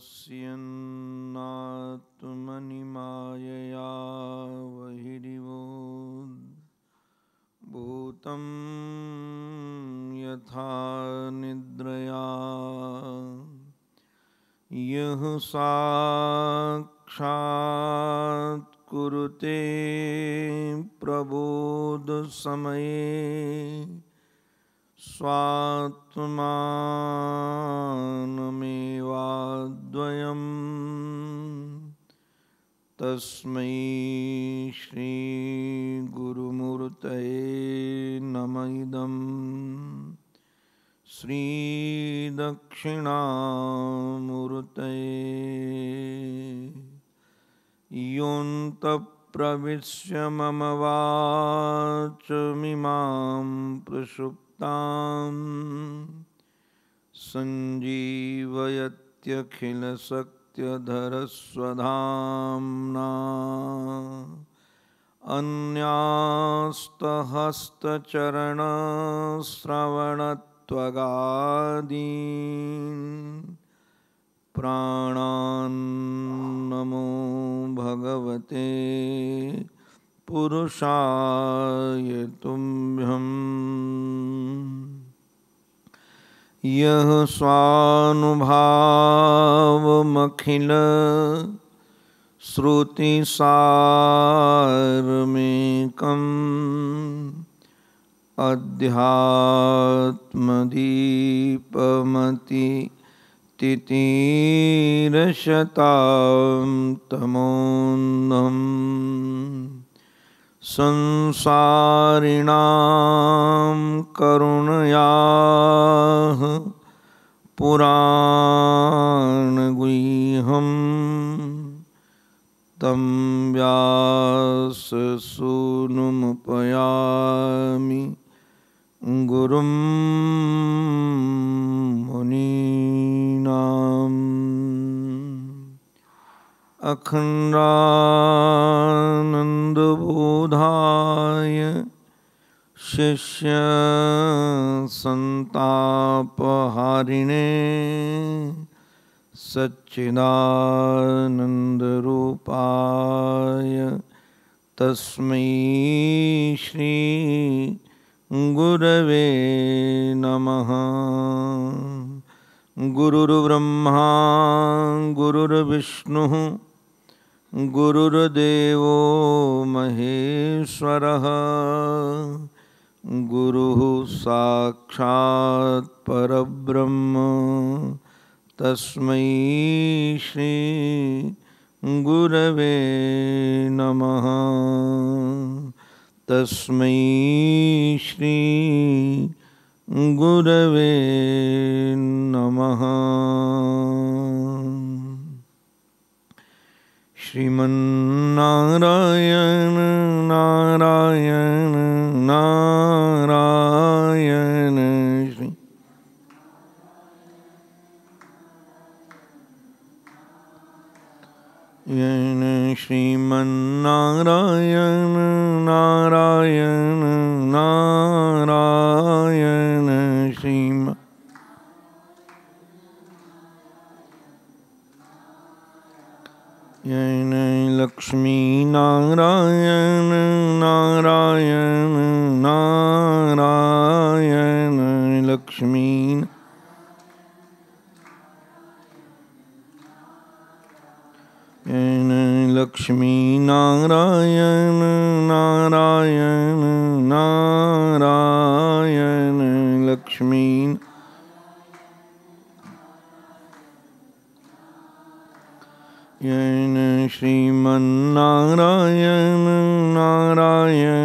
पश्यन्नात्मनिमायया वहिरिवो भूतं यथा निद्रया यः साक्षात् प्रबोधसमये स्वात्मा तस्मै श्रीगुरुमूर्तये नम इदं योत प्रवेश मम वाचमिमां प्रसुप्तां सञ्जीवयत्यखिलसक् प्रत्यधरस्वधाम्ना अन्यास्तहस्तचरणश्रवणत्वगादीन् नमो भगवते पुरुषाय तुम्भ्यम् यह स्वानुभावमखिल श्रुतिसारमेकम् अध्यात्मदीपमति तितिरशतां तमोन्नम् संसारिणां करुणयाः तम तं व्याससूनुमुपयामि गुरुं मुनीनाम् शिष्य अखण्डानन्दबोधाय शिष्यसन्तापहारिणे सच्चिदानन्दरूपाय श्री गुरवे नमः गुरुर्ब्रह्मा गुरुर्विष्णुः गुरुर्देवो महेश्वर गुरु साक्षात्ब्रह्म तस्म श्री गुरवे नम तस्म श्री गुरवे नमः श्रीमारायण नारायण नारायण श्री यन श्रीमारायण Narayan Narayan Lakshmi Narayan Narayan Narayan Lakshmi Lakshmi Narayan Narayan Narayan Lakshmi Narayana Narayana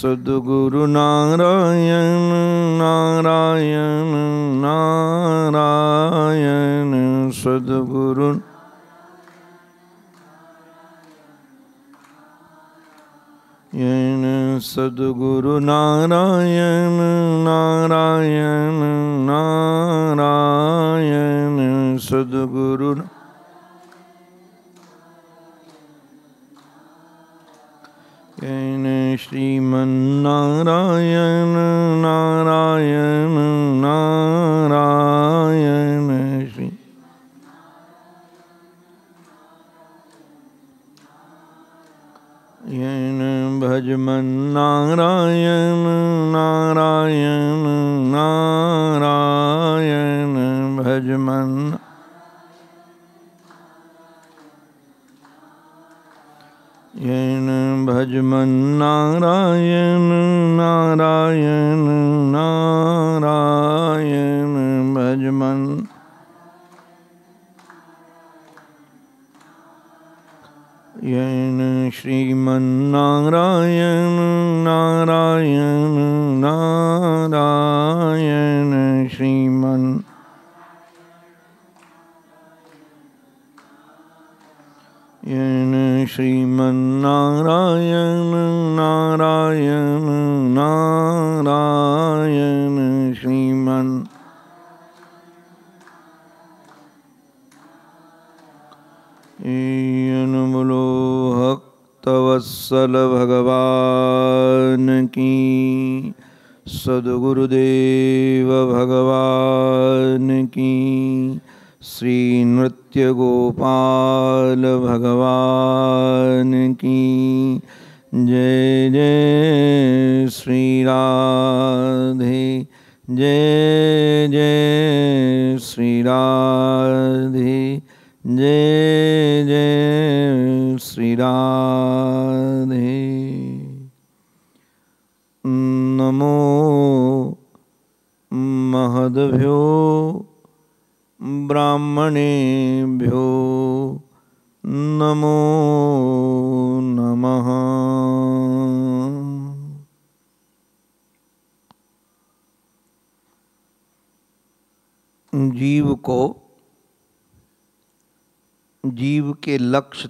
Sadhguru Narayan, Narayan, Narayan, Sadhguru Narayan, Sadhguru Narayan,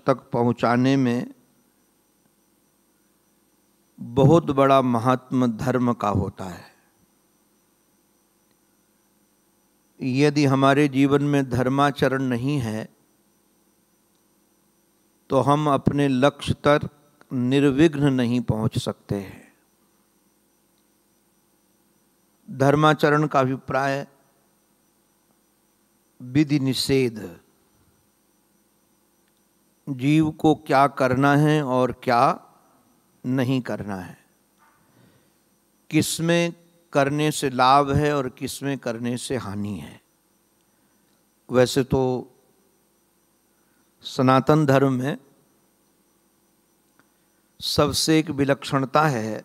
तक पहुंचाने में बहुत बड़ा महात्म धर्म का होता है यदि हमारे जीवन में धर्माचरण नहीं है तो हम अपने लक्ष्य तक निर्विघ्न नहीं पहुंच सकते हैं धर्माचरण का अभिप्राय विधि निषेध जीव को क्या करना है और क्या नहीं करना है किस में करने से लाभ है और किस में करने से हानि है वैसे तो सनातन धर्म में सबसे एक विलक्षणता है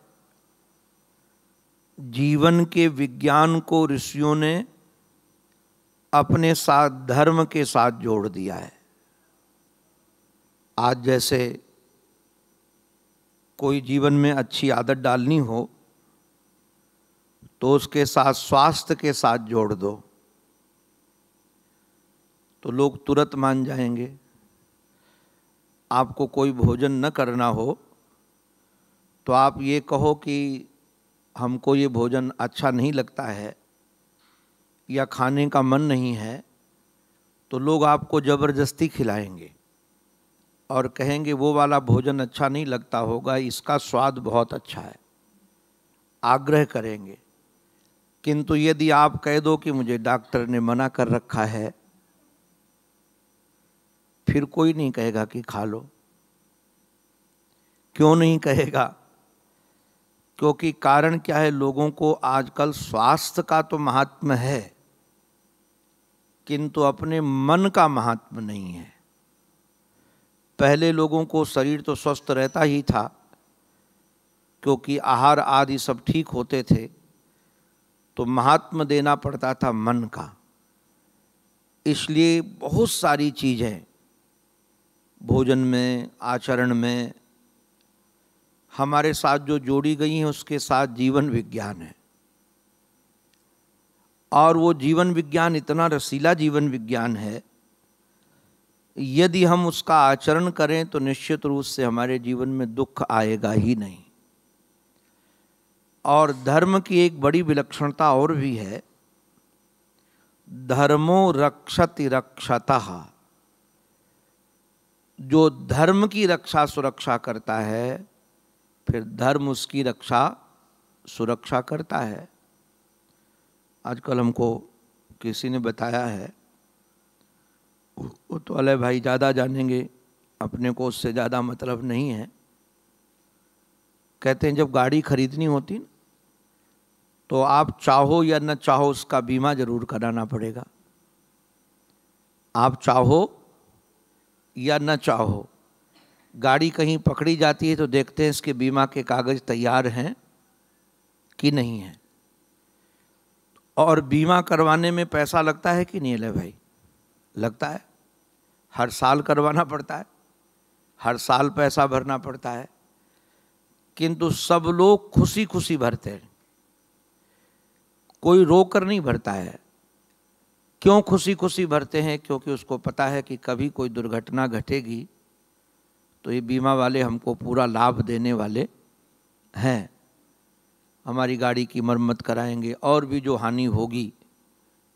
जीवन के विज्ञान को ऋषियों ने अपने साथ धर्म के साथ जोड़ दिया है आज जैसे कोई जीवन में अच्छी आदत डालनी हो तो उसके साथ स्वास्थ्य के साथ जोड़ दो तो लोग तुरंत मान जाएंगे आपको कोई भोजन न करना हो तो आप ये कहो कि हमको ये भोजन अच्छा नहीं लगता है या खाने का मन नहीं है तो लोग आपको ज़बरदस्ती खिलाएंगे और कहेंगे वो वाला भोजन अच्छा नहीं लगता होगा इसका स्वाद बहुत अच्छा है आग्रह करेंगे किंतु यदि आप कह दो कि मुझे डॉक्टर ने मना कर रखा है फिर कोई नहीं कहेगा कि खा लो क्यों नहीं कहेगा क्योंकि कारण क्या है लोगों को आजकल स्वास्थ्य का तो महात्म है किंतु अपने मन का महात्म नहीं है पहले लोगों को शरीर तो स्वस्थ रहता ही था क्योंकि आहार आदि सब ठीक होते थे तो महात्म देना पड़ता था मन का इसलिए बहुत सारी चीज़ें भोजन में आचरण में हमारे साथ जो जोड़ी गई हैं उसके साथ जीवन विज्ञान है और वो जीवन विज्ञान इतना रसीला जीवन विज्ञान है यदि हम उसका आचरण करें तो निश्चित रूप से हमारे जीवन में दुख आएगा ही नहीं और धर्म की एक बड़ी विलक्षणता और भी है धर्मो रक्षति रक्षता जो धर्म की रक्षा सुरक्षा करता है फिर धर्म उसकी रक्षा सुरक्षा करता है आजकल हमको किसी ने बताया है वो तो अलह भाई ज़्यादा जानेंगे अपने को उससे ज़्यादा मतलब नहीं है कहते हैं जब गाड़ी खरीदनी होती ना तो आप चाहो या न चाहो उसका बीमा ज़रूर कराना पड़ेगा आप चाहो या न चाहो गाड़ी कहीं पकड़ी जाती है तो देखते हैं इसके बीमा के कागज़ तैयार हैं कि नहीं है और बीमा करवाने में पैसा लगता है कि नहीं ले भाई लगता है हर साल करवाना पड़ता है हर साल पैसा भरना पड़ता है किंतु सब लोग खुशी खुशी भरते हैं कोई रो कर नहीं भरता है क्यों खुशी खुशी भरते हैं क्योंकि उसको पता है कि कभी कोई दुर्घटना घटेगी तो ये बीमा वाले हमको पूरा लाभ देने वाले हैं हमारी गाड़ी की मरम्मत कराएंगे और भी जो हानि होगी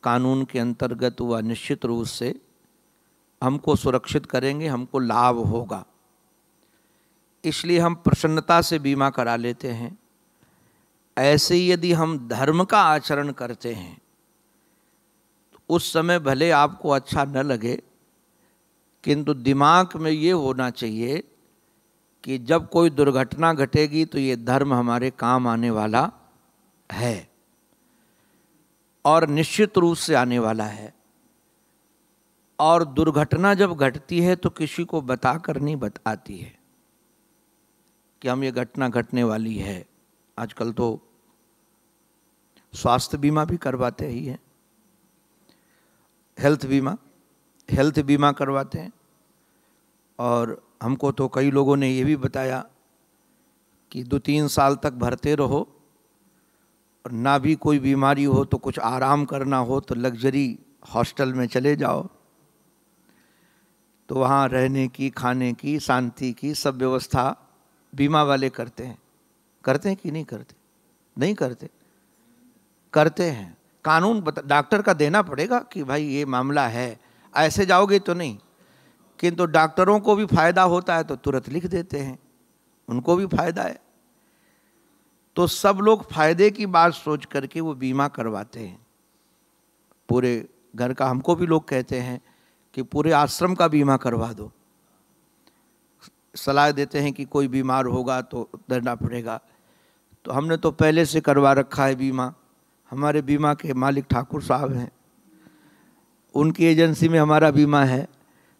कानून के अंतर्गत हुआ निश्चित रूप से हमको सुरक्षित करेंगे हमको लाभ होगा इसलिए हम प्रसन्नता से बीमा करा लेते हैं ऐसे यदि हम धर्म का आचरण करते हैं तो उस समय भले आपको अच्छा न लगे किंतु दिमाग में ये होना चाहिए कि जब कोई दुर्घटना घटेगी तो ये धर्म हमारे काम आने वाला है और निश्चित रूप से आने वाला है और दुर्घटना जब घटती है तो किसी को बता कर नहीं बताती है कि हम ये घटना घटने वाली है आजकल तो स्वास्थ्य बीमा भी करवाते ही हैं हेल्थ बीमा हेल्थ बीमा करवाते हैं और हमको तो कई लोगों ने ये भी बताया कि दो तीन साल तक भरते रहो ना भी कोई बीमारी हो तो कुछ आराम करना हो तो लग्जरी हॉस्टल में चले जाओ तो वहाँ रहने की खाने की शांति की सब व्यवस्था बीमा वाले करते हैं करते हैं कि नहीं करते नहीं करते करते हैं कानून बता डॉक्टर का देना पड़ेगा कि भाई ये मामला है ऐसे जाओगे तो नहीं किंतु तो डॉक्टरों को भी फ़ायदा होता है तो तुरंत लिख देते हैं उनको भी फ़ायदा है तो सब लोग फायदे की बात सोच करके वो बीमा करवाते हैं पूरे घर का हमको भी लोग कहते हैं कि पूरे आश्रम का बीमा करवा दो सलाह देते हैं कि कोई बीमार होगा तो डरना पड़ेगा तो हमने तो पहले से करवा रखा है बीमा हमारे बीमा के मालिक ठाकुर साहब हैं उनकी एजेंसी में हमारा बीमा है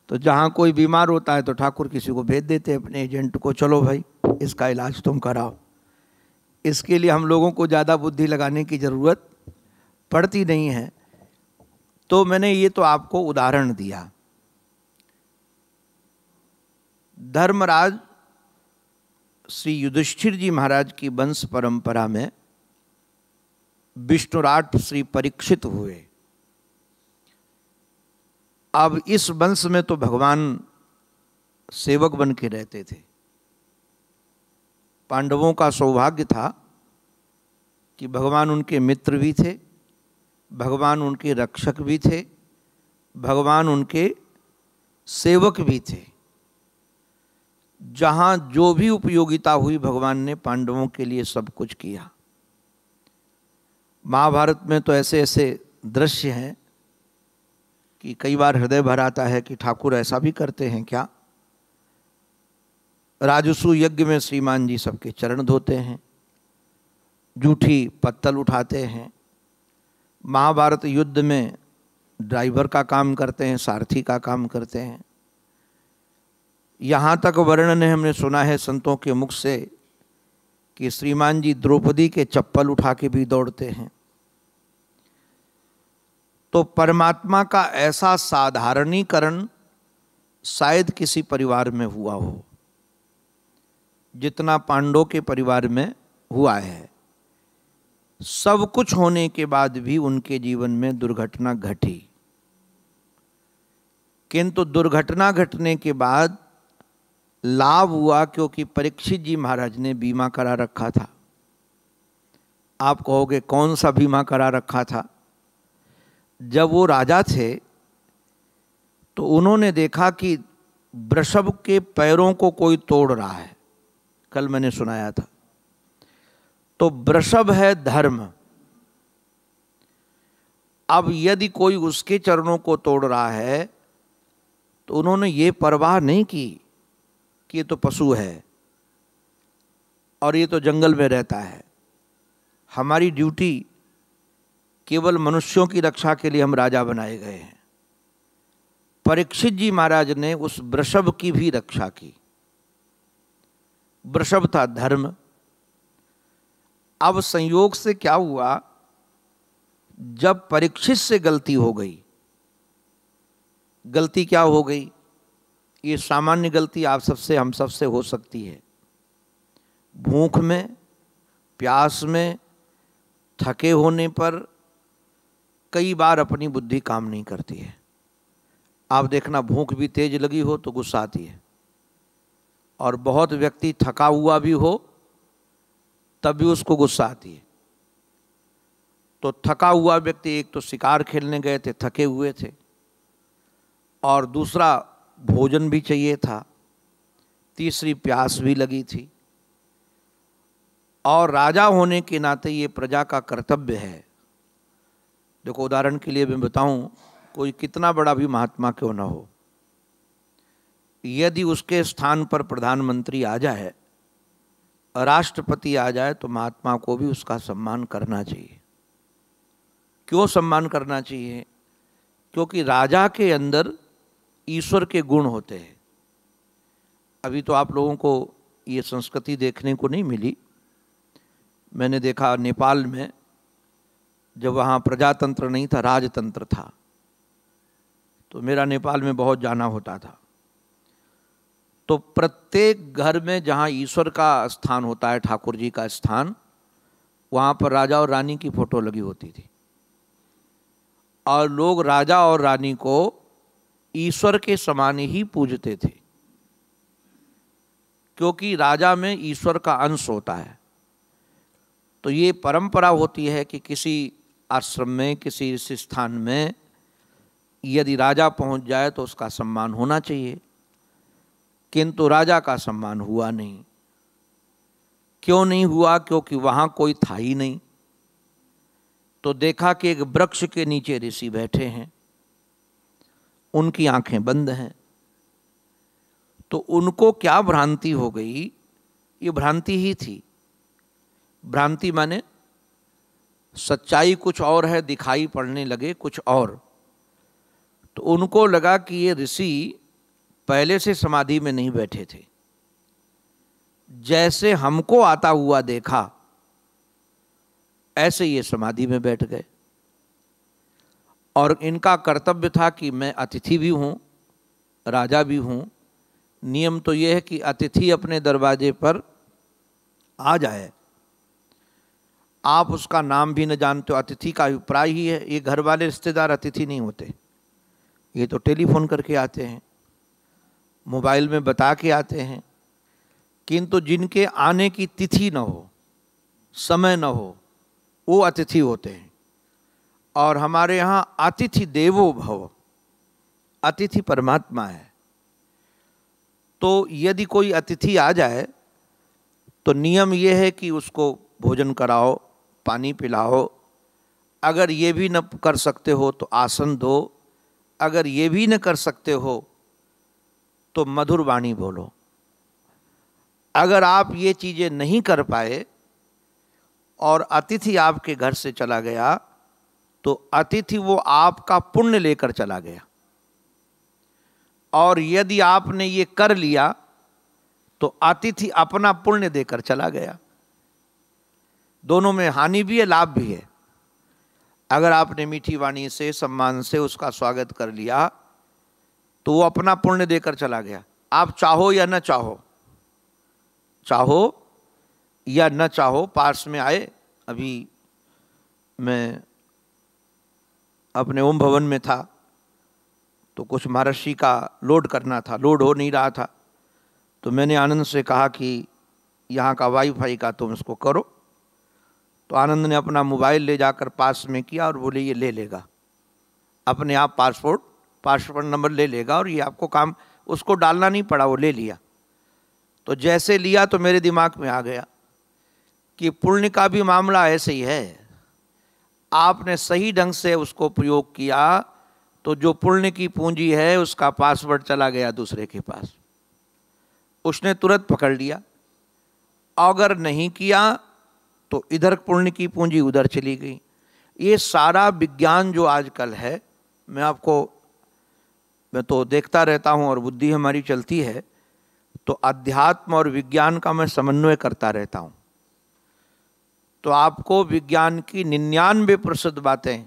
तो जहाँ कोई बीमार होता है तो ठाकुर किसी को भेज देते हैं अपने एजेंट को चलो भाई इसका इलाज तुम कराओ इसके लिए हम लोगों को ज़्यादा बुद्धि लगाने की ज़रूरत पड़ती नहीं है तो मैंने ये तो आपको उदाहरण दिया धर्मराज श्री युधिष्ठिर जी महाराज की वंश परंपरा में विष्णुराट श्री परीक्षित हुए अब इस वंश में तो भगवान सेवक बन के रहते थे पांडवों का सौभाग्य था कि भगवान उनके मित्र भी थे भगवान उनके रक्षक भी थे भगवान उनके सेवक भी थे जहाँ जो भी उपयोगिता हुई भगवान ने पांडवों के लिए सब कुछ किया महाभारत में तो ऐसे ऐसे दृश्य हैं कि कई बार हृदय भर आता है कि ठाकुर ऐसा भी करते हैं क्या राजसु यज्ञ में श्रीमान जी सबके चरण धोते हैं जूठी पत्तल उठाते हैं महाभारत युद्ध में ड्राइवर का काम करते हैं सारथी का काम करते हैं यहाँ तक वर्णन है हमने सुना है संतों के मुख से कि श्रीमान जी द्रौपदी के चप्पल उठा के भी दौड़ते हैं तो परमात्मा का ऐसा साधारणीकरण शायद किसी परिवार में हुआ हो जितना पांडव के परिवार में हुआ है सब कुछ होने के बाद भी उनके जीवन में दुर्घटना घटी किंतु दुर्घटना घटने के बाद लाभ हुआ क्योंकि परीक्षित जी महाराज ने बीमा करा रखा था आप कहोगे कौन सा बीमा करा रखा था जब वो राजा थे तो उन्होंने देखा कि वृषभ के पैरों को कोई तोड़ रहा है कल मैंने सुनाया था तो वृषभ है धर्म अब यदि कोई उसके चरणों को तोड़ रहा है तो उन्होंने ये परवाह नहीं की कि ये तो पशु है और ये तो जंगल में रहता है हमारी ड्यूटी केवल मनुष्यों की रक्षा के लिए हम राजा बनाए गए हैं परीक्षित जी महाराज ने उस वृषभ की भी रक्षा की वृषभ था धर्म अब संयोग से क्या हुआ जब परीक्षित से गलती हो गई गलती क्या हो गई ये सामान्य गलती आप सबसे हम सबसे हो सकती है भूख में प्यास में थके होने पर कई बार अपनी बुद्धि काम नहीं करती है आप देखना भूख भी तेज लगी हो तो गुस्सा आती है और बहुत व्यक्ति थका हुआ भी हो तब भी उसको गुस्सा आती है तो थका हुआ व्यक्ति एक तो शिकार खेलने गए थे थके हुए थे और दूसरा भोजन भी चाहिए था तीसरी प्यास भी लगी थी और राजा होने के नाते ये प्रजा का कर्तव्य है देखो उदाहरण के लिए मैं बताऊं कोई कितना बड़ा भी महात्मा क्यों ना हो यदि उसके स्थान पर प्रधानमंत्री आ जाए राष्ट्रपति आ जाए तो महात्मा को भी उसका सम्मान करना चाहिए क्यों सम्मान करना चाहिए क्योंकि राजा के अंदर ईश्वर के गुण होते हैं अभी तो आप लोगों को ये संस्कृति देखने को नहीं मिली मैंने देखा नेपाल में जब वहाँ प्रजातंत्र नहीं था राजतंत्र था तो मेरा नेपाल में बहुत जाना होता था तो प्रत्येक घर में जहाँ ईश्वर का स्थान होता है ठाकुर जी का स्थान वहाँ पर राजा और रानी की फोटो लगी होती थी और लोग राजा और रानी को ईश्वर के समान ही पूजते थे क्योंकि राजा में ईश्वर का अंश होता है तो ये परंपरा होती है कि किसी आश्रम में किसी स्थान में यदि राजा पहुंच जाए तो उसका सम्मान होना चाहिए किंतु राजा का सम्मान हुआ नहीं क्यों नहीं हुआ क्योंकि वहां कोई था ही नहीं तो देखा कि एक वृक्ष के नीचे ऋषि बैठे हैं उनकी आंखें बंद हैं तो उनको क्या भ्रांति हो गई ये भ्रांति ही थी भ्रांति माने सच्चाई कुछ और है दिखाई पड़ने लगे कुछ और तो उनको लगा कि ये ऋषि पहले से समाधि में नहीं बैठे थे जैसे हमको आता हुआ देखा ऐसे ये समाधि में बैठ गए और इनका कर्तव्य था कि मैं अतिथि भी हूँ राजा भी हूँ नियम तो ये है कि अतिथि अपने दरवाजे पर आ जाए आप उसका नाम भी न जानते हो अतिथि का अभिप्राय ही है ये घर वाले रिश्तेदार अतिथि नहीं होते ये तो टेलीफोन करके आते हैं मोबाइल में बता के आते हैं किंतु जिनके आने की तिथि न हो समय न हो वो अतिथि होते हैं और हमारे यहाँ अतिथि देवो भव अतिथि परमात्मा है तो यदि कोई अतिथि आ जाए तो नियम ये है कि उसको भोजन कराओ पानी पिलाओ अगर ये भी न कर सकते हो तो आसन दो अगर ये भी न कर सकते हो तो मधुर वाणी बोलो अगर आप ये चीज़ें नहीं कर पाए और अतिथि आपके घर से चला गया तो अतिथि वो आपका पुण्य लेकर चला गया और यदि आपने ये कर लिया तो अतिथि अपना पुण्य देकर चला गया दोनों में हानि भी है लाभ भी है अगर आपने मीठी वाणी से सम्मान से उसका स्वागत कर लिया तो वो अपना पुण्य देकर चला गया आप चाहो या न चाहो चाहो या न चाहो पास में आए अभी मैं अपने ओम भवन में था तो कुछ महर्षि का लोड करना था लोड हो नहीं रहा था तो मैंने आनंद से कहा कि यहाँ का वाईफाई का तुम इसको करो तो आनंद ने अपना मोबाइल ले जाकर पास में किया और बोले ये ले लेगा अपने आप पासपोर्ट पासवर्ड नंबर ले लेगा और ये आपको काम उसको डालना नहीं पड़ा वो ले लिया तो जैसे लिया तो मेरे दिमाग में आ गया कि पुण्य का भी मामला ऐसे ही है आपने सही ढंग से उसको प्रयोग किया तो जो पुण्य की पूंजी है उसका पासवर्ड चला गया दूसरे के पास उसने तुरंत पकड़ लिया अगर नहीं किया तो इधर पुण्य की पूंजी उधर चली गई ये सारा विज्ञान जो आजकल है मैं आपको मैं तो देखता रहता हूँ और बुद्धि हमारी चलती है तो अध्यात्म और विज्ञान का मैं समन्वय करता रहता हूँ तो आपको विज्ञान की निन्यानवे प्रसिद्ध बातें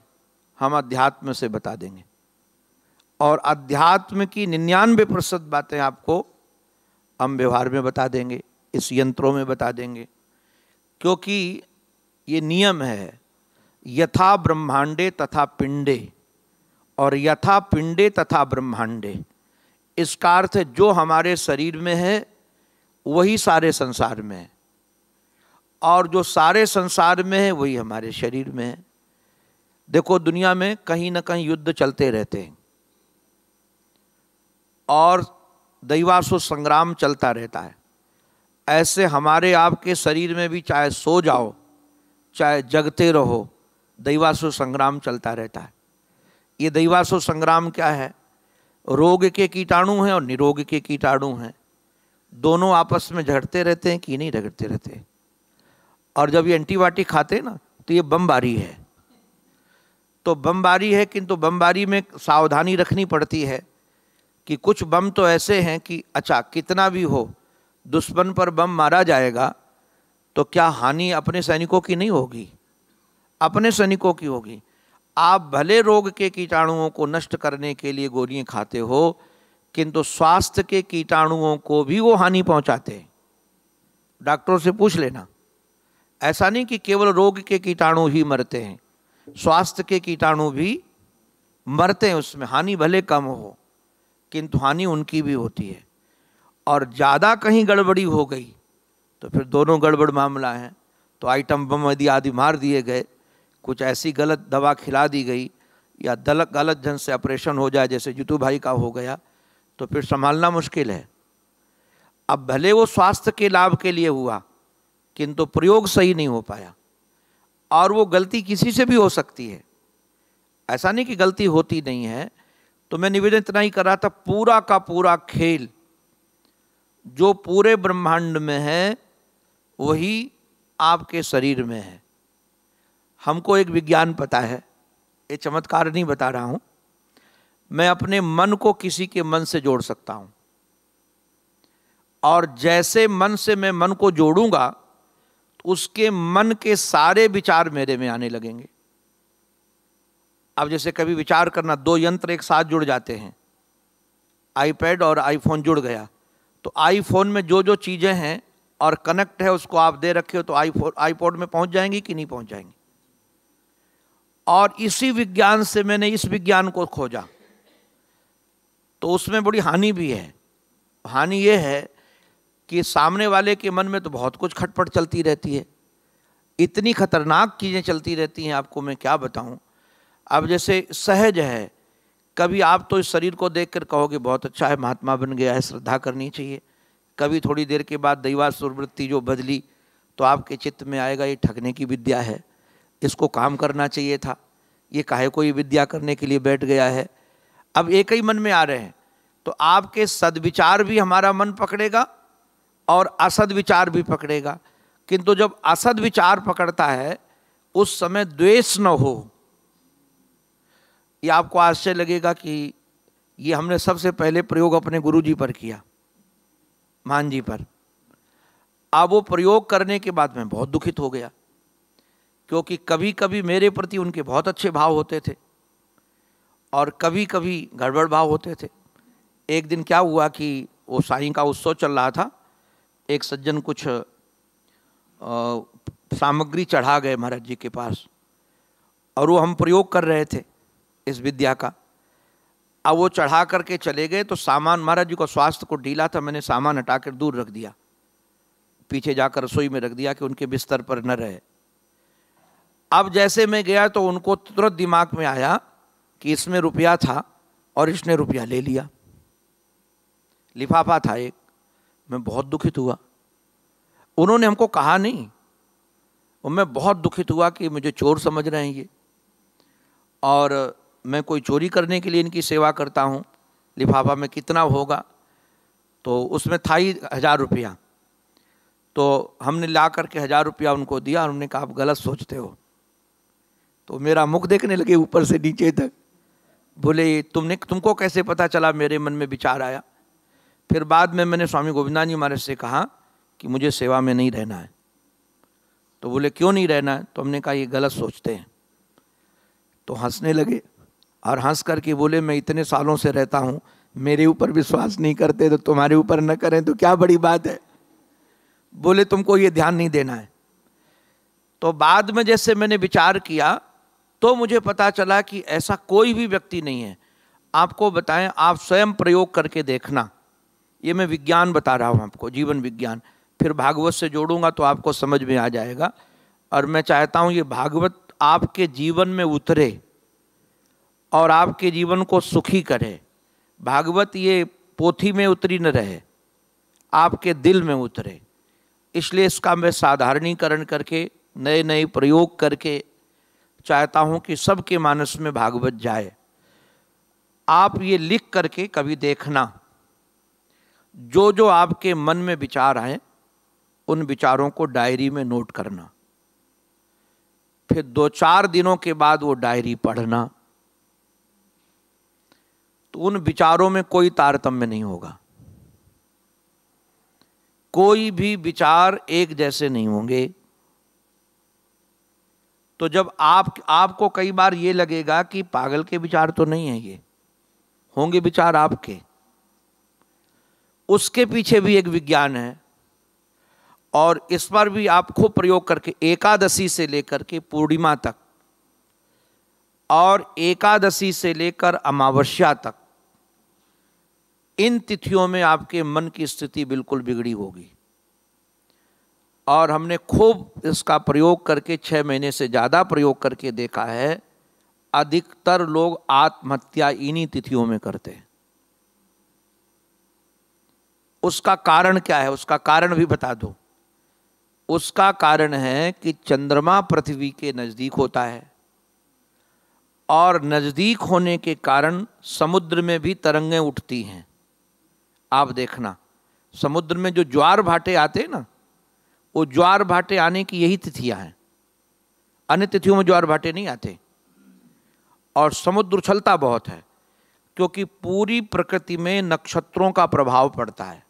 हम अध्यात्म से बता देंगे और अध्यात्म की निन्यानवे प्रसिद्ध बातें आपको हम व्यवहार में बता देंगे इस यंत्रों में बता देंगे क्योंकि ये नियम है यथा ब्रह्मांडे तथा पिंडे और यथा पिंडे तथा ब्रह्मांडे इसका अर्थ जो हमारे शरीर में है वही सारे संसार में है और जो सारे संसार में है वही हमारे शरीर में है देखो दुनिया में कहीं ना कहीं युद्ध चलते रहते हैं और दैवासु संग्राम चलता रहता है ऐसे हमारे आपके शरीर में भी चाहे सो जाओ चाहे जगते रहो दैवासु संग्राम चलता रहता है ये दैवासु संग्राम क्या है रोग के कीटाणु हैं और निरोग के कीटाणु हैं दोनों आपस में झगड़ते रहते हैं कि नहीं झगड़ते रहते और जब ये एंटीबायोटिक खाते ना तो ये बमबारी है तो बमबारी है किंतु तो बमबारी में सावधानी रखनी पड़ती है कि कुछ बम तो ऐसे हैं कि अच्छा कितना भी हो दुश्मन पर बम मारा जाएगा तो क्या हानि अपने सैनिकों की नहीं होगी अपने सैनिकों की होगी आप भले रोग के कीटाणुओं को नष्ट करने के लिए गोलियां खाते हो किंतु स्वास्थ्य के कीटाणुओं को भी वो हानि पहुंचाते हैं डॉक्टरों से पूछ लेना ऐसा नहीं कि केवल रोग के कीटाणु ही मरते हैं स्वास्थ्य के कीटाणु भी मरते हैं उसमें हानि भले कम हो किंतु हानि उनकी भी होती है और ज़्यादा कहीं गड़बड़ी हो गई तो फिर दोनों गड़बड़ मामला हैं तो आइटम बम आदि आदि मार दिए गए कुछ ऐसी गलत दवा खिला दी गई या दलक गलत ढंग से ऑपरेशन हो जाए जैसे जितू भाई का हो गया तो फिर संभालना मुश्किल है अब भले वो स्वास्थ्य के लाभ के लिए हुआ किंतु प्रयोग सही नहीं हो पाया और वो गलती किसी से भी हो सकती है ऐसा नहीं कि गलती होती नहीं है तो मैं निवेदन इतना ही कर रहा था पूरा का पूरा खेल जो पूरे ब्रह्मांड में है वही आपके शरीर में है हमको एक विज्ञान पता है ये चमत्कार नहीं बता रहा हूँ मैं अपने मन को किसी के मन से जोड़ सकता हूँ और जैसे मन से मैं मन को जोड़ूंगा तो उसके मन के सारे विचार मेरे में आने लगेंगे अब जैसे कभी विचार करना दो यंत्र एक साथ जुड़ जाते हैं आईपैड और आईफोन जुड़ गया तो आईफोन में जो जो चीज़ें हैं और कनेक्ट है उसको आप दे रखे हो तो आईफोन आईपोड में पहुंच जाएंगी कि नहीं पहुंच जाएंगी और इसी विज्ञान से मैंने इस विज्ञान को खोजा तो उसमें बड़ी हानि भी है हानि ये है कि सामने वाले के मन में तो बहुत कुछ खटपट चलती रहती है इतनी खतरनाक चीज़ें चलती रहती हैं आपको मैं क्या बताऊं अब जैसे सहज है कभी आप तो इस शरीर को देखकर कहोगे बहुत अच्छा है महात्मा बन गया है श्रद्धा करनी चाहिए कभी थोड़ी देर के बाद दैवासुर जो बदली तो आपके चित्त में आएगा ये ठगने की विद्या है इसको काम करना चाहिए था ये काहे कोई विद्या करने के लिए बैठ गया है अब एक ही मन में आ रहे हैं तो आपके सदविचार भी हमारा मन पकड़ेगा और असद विचार भी पकड़ेगा किंतु जब असद विचार पकड़ता है उस समय द्वेष न हो ये आपको आश्चर्य लगेगा कि ये हमने सबसे पहले प्रयोग अपने गुरु जी पर किया मान जी पर अब वो प्रयोग करने के बाद मैं बहुत दुखित हो गया क्योंकि कभी कभी मेरे प्रति उनके बहुत अच्छे भाव होते थे और कभी कभी गड़बड़ भाव होते थे एक दिन क्या हुआ कि वो साई का उत्सव चल रहा था एक सज्जन कुछ सामग्री चढ़ा गए महाराज जी के पास और वो हम प्रयोग कर रहे थे इस विद्या का अब वो चढ़ा करके चले गए तो सामान महाराज जी को स्वास्थ्य को ढीला था मैंने सामान हटा कर दूर रख दिया पीछे जाकर रसोई में रख दिया कि उनके बिस्तर पर न रहे अब जैसे मैं गया तो उनको तुरंत दिमाग में आया कि इसमें रुपया था और इसने रुपया ले लिया लिफाफा था एक मैं बहुत दुखित हुआ उन्होंने हमको कहा नहीं और मैं बहुत दुखित हुआ कि मुझे चोर समझ रहे हैं ये और मैं कोई चोरी करने के लिए इनकी सेवा करता हूँ लिफाफा में कितना होगा तो उसमें था ही हज़ार रुपया तो हमने ला करके हज़ार रुपया उनको दिया और उन्होंने कहा आप गलत सोचते हो तो मेरा मुख देखने लगे ऊपर से नीचे तक बोले तुमने तुमको कैसे पता चला मेरे मन में विचार आया फिर बाद में मैंने स्वामी गोविंदान जी महाराज से कहा कि मुझे सेवा में नहीं रहना है तो बोले क्यों नहीं रहना है तो हमने कहा ये गलत सोचते हैं तो हंसने लगे और हंस करके बोले मैं इतने सालों से रहता हूँ मेरे ऊपर विश्वास नहीं करते तो तुम्हारे ऊपर न करें तो क्या बड़ी बात है बोले तुमको ये ध्यान नहीं देना है तो बाद में जैसे मैंने विचार किया तो मुझे पता चला कि ऐसा कोई भी व्यक्ति नहीं है आपको बताएं आप स्वयं प्रयोग करके देखना ये मैं विज्ञान बता रहा हूँ आपको जीवन विज्ञान फिर भागवत से जोड़ूंगा तो आपको समझ में आ जाएगा और मैं चाहता हूँ ये भागवत आपके जीवन में उतरे और आपके जीवन को सुखी करे भागवत ये पोथी में उतरी न रहे आपके दिल में उतरे इसलिए इसका मैं साधारणीकरण करके नए नए प्रयोग करके चाहता हूं कि सबके मानस में भागवत जाए आप ये लिख करके कभी देखना जो जो आपके मन में विचार आए उन विचारों को डायरी में नोट करना फिर दो चार दिनों के बाद वो डायरी पढ़ना तो उन विचारों में कोई तारतम्य नहीं होगा कोई भी विचार एक जैसे नहीं होंगे तो जब आप आपको कई बार ये लगेगा कि पागल के विचार तो नहीं है ये होंगे विचार आपके उसके पीछे भी एक विज्ञान है और इस पर भी आप खूब प्रयोग करके एकादशी से लेकर के पूर्णिमा तक और एकादशी से लेकर अमावस्या तक इन तिथियों में आपके मन की स्थिति बिल्कुल बिगड़ी होगी और हमने खूब इसका प्रयोग करके छः महीने से ज़्यादा प्रयोग करके देखा है अधिकतर लोग आत्महत्या इन्हीं तिथियों में करते हैं उसका कारण क्या है उसका कारण भी बता दो उसका कारण है कि चंद्रमा पृथ्वी के नज़दीक होता है और नज़दीक होने के कारण समुद्र में भी तरंगें उठती हैं आप देखना समुद्र में जो ज्वार भाटे आते हैं ना वो ज्वार भाटे आने की यही तिथियां हैं अन्य तिथियों में ज्वार भाटे नहीं आते और समुद्र उछलता बहुत है क्योंकि पूरी प्रकृति में नक्षत्रों का प्रभाव पड़ता है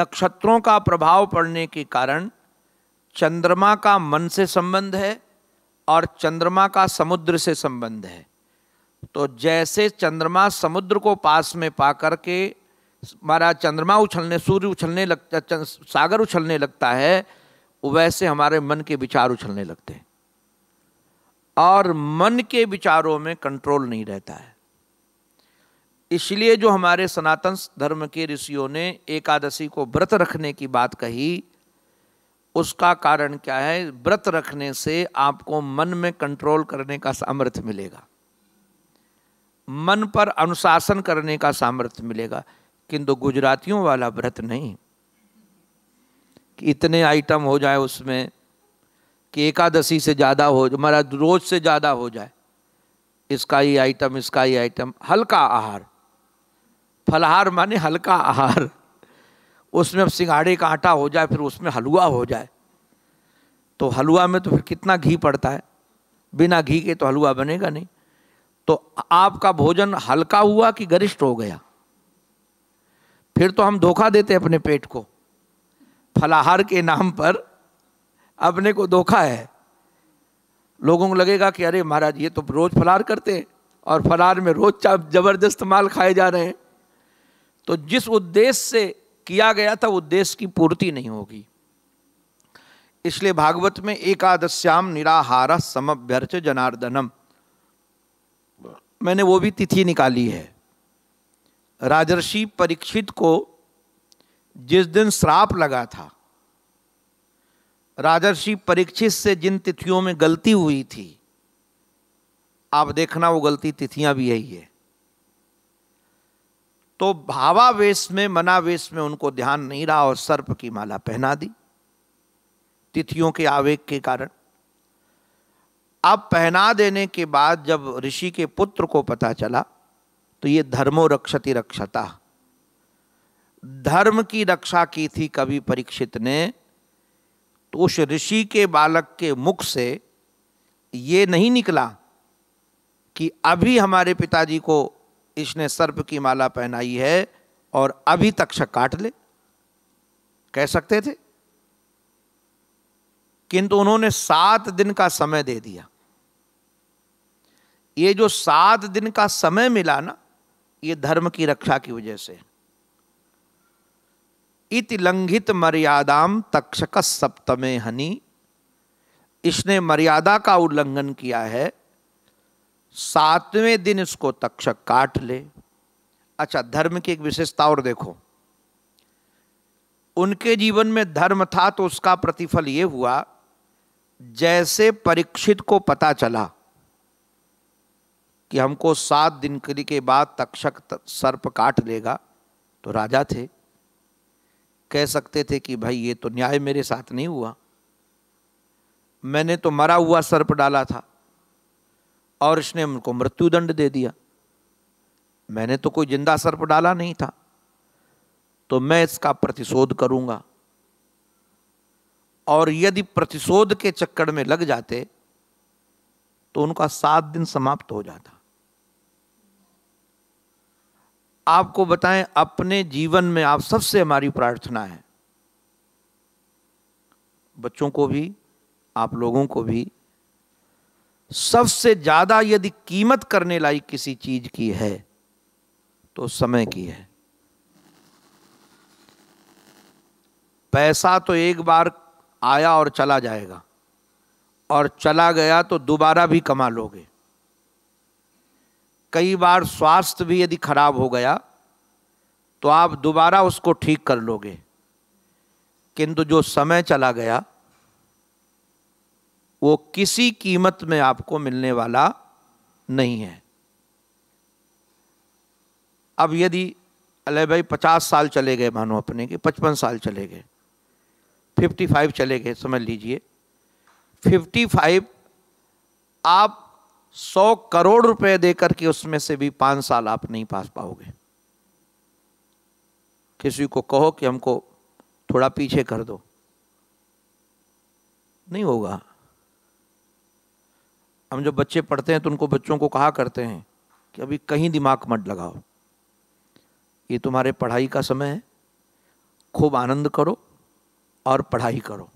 नक्षत्रों का प्रभाव पड़ने के कारण चंद्रमा का मन से संबंध है और चंद्रमा का समुद्र से संबंध है तो जैसे चंद्रमा समुद्र को पास में पा करके हमारा चंद्रमा उछलने सूर्य उछलने लगता सागर उछलने लगता है वैसे हमारे मन के विचार उछलने लगते हैं और मन के विचारों में कंट्रोल नहीं रहता है इसलिए जो हमारे सनातन धर्म के ऋषियों ने एकादशी को व्रत रखने की बात कही उसका कारण क्या है व्रत रखने से आपको मन में कंट्रोल करने का सामर्थ्य मिलेगा मन पर अनुशासन करने का सामर्थ्य मिलेगा किंतु गुजरातियों वाला व्रत नहीं कि इतने आइटम हो जाए उसमें कि एकादशी से ज़्यादा हो हमारा रोज से ज़्यादा हो जाए इसका ही आइटम इसका ही आइटम हल्का आहार फलहार माने हल्का आहार उसमें अब सिंगाड़े का आटा हो जाए फिर उसमें हलवा हो जाए तो हलवा में तो फिर कितना घी पड़ता है बिना घी के तो हलवा बनेगा नहीं तो आपका भोजन हल्का हुआ कि गरिष्ठ हो गया फिर तो हम धोखा देते अपने पेट को फलाहार के नाम पर अपने को धोखा है लोगों को लगेगा कि अरे महाराज ये तो रोज़ फलाहार करते हैं और फलाहार में रोज़ ज़बरदस्त माल खाए जा रहे हैं तो जिस उद्देश्य से किया गया था उद्देश्य की पूर्ति नहीं होगी इसलिए भागवत में एकादश्याम निराहार समभ्यर्च जनार्दनम मैंने वो भी तिथि निकाली है राजर्षि परीक्षित को जिस दिन श्राप लगा था राजर्षि परीक्षित से जिन तिथियों में गलती हुई थी आप देखना वो गलती तिथियां भी यही है तो भावावेश में मनावेश में उनको ध्यान नहीं रहा और सर्प की माला पहना दी तिथियों के आवेग के कारण अब पहना देने के बाद जब ऋषि के पुत्र को पता चला तो ये धर्मो रक्षति रक्षता धर्म की रक्षा की थी कवि परीक्षित ने तो उस ऋषि के बालक के मुख से ये नहीं निकला कि अभी हमारे पिताजी को इसने सर्प की माला पहनाई है और अभी तक काट ले कह सकते थे किंतु उन्होंने सात दिन का समय दे दिया ये जो सात दिन का समय मिला ना ये धर्म की रक्षा की वजह से इति लंघित मर्यादाम तक्षक सप्तमे हनी इसने मर्यादा का उल्लंघन किया है सातवें दिन इसको तक्षक काट ले अच्छा धर्म की एक विशेषता और देखो उनके जीवन में धर्म था तो उसका प्रतिफल ये हुआ जैसे परीक्षित को पता चला कि हमको सात दिन के बाद तक्षक सर्प काट लेगा तो राजा थे कह सकते थे कि भाई ये तो न्याय मेरे साथ नहीं हुआ मैंने तो मरा हुआ सर्प डाला था और इसने उनको मृत्युदंड दे दिया मैंने तो कोई जिंदा सर्प डाला नहीं था तो मैं इसका प्रतिशोध करूंगा और यदि प्रतिशोध के चक्कर में लग जाते तो उनका सात दिन समाप्त हो जाता आपको बताएं अपने जीवन में आप सबसे हमारी प्रार्थना है बच्चों को भी आप लोगों को भी सबसे ज़्यादा यदि कीमत करने लायक किसी चीज़ की है तो समय की है पैसा तो एक बार आया और चला जाएगा और चला गया तो दोबारा भी कमा लोगे कई बार स्वास्थ्य भी यदि खराब हो गया तो आप दोबारा उसको ठीक कर लोगे किंतु जो समय चला गया वो किसी कीमत में आपको मिलने वाला नहीं है अब यदि अले भाई पचास साल चले गए मानो अपने के पचपन साल चले गए फिफ्टी फाइव चले गए समझ लीजिए फिफ्टी फाइव आप सौ करोड़ रुपए देकर के उसमें से भी पांच साल आप नहीं पास पाओगे किसी को कहो कि हमको थोड़ा पीछे कर दो नहीं होगा हम जब बच्चे पढ़ते हैं तो उनको बच्चों को कहा करते हैं कि अभी कहीं दिमाग मत लगाओ ये तुम्हारे पढ़ाई का समय है खूब आनंद करो और पढ़ाई करो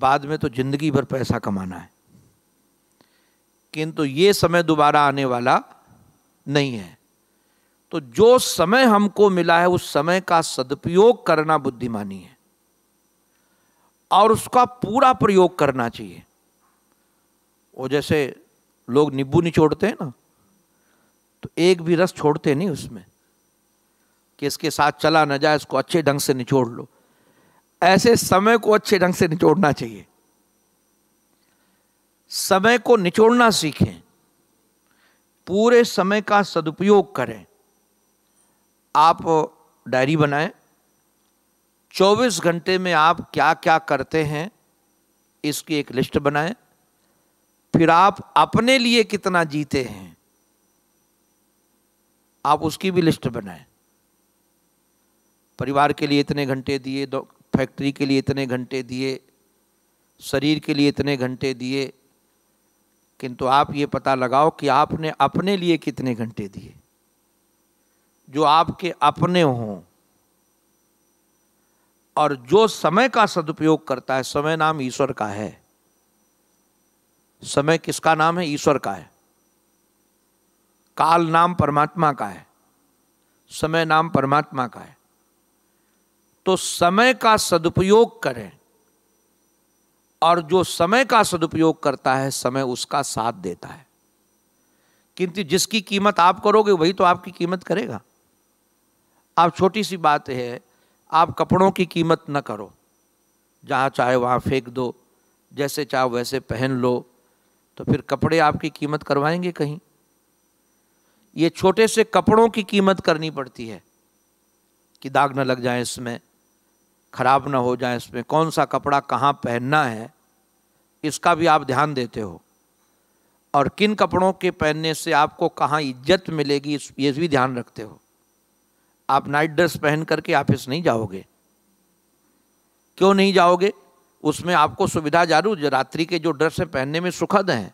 बाद में तो ज़िंदगी भर पैसा कमाना है किंतु तो ये समय दोबारा आने वाला नहीं है तो जो समय हमको मिला है उस समय का सदुपयोग करना बुद्धिमानी है और उसका पूरा प्रयोग करना चाहिए वो जैसे लोग निब्बू निचोड़ते हैं ना तो एक भी रस छोड़ते नहीं उसमें कि इसके साथ चला ना जाए इसको अच्छे ढंग से निचोड़ लो ऐसे समय को अच्छे ढंग से निचोड़ना चाहिए समय को निचोड़ना सीखें पूरे समय का सदुपयोग करें आप डायरी बनाएं 24 घंटे में आप क्या क्या करते हैं इसकी एक लिस्ट बनाएं फिर आप अपने लिए कितना जीते हैं आप उसकी भी लिस्ट बनाएं परिवार के लिए इतने घंटे दिए फैक्ट्री के लिए इतने घंटे दिए शरीर के लिए इतने घंटे दिए किंतु आप ये पता लगाओ कि आपने अपने लिए कितने घंटे दिए जो आपके अपने हों और जो समय का सदुपयोग करता है समय नाम ईश्वर का है समय किसका नाम है ईश्वर का है काल नाम परमात्मा का है समय नाम परमात्मा का है तो समय का सदुपयोग करें और जो समय का सदुपयोग करता है समय उसका साथ देता है किंतु जिसकी कीमत आप करोगे वही तो आपकी कीमत करेगा आप छोटी सी बात है आप कपड़ों की कीमत न करो जहाँ चाहे वहाँ फेंक दो जैसे चाहे वैसे पहन लो तो फिर कपड़े आपकी कीमत करवाएंगे कहीं ये छोटे से कपड़ों की कीमत करनी पड़ती है कि दाग न लग जाए इसमें खराब ना हो जाए इसमें कौन सा कपड़ा कहाँ पहनना है इसका भी आप ध्यान देते हो और किन कपड़ों के पहनने से आपको कहाँ इज्जत मिलेगी ये भी ध्यान रखते हो आप नाइट ड्रेस पहन करके ऑफिस नहीं जाओगे क्यों नहीं जाओगे उसमें आपको सुविधा जरूर रात्रि के जो ड्रेस पहनने में सुखद हैं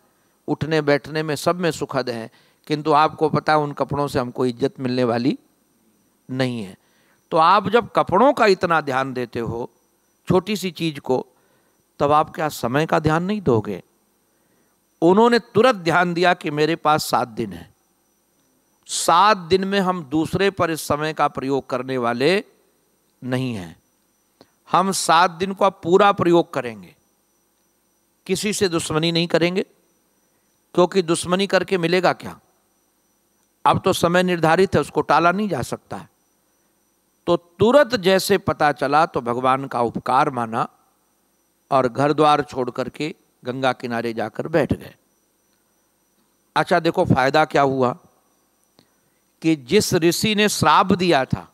उठने बैठने में सब में सुखद हैं किंतु आपको पता उन कपड़ों से हमको इज्जत मिलने वाली नहीं है तो आप जब कपड़ों का इतना ध्यान देते हो छोटी सी चीज को तब आप क्या समय का ध्यान नहीं दोगे उन्होंने तुरंत ध्यान दिया कि मेरे पास सात दिन है सात दिन में हम दूसरे पर इस समय का प्रयोग करने वाले नहीं हैं हम सात दिन का पूरा प्रयोग करेंगे किसी से दुश्मनी नहीं करेंगे क्योंकि दुश्मनी करके मिलेगा क्या अब तो समय निर्धारित है उसको टाला नहीं जा सकता है तो तुरंत जैसे पता चला तो भगवान का उपकार माना और घर द्वार छोड़ करके गंगा किनारे जाकर बैठ गए अच्छा देखो फायदा क्या हुआ कि जिस ऋषि ने श्राप दिया था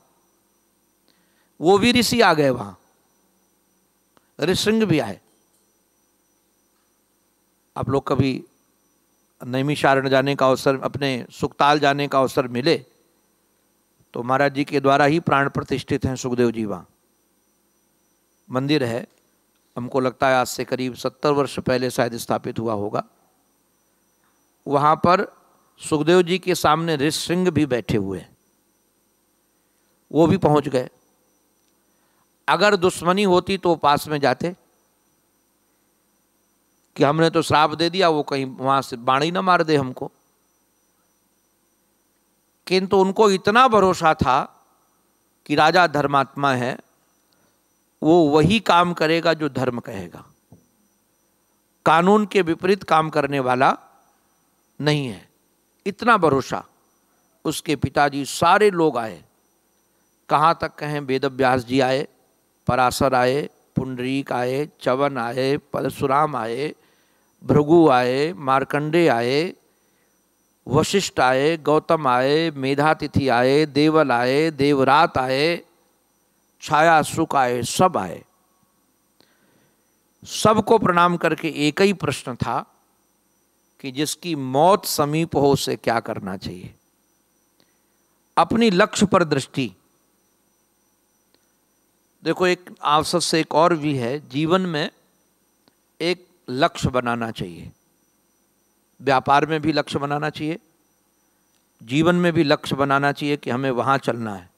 वो भी ऋषि आ गए वहां ऋषिंग भी आए आप लोग कभी नैमिशारण जाने का अवसर अपने सुखताल जाने का अवसर मिले तो महाराज जी के द्वारा ही प्राण प्रतिष्ठित हैं सुखदेव जी वहाँ मंदिर है हमको लगता है आज से करीब सत्तर वर्ष पहले शायद स्थापित हुआ होगा वहाँ पर सुखदेव जी के सामने ऋष सिंह भी बैठे हुए हैं वो भी पहुँच गए अगर दुश्मनी होती तो पास में जाते कि हमने तो श्राप दे दिया वो कहीं वहाँ से बाणी ना मार दे हमको किंतु उनको इतना भरोसा था कि राजा धर्मात्मा है वो वही काम करेगा जो धर्म कहेगा कानून के विपरीत काम करने वाला नहीं है इतना भरोसा उसके पिताजी सारे लोग आए कहाँ तक कहें वेद व्यास जी आए पराशर आए पुंडरीक आए चवन आए परशुराम आए भृगु आए मार्कंडे आए वशिष्ठ आए गौतम आए मेधातिथि आए देवल आए देवरात आए छाया सुख आए सब आए सबको प्रणाम करके एक ही प्रश्न था कि जिसकी मौत समीप हो उसे क्या करना चाहिए अपनी लक्ष्य पर दृष्टि देखो एक आवश्यक से एक और भी है जीवन में एक लक्ष्य बनाना चाहिए व्यापार में भी लक्ष्य बनाना चाहिए जीवन में भी लक्ष्य बनाना चाहिए कि हमें वहाँ चलना है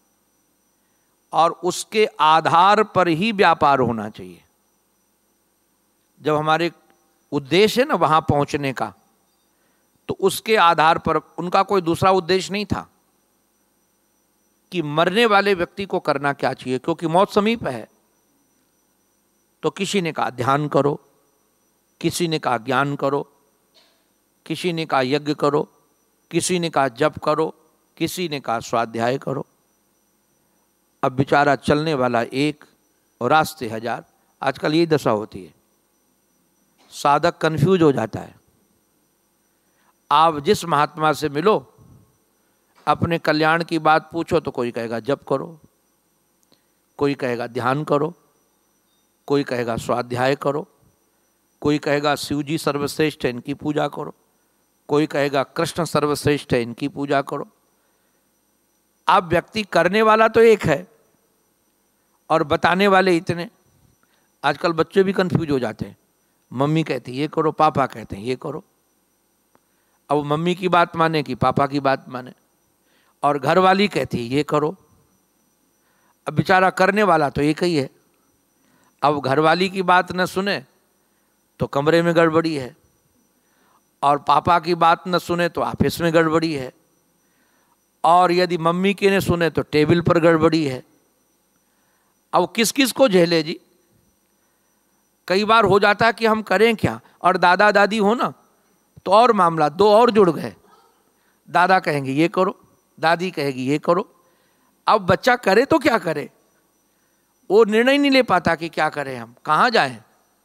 और उसके आधार पर ही व्यापार होना चाहिए जब हमारे उद्देश्य है ना वहाँ पहुँचने का तो उसके आधार पर उनका कोई दूसरा उद्देश्य नहीं था कि मरने वाले व्यक्ति को करना क्या चाहिए क्योंकि मौत समीप है तो किसी ने कहा ध्यान करो किसी ने कहा ज्ञान करो किसी ने कहा यज्ञ करो किसी ने कहा जप करो किसी ने कहा स्वाध्याय करो अब बेचारा चलने वाला एक और रास्ते हजार आजकल यही दशा होती है साधक कंफ्यूज हो जाता है आप जिस महात्मा से मिलो अपने कल्याण की बात पूछो तो कोई कहेगा जप करो कोई कहेगा ध्यान करो कोई कहेगा स्वाध्याय करो कोई कहेगा शिव जी सर्वश्रेष्ठ है इनकी पूजा करो कोई कहेगा कृष्ण सर्वश्रेष्ठ है इनकी पूजा करो आप व्यक्ति करने वाला तो एक है और बताने वाले इतने आजकल बच्चे भी कंफ्यूज हो जाते हैं मम्मी कहती ये करो पापा कहते हैं ये करो अब मम्मी की बात माने कि पापा की बात माने और घर वाली कहती है ये करो अब बेचारा करने वाला तो एक ही है अब घरवाली की बात न सुने तो कमरे में गड़बड़ी है और पापा की बात न सुने तो ऑफिस में गड़बड़ी है और यदि मम्मी की ने सुने तो टेबल पर गड़बड़ी है अब किस किस को झेले जी कई बार हो जाता है कि हम करें क्या और दादा दादी हो ना तो और मामला दो और जुड़ गए दादा कहेंगे ये करो दादी कहेगी ये करो अब बच्चा करे तो क्या करे वो निर्णय नहीं ले पाता कि क्या करें हम कहाँ जाएं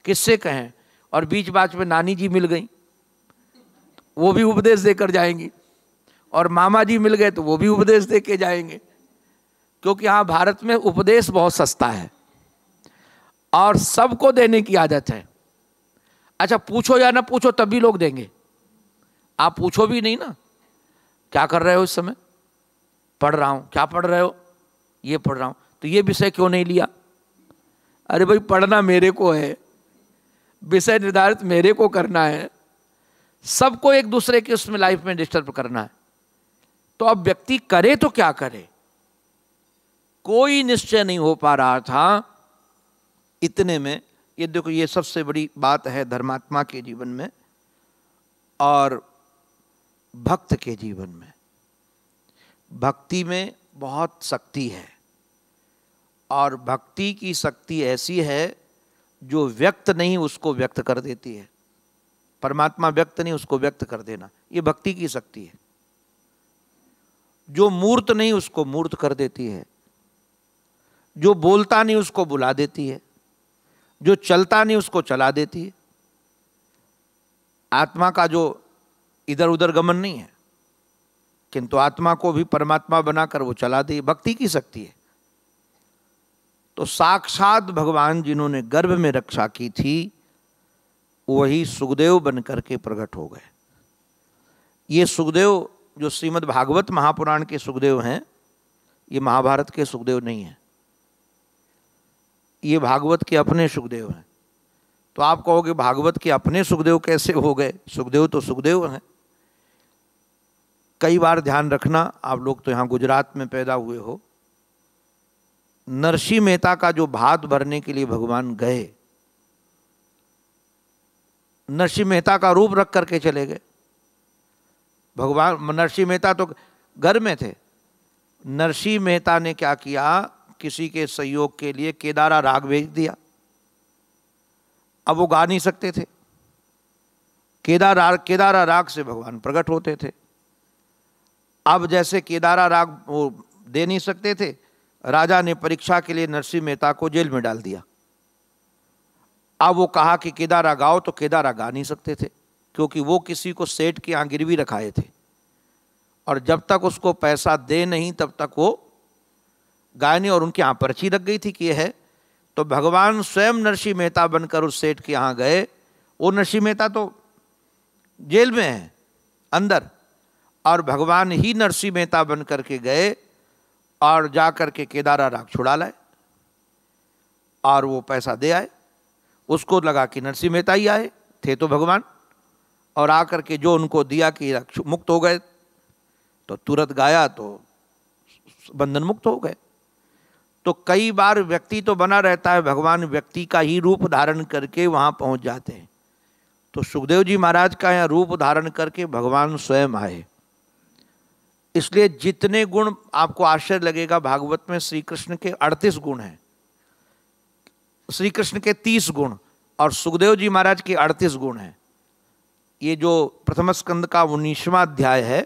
किससे कहें और बीच बाच में नानी जी मिल गई वो भी उपदेश देकर जाएंगी और मामा जी मिल गए तो वो भी उपदेश दे के जाएंगे क्योंकि यहाँ भारत में उपदेश बहुत सस्ता है और सबको देने की आदत है अच्छा पूछो या ना पूछो तब भी लोग देंगे आप पूछो भी नहीं ना क्या कर रहे हो इस समय पढ़ रहा हूँ क्या पढ़ रहे हो ये पढ़ रहा हूँ तो ये विषय क्यों नहीं लिया अरे भाई पढ़ना मेरे को है विषय निर्धारित मेरे को करना है सबको एक दूसरे के उसमें लाइफ में डिस्टर्ब करना है तो अब व्यक्ति करे तो क्या करे कोई निश्चय नहीं हो पा रहा था इतने में ये देखो ये सबसे बड़ी बात है धर्मात्मा के जीवन में और भक्त के जीवन में भक्ति में बहुत शक्ति है और भक्ति की शक्ति ऐसी है जो व्यक्त नहीं उसको व्यक्त कर देती है परमात्मा व्यक्त नहीं उसको व्यक्त कर देना ये भक्ति की शक्ति है जो मूर्त नहीं उसको मूर्त कर देती है जो बोलता नहीं उसको बुला देती है जो चलता नहीं उसको चला देती है आत्मा का जो इधर उधर गमन नहीं है किंतु आत्मा को भी परमात्मा बनाकर वो चला दी भक्ति की शक्ति है तो साक्षात भगवान जिन्होंने गर्भ में रक्षा की थी वही सुखदेव बन करके प्रकट हो गए ये सुखदेव जो श्रीमद् भागवत महापुराण के सुखदेव हैं ये महाभारत के सुखदेव नहीं हैं ये भागवत के अपने सुखदेव हैं तो आप कहोगे भागवत के अपने सुखदेव कैसे हो गए सुखदेव तो सुखदेव हैं कई बार ध्यान रखना आप लोग तो यहाँ गुजरात में पैदा हुए हो नरसी मेहता का जो भात भरने के लिए भगवान गए नरसिंह मेहता का रूप रख करके चले गए भगवान नरसिंह मेहता तो घर में थे नरसिंह मेहता ने क्या किया किसी के सहयोग के लिए केदारा राग भेज दिया अब वो गा नहीं सकते थे राग केदारा राग से भगवान प्रकट होते थे अब जैसे केदारा राग वो दे नहीं सकते थे राजा ने परीक्षा के लिए नरसिंह मेहता को जेल में डाल दिया अब वो कहा कि केदारा गाओ तो केदारा गा नहीं सकते थे क्योंकि वो किसी को सेठ के यहाँ गिरवी रखाए थे और जब तक उसको पैसा दे नहीं तब तक वो गाय नहीं और उनके यहाँ पर्ची रख गई थी कि यह है तो भगवान स्वयं नरसिंह मेहता बनकर उस सेठ के यहाँ गए वो नरसिंह मेहता तो जेल में है अंदर और भगवान ही नरसिंह मेहता बन करके गए और जा कर के केदारा राग छुड़ा लाए और वो पैसा दे आए उसको लगा कि नरसिंह मेहता ही आए थे तो भगवान और आकर के जो उनको दिया कि मुक्त हो गए तो तुरंत गाया तो बंधन मुक्त हो गए तो कई बार व्यक्ति तो बना रहता है भगवान व्यक्ति का ही रूप धारण करके वहाँ पहुँच जाते हैं तो सुखदेव जी महाराज का यहाँ रूप धारण करके भगवान स्वयं आए इसलिए जितने गुण आपको आश्चर्य लगेगा भागवत में श्री कृष्ण के अड़तीस गुण हैं श्री कृष्ण के तीस गुण और सुखदेव जी महाराज के अड़तीस गुण हैं ये जो प्रथम स्कंद का उन्नीसवा अध्याय है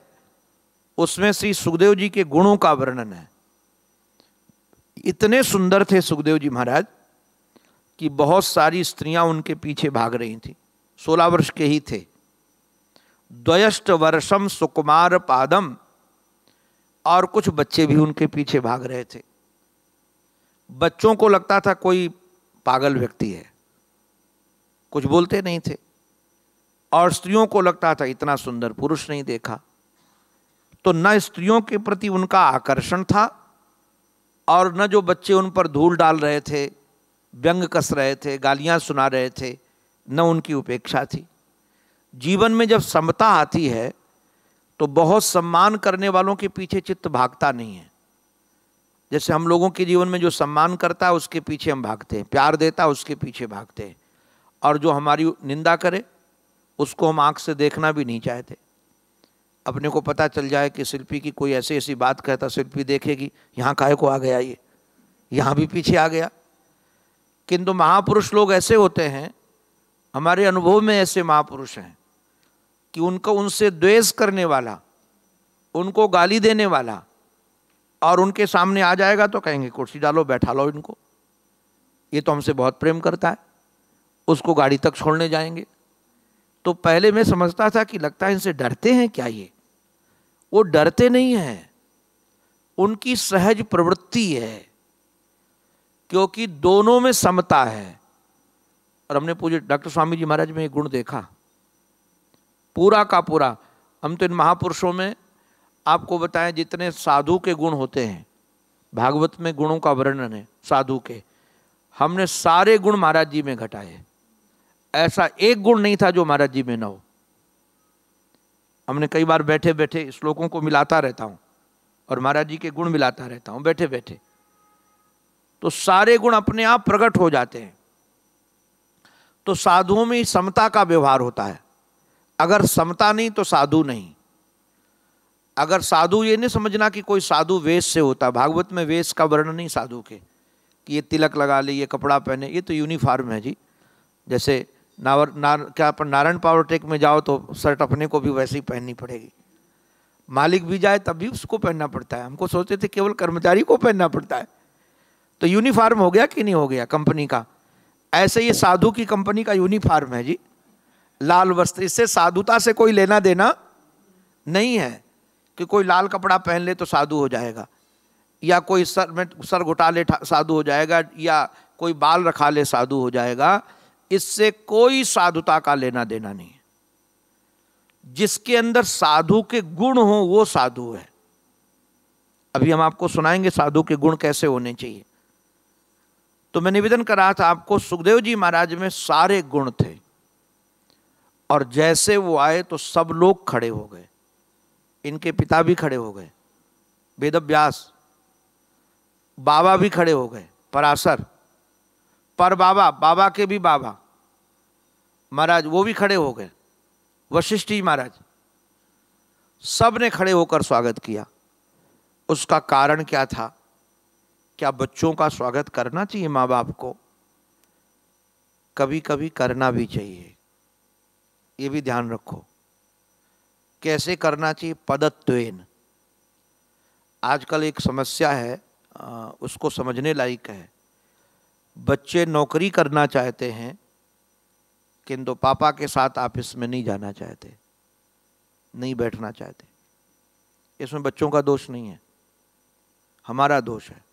उसमें श्री सुखदेव जी के गुणों का वर्णन है इतने सुंदर थे सुखदेव जी महाराज कि बहुत सारी स्त्रियां उनके पीछे भाग रही थी सोलह वर्ष के ही थे द्वयष्ट वर्षम सुकुमार पादम और कुछ बच्चे भी उनके पीछे भाग रहे थे बच्चों को लगता था कोई पागल व्यक्ति है कुछ बोलते नहीं थे और स्त्रियों को लगता था इतना सुंदर पुरुष नहीं देखा तो न स्त्रियों के प्रति उनका आकर्षण था और न जो बच्चे उन पर धूल डाल रहे थे व्यंग कस रहे थे गालियां सुना रहे थे न उनकी उपेक्षा थी जीवन में जब समता आती है तो बहुत सम्मान करने वालों के पीछे चित्त भागता नहीं है जैसे हम लोगों के जीवन में जो सम्मान करता है उसके पीछे हम भागते हैं प्यार देता है उसके पीछे भागते हैं और जो हमारी निंदा करे उसको हम आँख से देखना भी नहीं चाहते अपने को पता चल जाए कि शिल्पी की कोई ऐसी ऐसी बात कहता शिल्पी देखेगी यहाँ काय को आ गया ये यहाँ भी पीछे आ गया किंतु महापुरुष लोग ऐसे होते हैं हमारे अनुभव में ऐसे महापुरुष हैं कि उनको उनसे द्वेष करने वाला उनको गाली देने वाला और उनके सामने आ जाएगा तो कहेंगे कुर्सी डालो बैठा लो इनको ये तो हमसे बहुत प्रेम करता है उसको गाड़ी तक छोड़ने जाएंगे तो पहले मैं समझता था कि लगता है इनसे डरते हैं क्या ये वो डरते नहीं हैं उनकी सहज प्रवृत्ति है क्योंकि दोनों में समता है और हमने पूजे डॉक्टर स्वामी जी महाराज में ये गुण देखा पूरा का पूरा हम तो इन महापुरुषों में आपको बताएं जितने साधु के गुण होते हैं भागवत में गुणों का वर्णन है साधु के हमने सारे गुण महाराज जी में घटाए ऐसा एक गुण नहीं था जो महाराज जी में ना हो हमने कई बार बैठे बैठे श्लोकों को मिलाता रहता हूं और महाराज जी के गुण मिलाता रहता हूं बैठे बैठे तो सारे गुण अपने आप प्रकट हो जाते हैं तो साधुओं में समता का व्यवहार होता है अगर समता नहीं तो साधु नहीं अगर साधु ये नहीं समझना कि कोई साधु वेश से होता भागवत में वेश का वर्णन नहीं साधु के कि ये तिलक लगा ले ये कपड़ा पहने ये तो यूनिफॉर्म है जी जैसे नावर नार क्या अपन नारायण पावर टेक में जाओ तो शर्ट अपने को भी वैसे ही पहननी पड़ेगी मालिक भी जाए तब भी उसको पहनना पड़ता है हमको सोचते थे केवल कर्मचारी को पहनना पड़ता है तो यूनिफार्म हो गया कि नहीं हो गया कंपनी का ऐसे ये साधु की कंपनी का यूनिफार्म है जी लाल वस्त्र इससे साधुता से कोई लेना देना नहीं है कि कोई लाल कपड़ा पहन ले तो साधु हो जाएगा या कोई सर में सर घुटा ले साधु हो जाएगा या कोई बाल रखा ले साधु हो जाएगा इससे कोई साधुता का लेना देना नहीं है जिसके अंदर साधु के गुण हो वो साधु है अभी हम आपको सुनाएंगे साधु के गुण कैसे होने चाहिए तो मैं निवेदन कर रहा था आपको सुखदेव जी महाराज में सारे गुण थे और जैसे वो आए तो सब लोग खड़े हो गए इनके पिता भी खड़े हो गए वेद व्यास बाबा भी खड़े हो गए पराशर पर बाबा बाबा के भी बाबा महाराज वो भी खड़े हो गए वशिष्ठ जी महाराज सब ने खड़े होकर स्वागत किया उसका कारण क्या था क्या बच्चों का स्वागत करना चाहिए माँ बाप को कभी कभी करना भी चाहिए ये भी ध्यान रखो कैसे करना चाहिए पदत्वेन आजकल एक समस्या है उसको समझने लायक है बच्चे नौकरी करना चाहते हैं किंतु पापा के साथ ऑफिस में नहीं जाना चाहते नहीं बैठना चाहते इसमें बच्चों का दोष नहीं है हमारा दोष है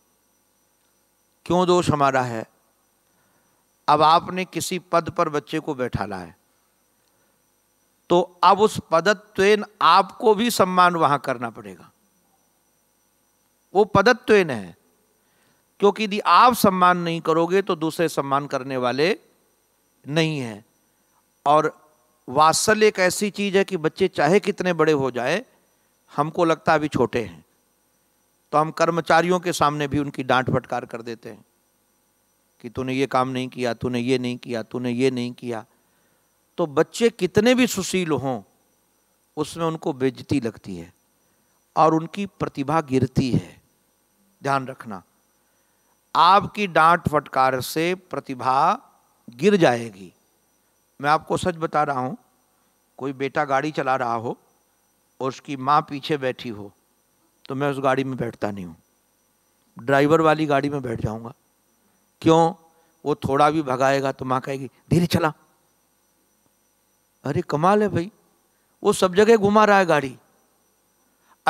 क्यों दोष हमारा है अब आपने किसी पद पर बच्चे को बैठाना है तो अब उस पदत्वेन आपको भी सम्मान वहां करना पड़ेगा वो पदत्वेन है क्योंकि यदि आप सम्मान नहीं करोगे तो दूसरे सम्मान करने वाले नहीं हैं और वात्सल्य एक ऐसी चीज़ है कि बच्चे चाहे कितने बड़े हो जाए हमको लगता है अभी छोटे हैं तो हम कर्मचारियों के सामने भी उनकी डांट फटकार कर देते हैं कि तूने ये काम नहीं किया तूने ये नहीं किया तूने ये नहीं किया तो बच्चे कितने भी सुशील हों उसमें उनको बेजती लगती है और उनकी प्रतिभा गिरती है ध्यान रखना आपकी डांट फटकार से प्रतिभा गिर जाएगी मैं आपको सच बता रहा हूँ कोई बेटा गाड़ी चला रहा हो और उसकी माँ पीछे बैठी हो तो मैं उस गाड़ी में बैठता नहीं हूँ ड्राइवर वाली गाड़ी में बैठ जाऊँगा क्यों वो थोड़ा भी भगाएगा तो माँ कहेगी धीरे चला अरे कमाल है भाई वो सब जगह घुमा रहा है गाड़ी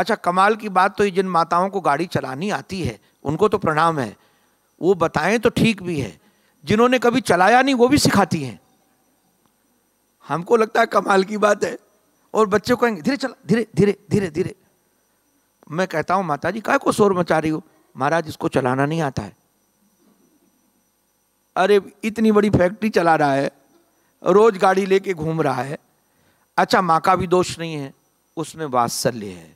अच्छा कमाल की बात तो ये जिन माताओं को गाड़ी चलानी आती है उनको तो प्रणाम है वो बताएं तो ठीक भी है जिन्होंने कभी चलाया नहीं वो भी सिखाती हैं हमको लगता है कमाल की बात है और बच्चे कहेंगे धीरे चला धीरे धीरे धीरे धीरे मैं कहता हूँ माता जी काय को शोर मचा रही हो महाराज इसको चलाना नहीं आता है अरे इतनी बड़ी फैक्ट्री चला रहा है रोज गाड़ी लेके घूम रहा है अच्छा माँ का भी दोष नहीं है उसमें वात्सल्य है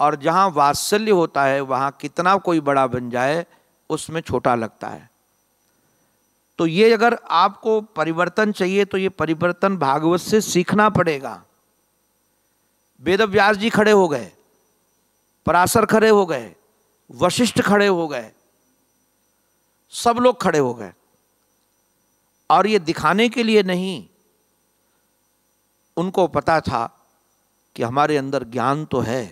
और जहाँ वात्सल्य होता है वहाँ कितना कोई बड़ा बन जाए उसमें छोटा लगता है तो ये अगर आपको परिवर्तन चाहिए तो ये परिवर्तन भागवत से सीखना पड़ेगा वेद व्यास जी खड़े हो गए पराशर खड़े हो गए वशिष्ठ खड़े हो गए सब लोग खड़े हो गए और ये दिखाने के लिए नहीं उनको पता था कि हमारे अंदर ज्ञान तो है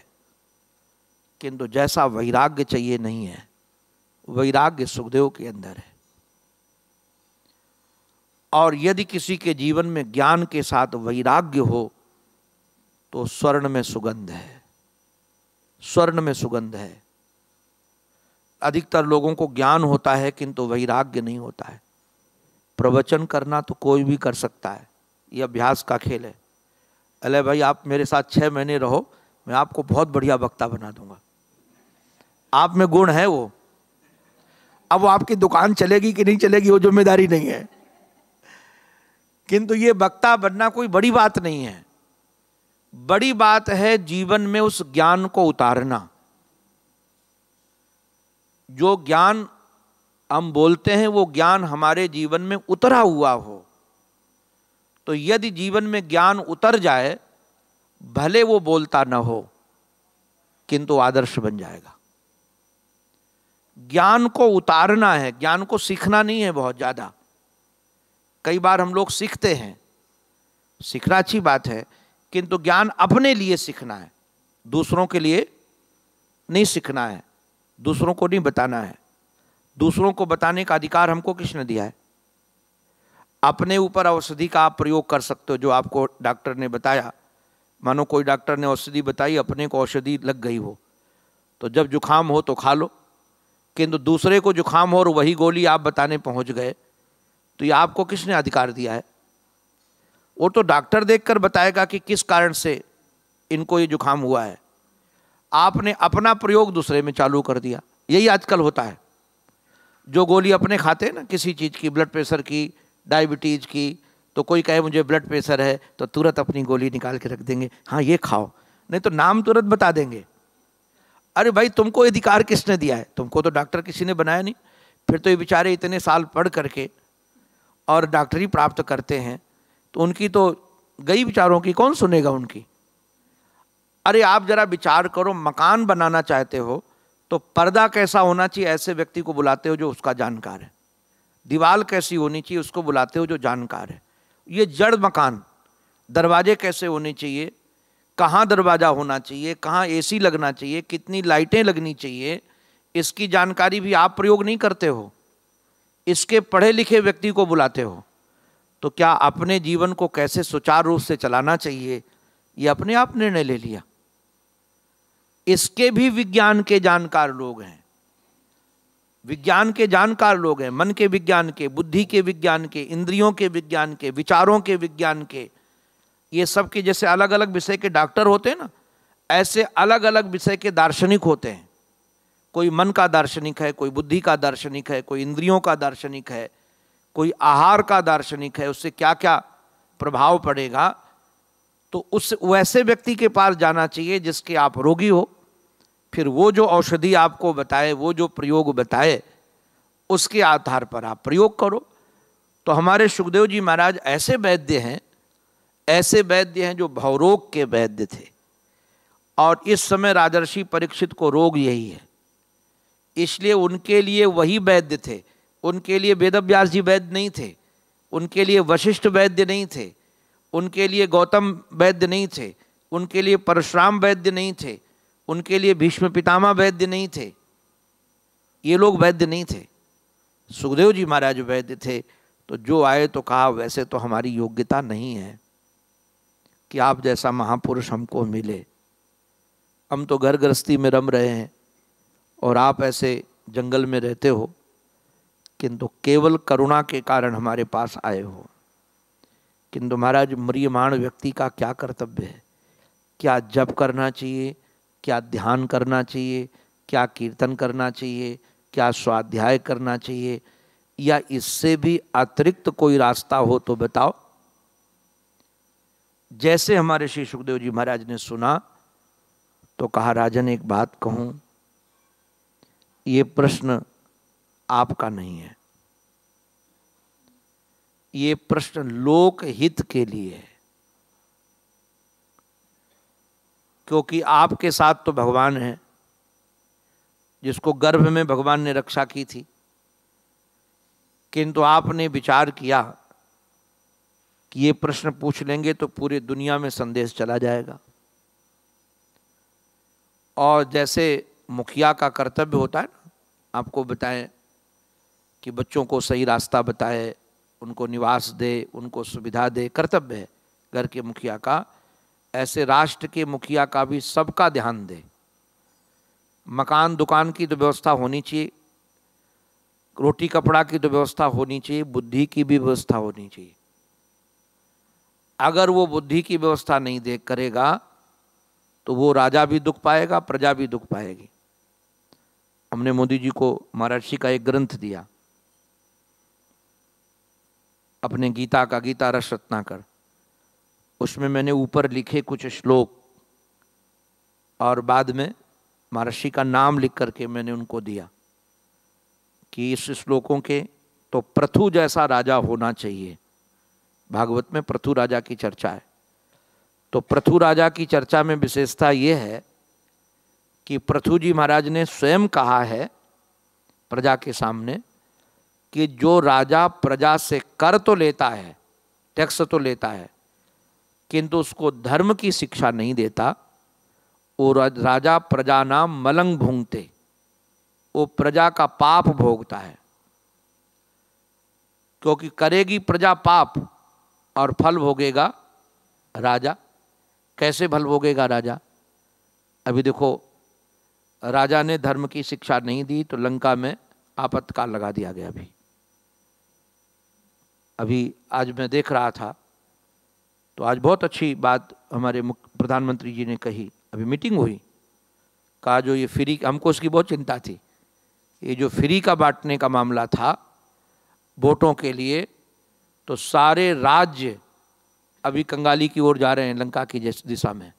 किंतु जैसा वैराग्य चाहिए नहीं है वैराग्य सुखदेव के अंदर है और यदि किसी के जीवन में ज्ञान के साथ वैराग्य हो तो स्वर्ण में सुगंध है स्वर्ण में सुगंध है अधिकतर लोगों को ज्ञान होता है किंतु वैराग्य नहीं होता है प्रवचन करना तो कोई भी कर सकता है ये अभ्यास का खेल है अले भाई आप मेरे साथ छः महीने रहो मैं आपको बहुत बढ़िया वक्ता बना दूंगा आप में गुण है वो अब वो आपकी दुकान चलेगी कि नहीं चलेगी वो जिम्मेदारी नहीं है किंतु ये वक्ता बनना कोई बड़ी बात नहीं है बड़ी बात है जीवन में उस ज्ञान को उतारना जो ज्ञान हम बोलते हैं वो ज्ञान हमारे जीवन में उतरा हुआ हो तो यदि जीवन में ज्ञान उतर जाए भले वो बोलता न हो किंतु आदर्श बन जाएगा ज्ञान को उतारना है ज्ञान को सीखना नहीं है बहुत ज़्यादा कई बार हम लोग सीखते हैं सीखना अच्छी बात है किंतु ज्ञान अपने लिए सीखना है दूसरों के लिए नहीं सीखना है दूसरों को नहीं बताना है दूसरों को बताने का अधिकार हमको किसने दिया है अपने ऊपर औषधि का आप प्रयोग कर सकते हो जो आपको डॉक्टर ने बताया मानो कोई डॉक्टर ने औषधि बताई अपने को औषधि लग गई हो तो जब जुखाम हो तो खा लो किंतु दूसरे को जुखाम हो और वही गोली आप बताने पहुंच गए तो ये आपको किसने अधिकार दिया है वो तो डॉक्टर देखकर बताएगा कि किस कारण से इनको ये जुखाम हुआ है आपने अपना प्रयोग दूसरे में चालू कर दिया यही आजकल होता है जो गोली अपने खाते हैं ना किसी चीज़ की ब्लड प्रेशर की डायबिटीज़ की तो कोई कहे मुझे ब्लड प्रेशर है तो तुरंत अपनी गोली निकाल के रख देंगे हाँ ये खाओ नहीं तो नाम तुरंत बता देंगे अरे भाई तुमको अधिकार किसने दिया है तुमको तो डॉक्टर किसी ने बनाया नहीं फिर तो ये बेचारे इतने साल पढ़ करके और डॉक्टरी प्राप्त करते हैं तो उनकी तो गई विचारों की कौन सुनेगा उनकी अरे आप ज़रा विचार करो मकान बनाना चाहते हो तो पर्दा कैसा होना चाहिए ऐसे व्यक्ति को बुलाते हो जो उसका जानकार है दीवार कैसी होनी चाहिए उसको बुलाते हो जो जानकार है ये जड़ मकान दरवाजे कैसे होने चाहिए कहाँ दरवाज़ा होना चाहिए कहाँ एसी लगना चाहिए कितनी लाइटें लगनी चाहिए इसकी जानकारी भी आप प्रयोग नहीं करते हो इसके पढ़े लिखे व्यक्ति को बुलाते हो तो क्या अपने जीवन को कैसे सुचारू रूप से चलाना चाहिए ये अपने आप निर्णय ले लिया इसके भी विज्ञान के जानकार लोग हैं विज्ञान के जानकार लोग हैं मन के विज्ञान के बुद्धि के विज्ञान के इंद्रियों के विज्ञान के विचारों के विज्ञान के ये सब के जैसे अलग अलग विषय के डॉक्टर होते हैं ना ऐसे अलग अलग विषय के दार्शनिक होते हैं कोई मन का दार्शनिक है कोई बुद्धि का दार्शनिक है कोई इंद्रियों का दार्शनिक है कोई आहार का दार्शनिक है उससे क्या क्या प्रभाव पड़ेगा तो उस वैसे व्यक्ति के पास जाना चाहिए जिसके आप रोगी हो फिर वो जो औषधि आपको बताए वो जो प्रयोग बताए उसके आधार पर आप प्रयोग करो तो हमारे सुखदेव जी महाराज ऐसे वैद्य हैं ऐसे वैद्य हैं जो भवरोग के वैद्य थे और इस समय राजर्षि परीक्षित को रोग यही है इसलिए उनके लिए वही वैद्य थे उनके लिए वेदव्यास जी वैद्य नहीं थे उनके लिए वशिष्ठ वैद्य नहीं थे उनके लिए गौतम वैद्य नहीं थे उनके लिए परशुराम वैद्य नहीं थे उनके लिए भीष्म पितामह वैद्य नहीं थे ये लोग वैद्य नहीं थे सुखदेव जी महाराज वैद्य थे तो जो आए तो कहा वैसे तो हमारी योग्यता नहीं है कि आप जैसा महापुरुष हमको मिले हम तो घर गृहस्थी में रम रहे हैं और आप ऐसे जंगल में रहते हो किंतु केवल करुणा के कारण हमारे पास आए हो किंतु तो महाराज मरियमाण व्यक्ति का क्या कर्तव्य है क्या जप करना चाहिए क्या ध्यान करना चाहिए क्या कीर्तन करना चाहिए क्या स्वाध्याय करना चाहिए या इससे भी अतिरिक्त कोई रास्ता हो तो बताओ जैसे हमारे श्री सुखदेव जी महाराज ने सुना तो कहा राजन एक बात कहूं ये प्रश्न आपका नहीं है ये प्रश्न लोक हित के लिए है क्योंकि आपके साथ तो भगवान है जिसको गर्भ में भगवान ने रक्षा की थी किंतु आपने विचार किया कि ये प्रश्न पूछ लेंगे तो पूरे दुनिया में संदेश चला जाएगा और जैसे मुखिया का कर्तव्य होता है ना आपको बताएं कि बच्चों को सही रास्ता बताए उनको निवास दे उनको सुविधा दे कर्तव्य है घर के मुखिया का ऐसे राष्ट्र के मुखिया का भी सबका ध्यान दे मकान दुकान की तो व्यवस्था होनी चाहिए रोटी कपड़ा की तो व्यवस्था होनी चाहिए बुद्धि की भी व्यवस्था होनी चाहिए अगर वो बुद्धि की व्यवस्था नहीं दे करेगा तो वो राजा भी दुख पाएगा प्रजा भी दुख पाएगी हमने मोदी जी को महाराष्ट्र का एक ग्रंथ दिया अपने गीता का गीता रस रत्नाकर उसमें मैंने ऊपर लिखे कुछ श्लोक और बाद में महर्षि का नाम लिख करके मैंने उनको दिया कि इस श्लोकों के तो प्रथु जैसा राजा होना चाहिए भागवत में प्रथु राजा की चर्चा है तो प्रथु राजा की चर्चा में विशेषता ये है कि प्रथु जी महाराज ने स्वयं कहा है प्रजा के सामने कि जो राजा प्रजा से कर तो लेता है टैक्स तो लेता है किंतु उसको धर्म की शिक्षा नहीं देता वो राजा प्रजा नाम मलंग भूंगते वो प्रजा का पाप भोगता है क्योंकि करेगी प्रजा पाप और फल भोगेगा राजा कैसे फल भोगेगा राजा अभी देखो राजा ने धर्म की शिक्षा नहीं दी तो लंका में आपत्काल लगा दिया गया अभी अभी आज मैं देख रहा था तो आज बहुत अच्छी बात हमारे प्रधानमंत्री जी ने कही अभी मीटिंग हुई कहा जो ये फ्री हमको उसकी बहुत चिंता थी ये जो फ्री का बांटने का मामला था वोटों के लिए तो सारे राज्य अभी कंगाली की ओर जा रहे हैं लंका की दिशा में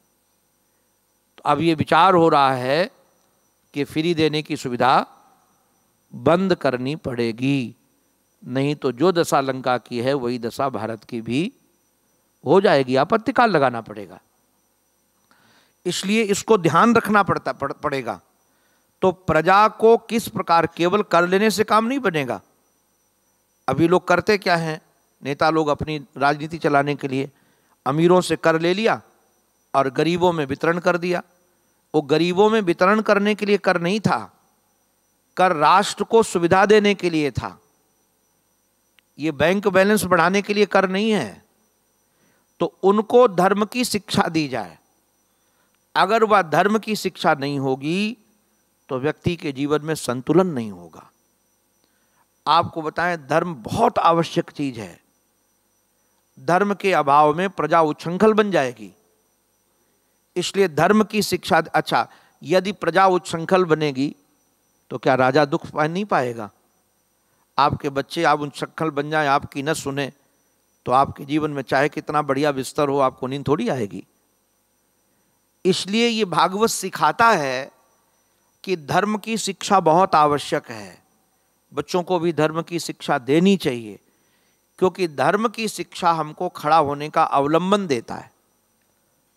तो अब ये विचार हो रहा है कि फ्री देने की सुविधा बंद करनी पड़ेगी नहीं तो जो दशा लंका की है वही दशा भारत की भी हो जाएगी आपत्तिकाल लगाना पड़ेगा इसलिए इसको ध्यान रखना पड़ता पड़, पड़ेगा तो प्रजा को किस प्रकार केवल कर लेने से काम नहीं बनेगा अभी लोग करते क्या हैं नेता लोग अपनी राजनीति चलाने के लिए अमीरों से कर ले लिया और गरीबों में वितरण कर दिया वो गरीबों में वितरण करने के लिए कर नहीं था कर राष्ट्र को सुविधा देने के लिए था ये बैंक बैलेंस बढ़ाने के लिए कर नहीं है तो उनको धर्म की शिक्षा दी जाए अगर वह धर्म की शिक्षा नहीं होगी तो व्यक्ति के जीवन में संतुलन नहीं होगा आपको बताएं धर्म बहुत आवश्यक चीज है धर्म के अभाव में प्रजा उच्छृंखल बन जाएगी इसलिए धर्म की शिक्षा अच्छा यदि प्रजा उच्छृंखल बनेगी तो क्या राजा दुख पा नहीं पाएगा आपके बच्चे आप उन शक्ल बन जाएं आपकी न सुने तो आपके जीवन में चाहे कितना बढ़िया बिस्तर हो आपको नींद थोड़ी आएगी इसलिए ये भागवत सिखाता है कि धर्म की शिक्षा बहुत आवश्यक है बच्चों को भी धर्म की शिक्षा देनी चाहिए क्योंकि धर्म की शिक्षा हमको खड़ा होने का अवलंबन देता है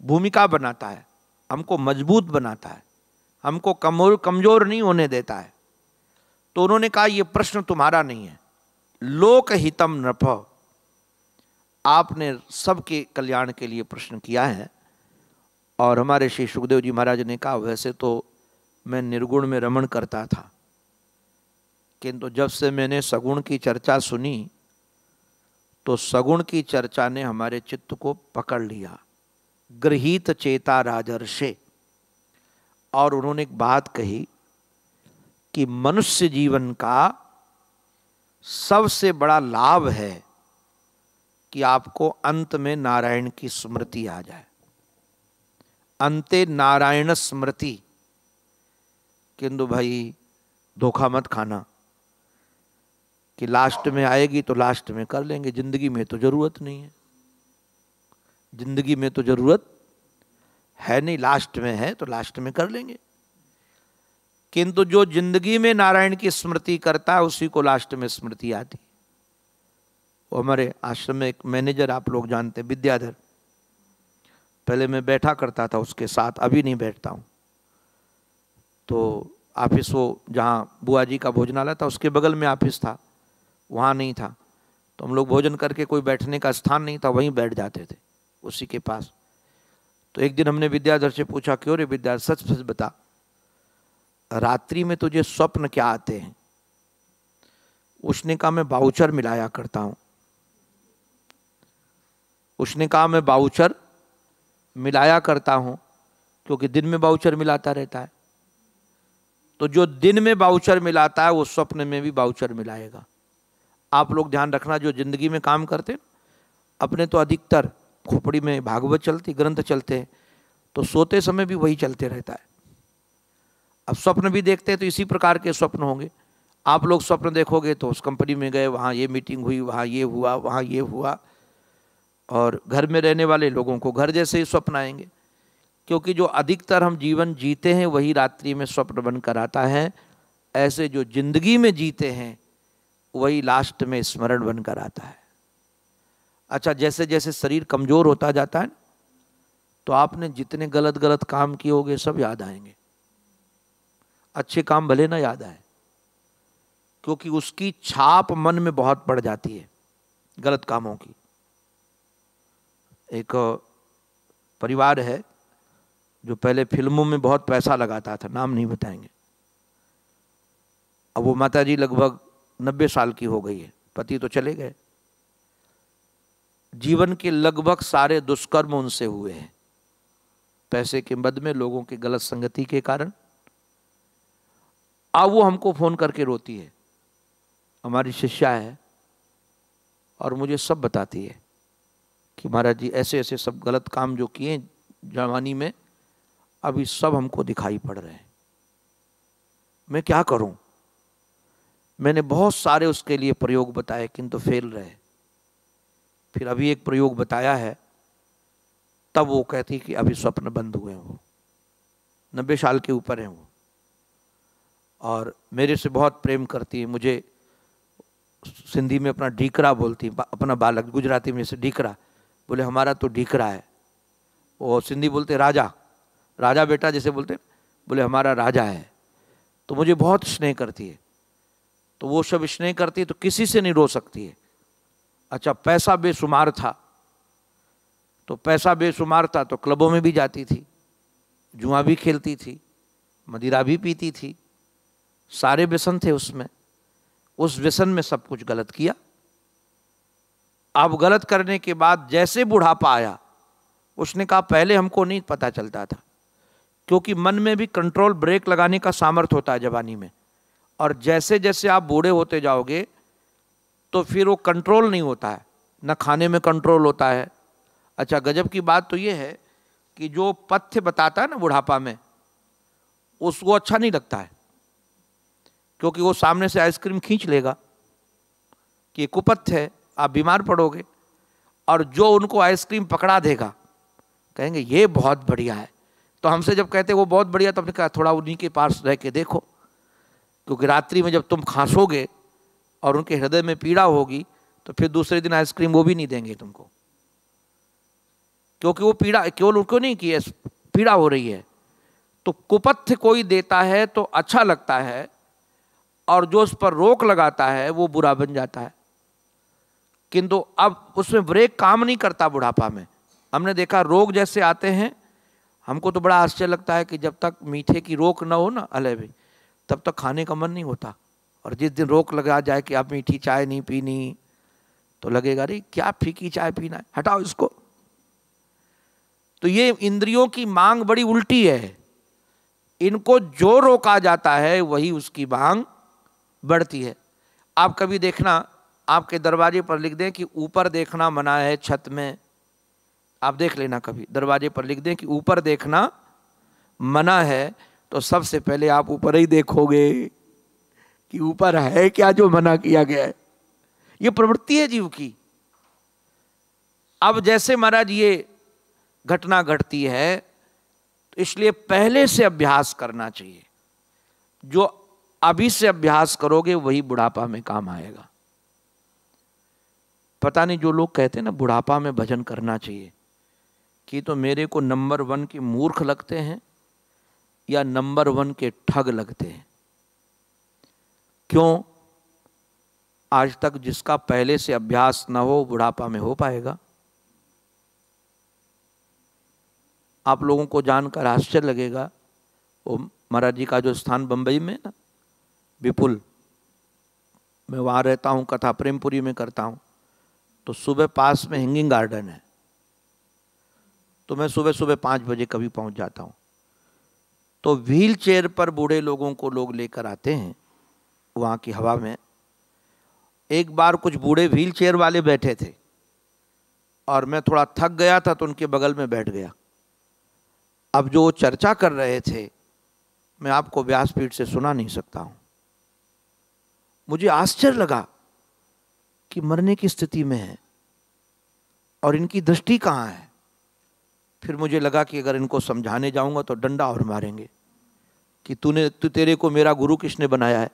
भूमिका बनाता है हमको मजबूत बनाता है हमको कमजोर कमजोर नहीं होने देता है तो उन्होंने कहा यह प्रश्न तुम्हारा नहीं है लोक हितम नृप आपने सबके कल्याण के लिए प्रश्न किया है और हमारे श्री सुखदेव जी महाराज ने कहा वैसे तो मैं निर्गुण में रमण करता था किंतु जब से मैंने सगुण की चर्चा सुनी तो सगुण की चर्चा ने हमारे चित्त को पकड़ लिया गृहित चेता राजर्षे और उन्होंने एक बात कही कि मनुष्य जीवन का सबसे बड़ा लाभ है कि आपको अंत में नारायण की स्मृति आ जाए अंते नारायण स्मृति किंतु भाई धोखा मत खाना कि लास्ट में आएगी तो लास्ट में कर लेंगे जिंदगी में तो ज़रूरत नहीं है जिंदगी में तो ज़रूरत है नहीं लास्ट में है तो लास्ट में कर लेंगे किंतु जो जिंदगी में नारायण की स्मृति करता है उसी को लास्ट में स्मृति आती वो हमारे आश्रम में एक मैनेजर आप लोग जानते हैं विद्याधर पहले मैं बैठा करता था उसके साथ अभी नहीं बैठता हूँ तो ऑफिस वो जहाँ बुआ जी का भोजनालय था उसके बगल में ऑफिस था वहाँ नहीं था तो हम लोग भोजन करके कोई बैठने का स्थान नहीं था वहीं बैठ जाते थे उसी के पास तो एक दिन हमने विद्याधर से पूछा क्यों रे विद्याधर सच सच बता रात्रि में तुझे स्वप्न क्या आते हैं उसने कहा मैं बाउचर मिलाया करता हूं उसने कहा मैं बाउचर मिलाया करता हूं क्योंकि दिन में बाउचर मिलाता रहता है तो जो दिन में बाउचर मिलाता है वो स्वप्न में भी बाउचर मिलाएगा आप लोग ध्यान रखना जो जिंदगी में काम करते अपने तो अधिकतर खोपड़ी में भागवत चलती ग्रंथ चलते हैं तो सोते समय भी वही चलते रहता है अब स्वप्न भी देखते हैं तो इसी प्रकार के स्वप्न होंगे आप लोग स्वप्न देखोगे तो उस कंपनी में गए वहाँ ये मीटिंग हुई वहाँ ये हुआ वहाँ ये हुआ और घर में रहने वाले लोगों को घर जैसे ही स्वप्न आएंगे क्योंकि जो अधिकतर हम जीवन जीते हैं वही रात्रि में स्वप्न बनकर आता है ऐसे जो जिंदगी में जीते हैं वही लास्ट में स्मरण बनकर आता है अच्छा जैसे जैसे शरीर कमज़ोर होता जाता है तो आपने जितने गलत गलत काम किए होंगे सब याद आएंगे अच्छे काम भले ना याद आए क्योंकि उसकी छाप मन में बहुत पड़ जाती है गलत कामों की एक परिवार है जो पहले फिल्मों में बहुत पैसा लगाता था नाम नहीं बताएंगे अब वो माता जी लगभग नब्बे साल की हो गई है पति तो चले गए जीवन के लगभग सारे दुष्कर्म उनसे हुए हैं पैसे के मद में लोगों की गलत संगति के कारण अब वो हमको फ़ोन करके रोती है हमारी शिष्या है और मुझे सब बताती है कि महाराज जी ऐसे ऐसे सब गलत काम जो किए जवानी में अभी सब हमको दिखाई पड़ रहे हैं मैं क्या करूं मैंने बहुत सारे उसके लिए प्रयोग बताए किंतु तो फेल रहे फिर अभी एक प्रयोग बताया है तब वो कहती कि अभी स्वप्न बंद हुए हैं वो नब्बे साल के ऊपर हैं वो और मेरे से बहुत प्रेम करती है मुझे सिंधी में अपना ढीकरा बोलती है अपना बालक गुजराती में जैसे ढीकरा बोले हमारा तो ढीकरा है वो सिंधी बोलते राजा राजा बेटा जैसे बोलते बोले हमारा राजा है तो मुझे बहुत स्नेह करती है तो वो सब स्नेह करती है तो किसी से नहीं रो सकती है अच्छा पैसा बेशुमार था तो पैसा बेशुमार था तो क्लबों में भी जाती थी जुआ भी खेलती थी मदिरा भी पीती थी सारे व्यसन थे उसमें उस व्यसन में सब कुछ गलत किया अब गलत करने के बाद जैसे बुढ़ापा आया उसने कहा पहले हमको नहीं पता चलता था क्योंकि मन में भी कंट्रोल ब्रेक लगाने का सामर्थ्य होता है जवानी में और जैसे जैसे आप बूढ़े होते जाओगे तो फिर वो कंट्रोल नहीं होता है न खाने में कंट्रोल होता है अच्छा गजब की बात तो ये है कि जो पथ्य बताता है ना बुढ़ापा में उसको अच्छा नहीं लगता है क्योंकि वो सामने से आइसक्रीम खींच लेगा कि कुपथ है आप बीमार पड़ोगे और जो उनको आइसक्रीम पकड़ा देगा कहेंगे ये बहुत बढ़िया है तो हमसे जब कहते वो बहुत बढ़िया तो हमने कहा थोड़ा उन्हीं के पास रह के देखो क्योंकि रात्रि में जब तुम खांसोगे और उनके हृदय में पीड़ा होगी तो फिर दूसरे दिन आइसक्रीम वो भी नहीं देंगे तुमको क्योंकि वो पीड़ा केवल उनको नहीं किया पीड़ा हो रही है तो कुपथ्य कोई देता है तो अच्छा लगता है और जो उस पर रोक लगाता है वो बुरा बन जाता है किंतु अब उसमें ब्रेक काम नहीं करता बुढ़ापा में हमने देखा रोग जैसे आते हैं हमको तो बड़ा आश्चर्य लगता है कि जब तक मीठे की रोक ना हो ना अले भाई तब तक खाने का मन नहीं होता और जिस दिन रोक लगा जाए कि आप मीठी चाय नहीं पीनी तो लगेगा अरे क्या फीकी चाय पीना है हटाओ इसको तो ये इंद्रियों की मांग बड़ी उल्टी है इनको जो रोका जाता है वही उसकी मांग बढ़ती है आप कभी देखना आपके दरवाजे पर लिख दें कि ऊपर देखना मना है छत में आप देख लेना कभी दरवाजे पर लिख दें कि ऊपर देखना मना है तो सबसे पहले आप ऊपर ही देखोगे कि ऊपर है क्या जो मना किया गया है ये प्रवृत्ति है जीव की अब जैसे महाराज ये घटना घटती है तो इसलिए पहले से अभ्यास करना चाहिए जो अभी से अभ्यास करोगे वही बुढ़ापा में काम आएगा पता नहीं जो लोग कहते हैं ना बुढ़ापा में भजन करना चाहिए कि तो मेरे को नंबर वन के मूर्ख लगते हैं या नंबर वन के ठग लगते हैं क्यों आज तक जिसका पहले से अभ्यास ना हो बुढ़ापा में हो पाएगा आप लोगों को जानकर आश्चर्य लगेगा वो महाराज जी का जो स्थान बंबई में ना विपुल मैं वहाँ रहता हूँ कथा प्रेमपुरी में करता हूँ तो सुबह पास में हैंगिंग गार्डन है तो मैं सुबह सुबह पाँच बजे कभी पहुँच जाता हूँ तो व्हील चेयर पर बूढ़े लोगों को लोग लेकर आते हैं वहाँ की हवा में एक बार कुछ बूढ़े व्हील चेयर वाले बैठे थे और मैं थोड़ा थक गया था तो उनके बगल में बैठ गया अब जो चर्चा कर रहे थे मैं आपको व्यासपीठ से सुना नहीं सकता हूँ मुझे आश्चर्य लगा कि मरने की स्थिति में है और इनकी दृष्टि कहाँ है फिर मुझे लगा कि अगर इनको समझाने जाऊंगा तो डंडा और मारेंगे कि तूने तू तेरे को मेरा गुरु किसने बनाया है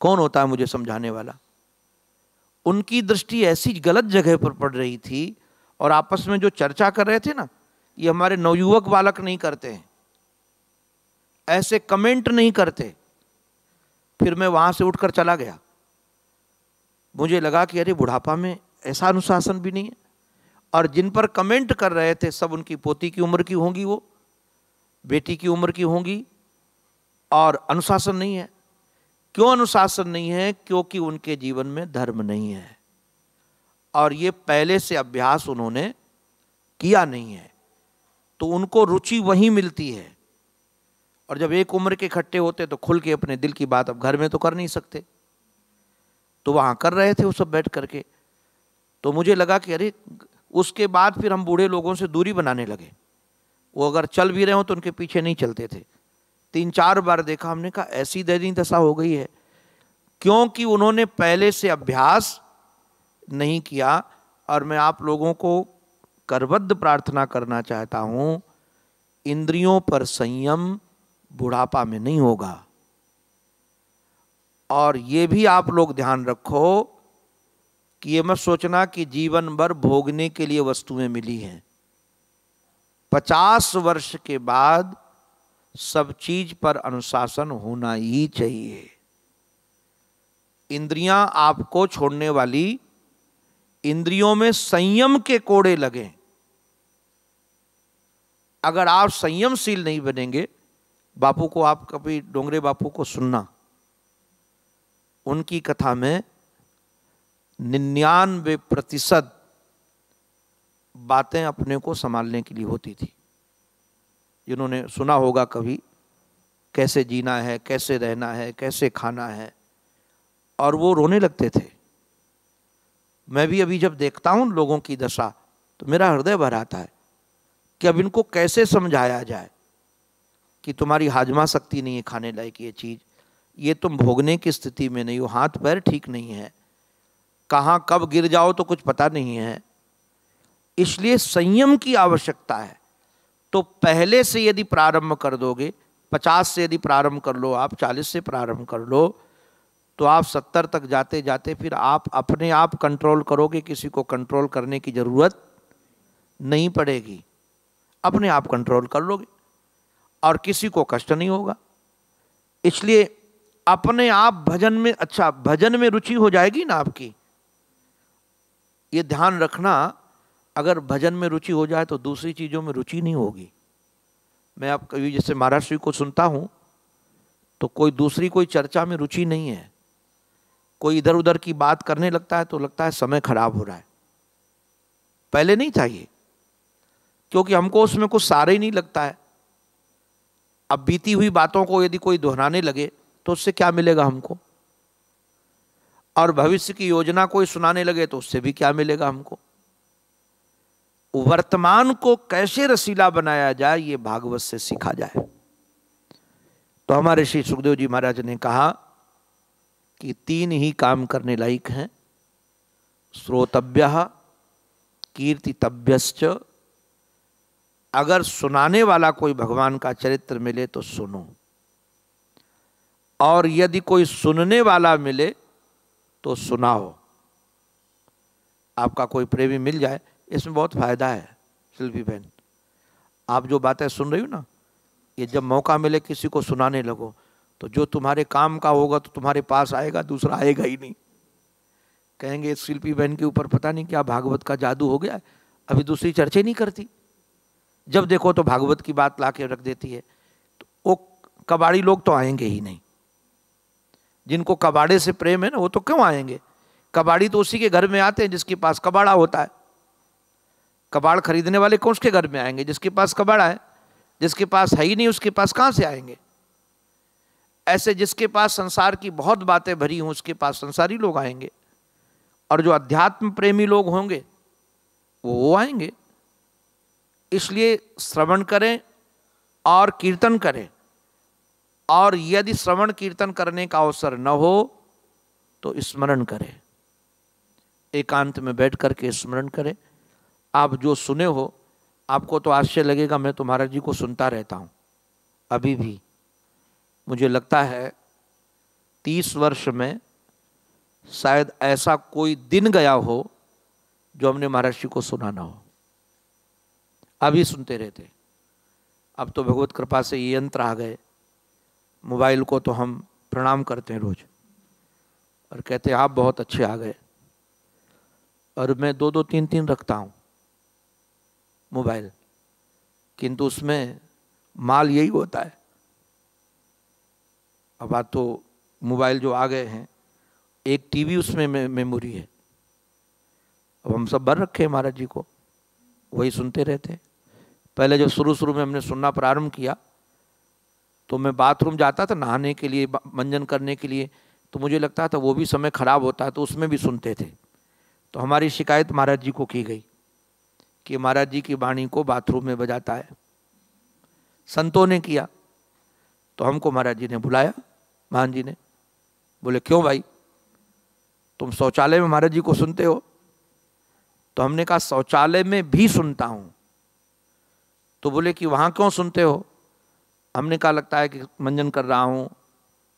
कौन होता है मुझे समझाने वाला उनकी दृष्टि ऐसी गलत जगह पर पड़ रही थी और आपस में जो चर्चा कर रहे थे ना ये हमारे नवयुवक बालक नहीं करते हैं ऐसे कमेंट नहीं करते फिर मैं वहाँ से उठकर चला गया मुझे लगा कि अरे बुढ़ापा में ऐसा अनुशासन भी नहीं है और जिन पर कमेंट कर रहे थे सब उनकी पोती की उम्र की होंगी वो बेटी की उम्र की होंगी और अनुशासन नहीं है क्यों अनुशासन नहीं है क्योंकि उनके जीवन में धर्म नहीं है और ये पहले से अभ्यास उन्होंने किया नहीं है तो उनको रुचि वहीं मिलती है और जब एक उम्र के इकट्ठे होते तो खुल के अपने दिल की बात अब घर में तो कर नहीं सकते तो वहाँ कर रहे थे वो सब बैठ करके तो मुझे लगा कि अरे उसके बाद फिर हम बूढ़े लोगों से दूरी बनाने लगे वो अगर चल भी रहे हो तो उनके पीछे नहीं चलते थे तीन चार बार देखा हमने कहा ऐसी दयनीय दशा हो गई है क्योंकि उन्होंने पहले से अभ्यास नहीं किया और मैं आप लोगों को करबद्ध प्रार्थना करना चाहता हूँ इंद्रियों पर संयम बुढ़ापा में नहीं होगा और ये भी आप लोग ध्यान रखो कि ये मत सोचना कि जीवन भर भोगने के लिए वस्तुएं मिली हैं पचास वर्ष के बाद सब चीज पर अनुशासन होना ही चाहिए इंद्रियां आपको छोड़ने वाली इंद्रियों में संयम के कोड़े लगे अगर आप संयमशील नहीं बनेंगे बापू को आप कभी डोंगरे बापू को सुनना उनकी कथा में निन्यानवे प्रतिशत बातें अपने को संभालने के लिए होती थी जिन्होंने सुना होगा कभी कैसे जीना है कैसे रहना है कैसे खाना है और वो रोने लगते थे मैं भी अभी जब देखता हूँ लोगों की दशा तो मेरा हृदय भर आता है कि अब इनको कैसे समझाया जाए कि तुम्हारी हाजमा शक्ति नहीं है खाने लायक ये चीज़ ये तुम भोगने की स्थिति में नहीं हो हाथ पैर ठीक नहीं है कहाँ कब गिर जाओ तो कुछ पता नहीं है इसलिए संयम की आवश्यकता है तो पहले से यदि प्रारंभ कर दोगे पचास से यदि प्रारंभ कर लो आप चालीस से प्रारंभ कर लो तो आप सत्तर तक जाते जाते फिर आप अपने आप कंट्रोल करोगे किसी को कंट्रोल करने की ज़रूरत नहीं पड़ेगी अपने आप कंट्रोल कर लोगे और किसी को कष्ट नहीं होगा इसलिए अपने आप भजन में अच्छा भजन में रुचि हो जाएगी ना आपकी ये ध्यान रखना अगर भजन में रुचि हो जाए तो दूसरी चीज़ों में रुचि नहीं होगी मैं आप कभी जैसे महाराज श्री को सुनता हूँ तो कोई दूसरी कोई चर्चा में रुचि नहीं है कोई इधर उधर की बात करने लगता है तो लगता है समय खराब हो रहा है पहले नहीं था ये क्योंकि हमको उसमें कुछ सारे ही नहीं लगता है अब बीती हुई बातों को यदि कोई दोहराने लगे तो उससे क्या मिलेगा हमको और भविष्य की योजना कोई सुनाने लगे तो उससे भी क्या मिलेगा हमको वर्तमान को कैसे रसीला बनाया जाए ये भागवत से सीखा जाए तो हमारे श्री सुखदेव जी महाराज ने कहा कि तीन ही काम करने लायक हैं श्रोतव्य कीर्तितव्यश्च अगर सुनाने वाला कोई भगवान का चरित्र मिले तो सुनो और यदि कोई सुनने वाला मिले तो सुनाओ आपका कोई प्रेमी मिल जाए इसमें बहुत फायदा है शिल्पी बहन आप जो बातें सुन रही हो ना ये जब मौका मिले किसी को सुनाने लगो तो जो तुम्हारे काम का होगा तो तुम्हारे पास आएगा दूसरा आएगा ही नहीं कहेंगे शिल्पी बहन के ऊपर पता नहीं क्या भागवत का जादू हो गया अभी दूसरी चर्चा नहीं करती जब देखो तो भागवत की बात ला के रख देती है तो वो कबाड़ी लोग तो आएंगे ही नहीं जिनको कबाड़े से प्रेम है ना वो तो क्यों आएंगे कबाड़ी तो उसी के घर में आते हैं जिसके पास कबाड़ा होता है कबाड़ खरीदने वाले कौन उसके घर में आएंगे जिसके पास कबाड़ा है जिसके पास है ही नहीं उसके पास कहाँ से आएंगे ऐसे जिसके पास संसार की बहुत बातें भरी हों उसके पास संसारी लोग आएंगे और जो अध्यात्म प्रेमी लोग होंगे वो वो आएंगे इसलिए श्रवण करें और कीर्तन करें और यदि श्रवण कीर्तन करने का अवसर न हो तो स्मरण करें एकांत में बैठ करके स्मरण करें आप जो सुने हो आपको तो आश्चर्य लगेगा मैं तो महाराज जी को सुनता रहता हूँ अभी भी मुझे लगता है तीस वर्ष में शायद ऐसा कोई दिन गया हो जो हमने महाराज जी को सुना ना हो अभी सुनते रहते अब तो भगवत कृपा से ये यंत्र आ गए मोबाइल को तो हम प्रणाम करते हैं रोज़ और कहते हैं आप बहुत अच्छे आ गए और मैं दो दो तीन तीन रखता हूँ मोबाइल किंतु उसमें माल यही होता है अब आ तो मोबाइल जो आ गए हैं एक टीवी उसमें मे, मेमोरी है अब हम सब भर रखे हैं महाराज जी को वही सुनते रहते हैं पहले जब शुरू शुरू में हमने सुनना प्रारंभ किया तो मैं बाथरूम जाता था नहाने के लिए मंजन करने के लिए तो मुझे लगता था वो भी समय ख़राब होता तो उसमें भी सुनते थे तो हमारी शिकायत महाराज जी को की गई कि महाराज जी की वाणी को बाथरूम में बजाता है संतों ने किया तो हमको महाराज जी ने बुलाया महान जी ने बोले क्यों भाई तुम शौचालय में महाराज जी को सुनते हो तो हमने कहा शौचालय में भी सुनता हूँ तो बोले कि वहाँ क्यों सुनते हो हमने कहा लगता है कि मंजन कर रहा हूँ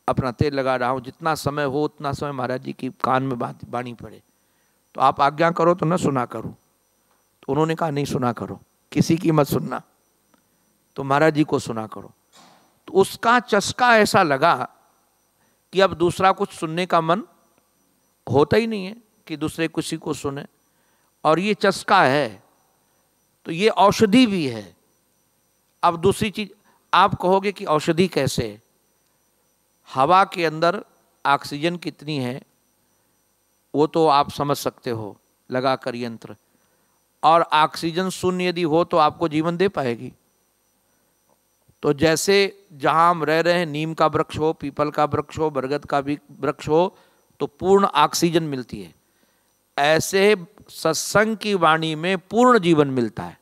अपना तेल लगा रहा हूँ जितना समय हो उतना समय महाराज जी की कान में बाणी पड़े तो आप आज्ञा करो तो न सुना करो तो उन्होंने कहा नहीं सुना करो किसी की मत सुनना तो महाराज जी को सुना करो तो उसका चस्का ऐसा लगा कि अब दूसरा कुछ सुनने का मन होता ही नहीं है कि दूसरे किसी को सुने और ये चस्का है तो ये औषधि भी है अब दूसरी चीज़ आप कहोगे कि औषधि कैसे है हवा के अंदर ऑक्सीजन कितनी है वो तो आप समझ सकते हो लगाकर यंत्र और ऑक्सीजन शून्य यदि हो तो आपको जीवन दे पाएगी तो जैसे जहां हम रह रहे हैं नीम का वृक्ष हो पीपल का वृक्ष हो बरगद का भी वृक्ष हो तो पूर्ण ऑक्सीजन मिलती है ऐसे सत्संग की वाणी में पूर्ण जीवन मिलता है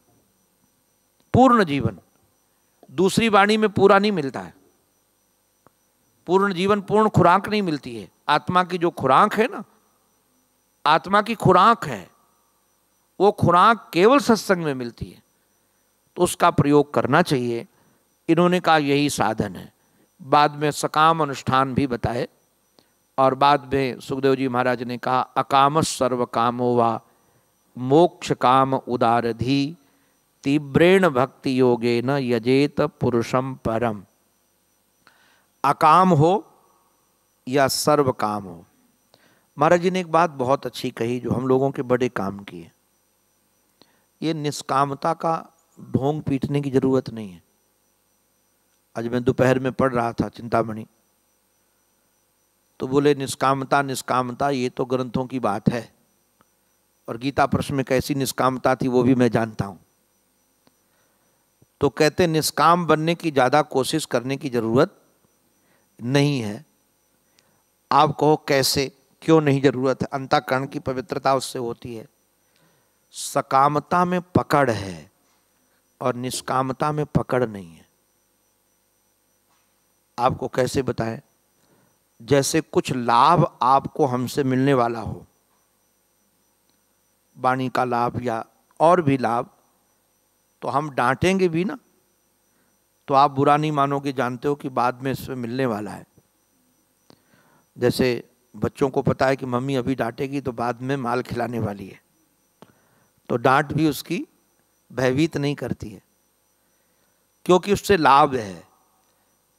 पूर्ण जीवन दूसरी वाणी में पूरा नहीं मिलता है पूर्ण जीवन पूर्ण खुराक नहीं मिलती है आत्मा की जो खुराक है ना आत्मा की खुराक है वो खुराक केवल सत्संग में मिलती है तो उसका प्रयोग करना चाहिए इन्होंने कहा यही साधन है बाद में सकाम अनुष्ठान भी बताए और बाद में सुखदेव जी महाराज ने कहा अकाम सर्व कामो वा मोक्ष काम उदारधी तीव्रेण भक्ति योगे न यजेत पुरुषम परम अकाम हो या सर्व काम हो महाराज जी ने एक बात बहुत अच्छी कही जो हम लोगों के बड़े काम की है ये निष्कामता का ढोंग पीटने की ज़रूरत नहीं है आज मैं दोपहर में पढ़ रहा था चिंतामणि तो बोले निष्कामता निष्कामता ये तो ग्रंथों की बात है और गीता प्रश्न में कैसी निष्कामता थी वो भी मैं जानता हूं तो कहते निष्काम बनने की ज़्यादा कोशिश करने की ज़रूरत नहीं है आप कहो कैसे क्यों नहीं ज़रूरत है अंतकरण की पवित्रता उससे होती है सकामता में पकड़ है और निष्कामता में पकड़ नहीं है आपको कैसे बताएं जैसे कुछ लाभ आपको हमसे मिलने वाला हो वाणी का लाभ या और भी लाभ तो हम डांटेंगे भी ना तो आप बुरा नहीं मानोगे जानते हो कि बाद में इसमें मिलने वाला है जैसे बच्चों को पता है कि मम्मी अभी डांटेगी तो बाद में माल खिलाने वाली है तो डांट भी उसकी भयभीत नहीं करती है क्योंकि उससे लाभ है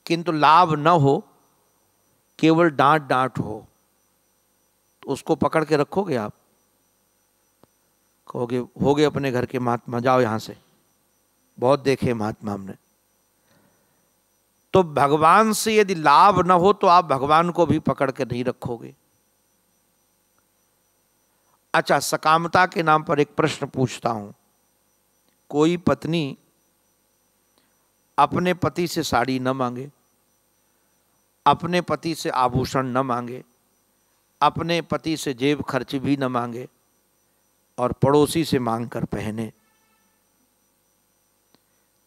किंतु लाभ न हो केवल डांट डांट हो तो उसको पकड़ के रखोगे आप कहोगे हो गए अपने घर के महात्मा जाओ यहाँ से बहुत देखे महात्मा हमने तो भगवान से यदि लाभ न हो तो आप भगवान को भी पकड़ के नहीं रखोगे अच्छा सकामता के नाम पर एक प्रश्न पूछता हूं कोई पत्नी अपने पति से साड़ी न मांगे अपने पति से आभूषण न मांगे अपने पति से जेब खर्च भी न मांगे और पड़ोसी से मांग कर पहने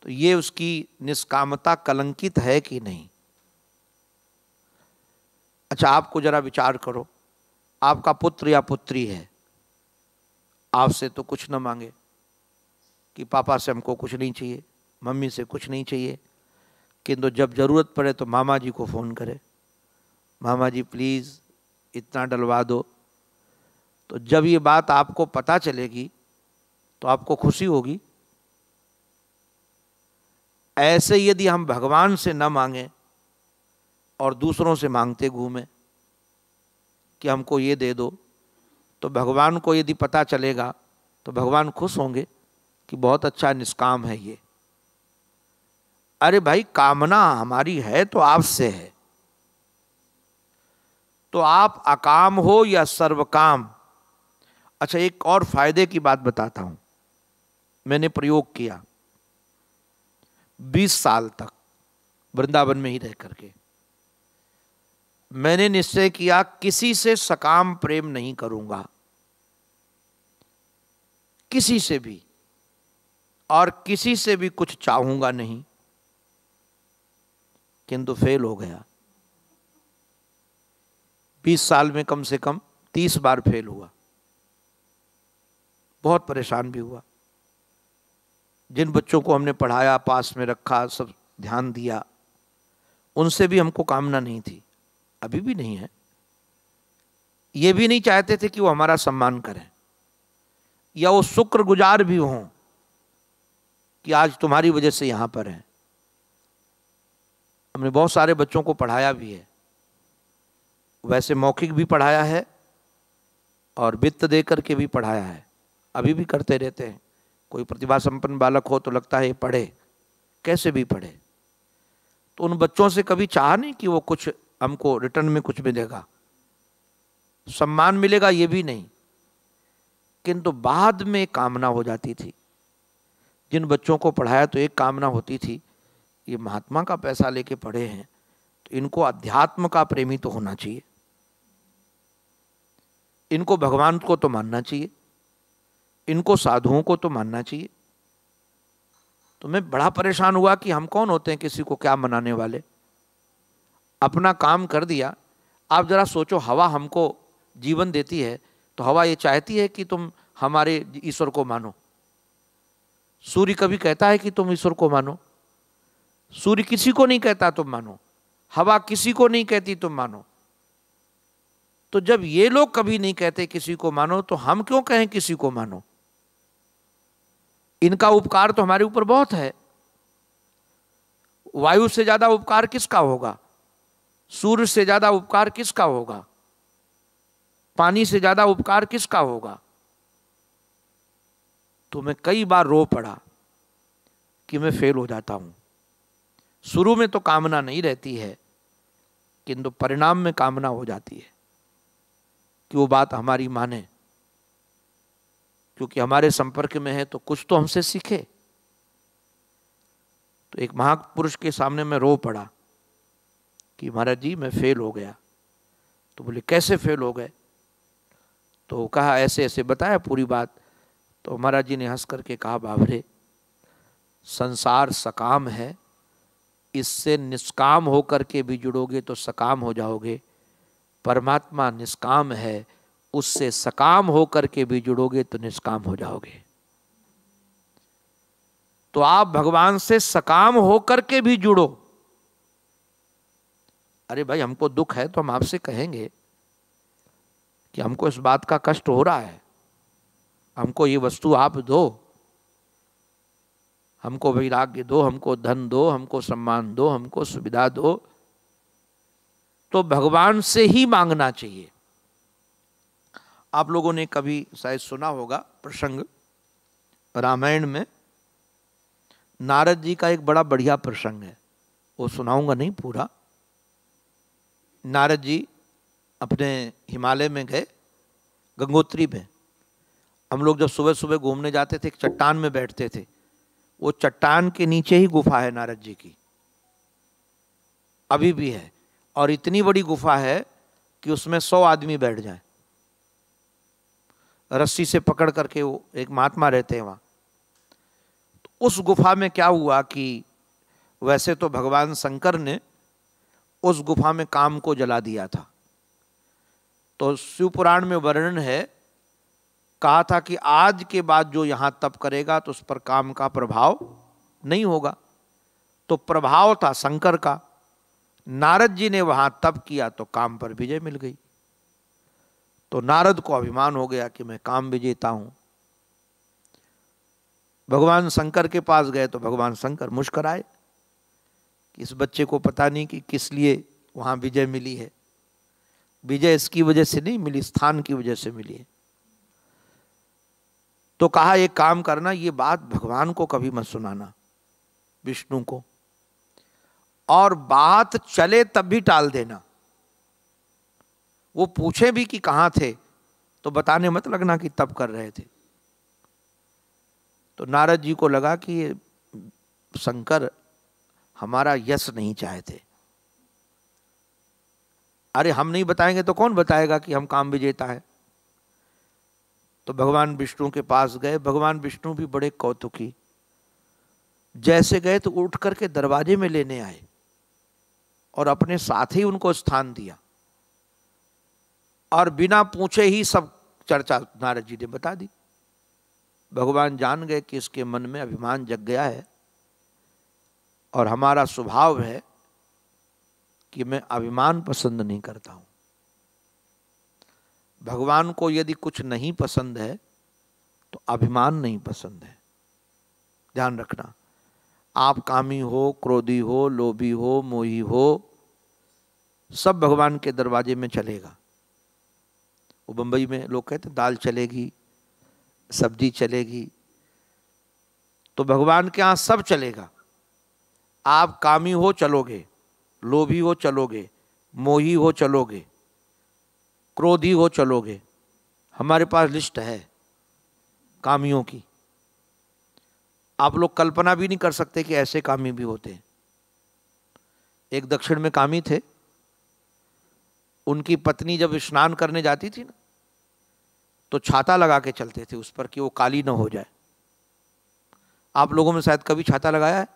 तो ये उसकी निष्कामता कलंकित है कि नहीं अच्छा आपको जरा विचार करो आपका पुत्र या पुत्री है आपसे तो कुछ ना मांगे कि पापा से हमको कुछ नहीं चाहिए मम्मी से कुछ नहीं चाहिए किंतु जब ज़रूरत पड़े तो मामा जी को फ़ोन करे मामा जी प्लीज़ इतना डलवा दो तो जब ये बात आपको पता चलेगी तो आपको खुशी होगी ऐसे यदि हम भगवान से न मांगें और दूसरों से मांगते घूमें कि हमको ये दे दो तो भगवान को यदि पता चलेगा तो भगवान खुश होंगे कि बहुत अच्छा निष्काम है ये अरे भाई कामना हमारी है तो आपसे है तो आप अकाम हो या सर्वकाम अच्छा एक और फायदे की बात बताता हूं मैंने प्रयोग किया बीस साल तक वृंदावन में ही रह करके मैंने निश्चय किया किसी से सकाम प्रेम नहीं करूंगा किसी से भी और किसी से भी कुछ चाहूंगा नहीं किंतु फेल हो गया बीस साल में कम से कम तीस बार फेल हुआ बहुत परेशान भी हुआ जिन बच्चों को हमने पढ़ाया पास में रखा सब ध्यान दिया उनसे भी हमको कामना नहीं थी अभी भी नहीं है ये भी नहीं चाहते थे कि वो हमारा सम्मान करें या वो शुक्रगुजार भी हों कि आज तुम्हारी वजह से यहाँ पर हैं हमने बहुत सारे बच्चों को पढ़ाया भी है वैसे मौखिक भी पढ़ाया है और वित्त दे करके भी पढ़ाया है अभी भी करते रहते हैं कोई प्रतिभा संपन्न बालक हो तो लगता है पढ़े कैसे भी पढ़े तो उन बच्चों से कभी चाह नहीं कि वो कुछ हमको रिटर्न में कुछ मिलेगा सम्मान मिलेगा ये भी नहीं किंतु बाद में कामना हो जाती थी जिन बच्चों को पढ़ाया तो एक कामना होती थी ये महात्मा का पैसा लेके पढ़े हैं तो इनको अध्यात्म का प्रेमी तो होना चाहिए इनको भगवान को तो मानना चाहिए इनको साधुओं को तो मानना चाहिए तो मैं बड़ा परेशान हुआ कि हम कौन होते हैं किसी को क्या मनाने वाले अपना काम कर दिया आप ज़रा सोचो हवा हमको जीवन देती है तो हवा ये चाहती है कि तुम हमारे ईश्वर को मानो सूर्य कभी कहता है कि तुम ईश्वर को मानो सूर्य किसी को नहीं कहता तुम मानो हवा किसी को नहीं कहती तुम मानो तो जब ये लोग कभी नहीं कहते किसी को मानो तो हम क्यों कहें किसी को मानो इनका उपकार तो हमारे ऊपर बहुत है वायु से ज़्यादा उपकार किसका होगा सूर्य से ज़्यादा उपकार किसका होगा पानी से ज़्यादा उपकार किसका होगा तो मैं कई बार रो पड़ा कि मैं फेल हो जाता हूं शुरू में तो कामना नहीं रहती है किंतु परिणाम में कामना हो जाती है कि वो बात हमारी माने क्योंकि हमारे संपर्क में है तो कुछ तो हमसे सीखे तो एक महापुरुष के सामने मैं रो पड़ा कि महाराज जी मैं फेल हो गया तो बोले कैसे फेल हो गए तो कहा ऐसे ऐसे बताया पूरी बात तो महाराज जी ने हंस करके कहा बाबरे संसार सकाम है इससे निष्काम होकर के भी जुड़ोगे तो सकाम हो जाओगे परमात्मा निष्काम है उससे सकाम होकर के भी जुड़ोगे तो निष्काम हो जाओगे तो आप भगवान से सकाम होकर के भी जुड़ो अरे भाई हमको दुख है तो हम आपसे कहेंगे कि हमको इस बात का कष्ट हो रहा है हमको ये वस्तु आप दो हमको वैराग्य दो हमको धन दो हमको सम्मान दो हमको सुविधा दो तो भगवान से ही मांगना चाहिए आप लोगों ने कभी शायद सुना होगा प्रसंग रामायण में नारद जी का एक बड़ा बढ़िया प्रसंग है वो सुनाऊंगा नहीं पूरा नारद जी अपने हिमालय में गए गंगोत्री में हम लोग जब सुबह सुबह घूमने जाते थे एक चट्टान में बैठते थे वो चट्टान के नीचे ही गुफा है नारद जी की अभी भी है और इतनी बड़ी गुफा है कि उसमें सौ आदमी बैठ जाए रस्सी से पकड़ करके वो एक महात्मा रहते हैं वहाँ तो उस गुफा में क्या हुआ कि वैसे तो भगवान शंकर ने उस गुफा में काम को जला दिया था तो शिवपुराण में वर्णन है कहा था कि आज के बाद जो यहाँ तप करेगा तो उस पर काम का प्रभाव नहीं होगा तो प्रभाव था शंकर का नारद जी ने वहाँ तप किया तो काम पर विजय मिल गई तो नारद को अभिमान हो गया कि मैं काम विजेता हूं भगवान शंकर के पास गए तो भगवान शंकर मुस्कराए कि इस बच्चे को पता नहीं कि किस लिए वहां विजय मिली है विजय इसकी वजह से नहीं मिली स्थान की वजह से मिली है तो कहा एक काम करना ये बात भगवान को कभी मत सुनाना विष्णु को और बात चले तब भी टाल देना वो पूछे भी कि कहाँ थे तो बताने मत लगना कि तब कर रहे थे तो नारद जी को लगा कि ये शंकर हमारा यश नहीं चाहे थे अरे हम नहीं बताएंगे तो कौन बताएगा कि हम काम विजेता है तो भगवान विष्णु के पास गए भगवान विष्णु भी बड़े कौतुकी जैसे गए तो उठ करके दरवाजे में लेने आए और अपने साथ ही उनको स्थान दिया और बिना पूछे ही सब चर्चा नारद जी ने बता दी भगवान जान गए कि इसके मन में अभिमान जग गया है और हमारा स्वभाव है कि मैं अभिमान पसंद नहीं करता हूं भगवान को यदि कुछ नहीं पसंद है तो अभिमान नहीं पसंद है ध्यान रखना आप कामी हो क्रोधी हो लोभी हो मोही हो सब भगवान के दरवाजे में चलेगा वो बम्बई में लोग कहते दाल चलेगी सब्जी चलेगी तो भगवान के यहाँ सब चलेगा आप कामी हो चलोगे लोभी हो चलोगे मोही हो चलोगे क्रोधी हो चलोगे हमारे पास लिस्ट है कामियों की आप लोग कल्पना भी नहीं कर सकते कि ऐसे कामी भी होते हैं एक दक्षिण में कामी थे उनकी पत्नी जब स्नान करने जाती थी ना तो छाता लगा के चलते थे उस पर कि वो काली ना हो जाए आप लोगों में शायद कभी छाता लगाया है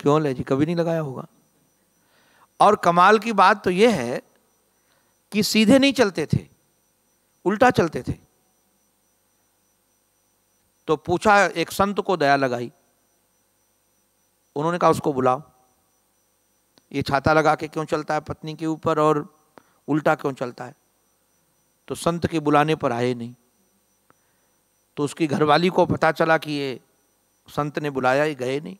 क्यों ले जी कभी नहीं लगाया होगा और कमाल की बात तो ये है कि सीधे नहीं चलते थे उल्टा चलते थे तो पूछा एक संत को दया लगाई उन्होंने कहा उसको बुलाओ ये छाता लगा के क्यों चलता है पत्नी के ऊपर और उल्टा क्यों चलता है तो संत के बुलाने पर आए नहीं तो उसकी घरवाली को पता चला कि ये संत ने बुलाया ही गए नहीं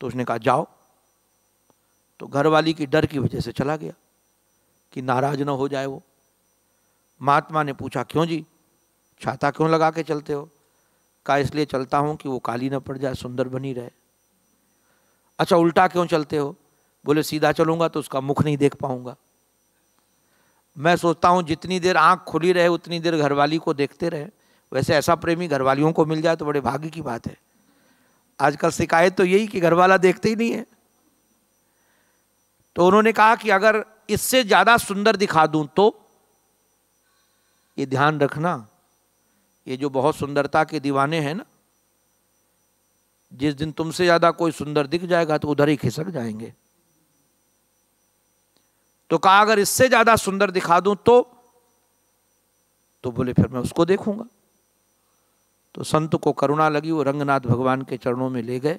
तो उसने कहा जाओ तो घरवाली की डर की वजह से चला गया कि नाराज ना हो जाए वो महात्मा ने पूछा क्यों जी छाता क्यों लगा के चलते हो कहा इसलिए चलता हूँ कि वो काली ना पड़ जाए सुंदर बनी रहे अच्छा उल्टा क्यों चलते हो बोले सीधा चलूंगा तो उसका मुख नहीं देख पाऊंगा मैं सोचता हूँ जितनी देर आँख खुली रहे उतनी देर घरवाली को देखते रहे वैसे ऐसा प्रेमी घरवालियों को मिल जाए तो बड़े भाग्य की बात है आजकल शिकायत तो यही कि घरवाला देखते ही नहीं है तो उन्होंने कहा कि अगर इससे ज़्यादा सुंदर दिखा दूँ तो ये ध्यान रखना ये जो बहुत सुंदरता के दीवाने हैं ना जिस दिन तुमसे ज़्यादा कोई सुंदर दिख जाएगा तो उधर ही खिसक जाएंगे तो कहा अगर इससे ज़्यादा सुंदर दिखा दूं तो तो बोले फिर मैं उसको देखूंगा तो संत को करुणा लगी वो रंगनाथ भगवान के चरणों में ले गए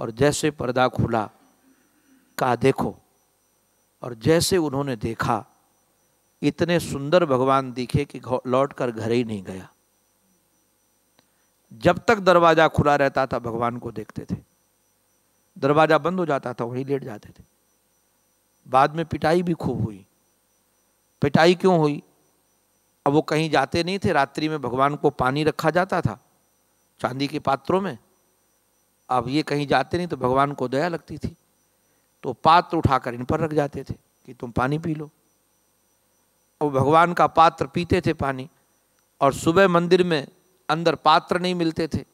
और जैसे पर्दा खुला कहा देखो और जैसे उन्होंने देखा इतने सुंदर भगवान दिखे कि लौट कर घर ही नहीं गया जब तक दरवाज़ा खुला रहता था भगवान को देखते थे दरवाज़ा बंद हो जाता था वहीं लेट जाते थे बाद में पिटाई भी खूब हुई पिटाई क्यों हुई अब वो कहीं जाते नहीं थे रात्रि में भगवान को पानी रखा जाता था चांदी के पात्रों में अब ये कहीं जाते नहीं तो भगवान को दया लगती थी तो पात्र उठाकर इन पर रख जाते थे कि तुम पानी पी लो और भगवान का पात्र पीते थे पानी और सुबह मंदिर में अंदर पात्र नहीं मिलते थे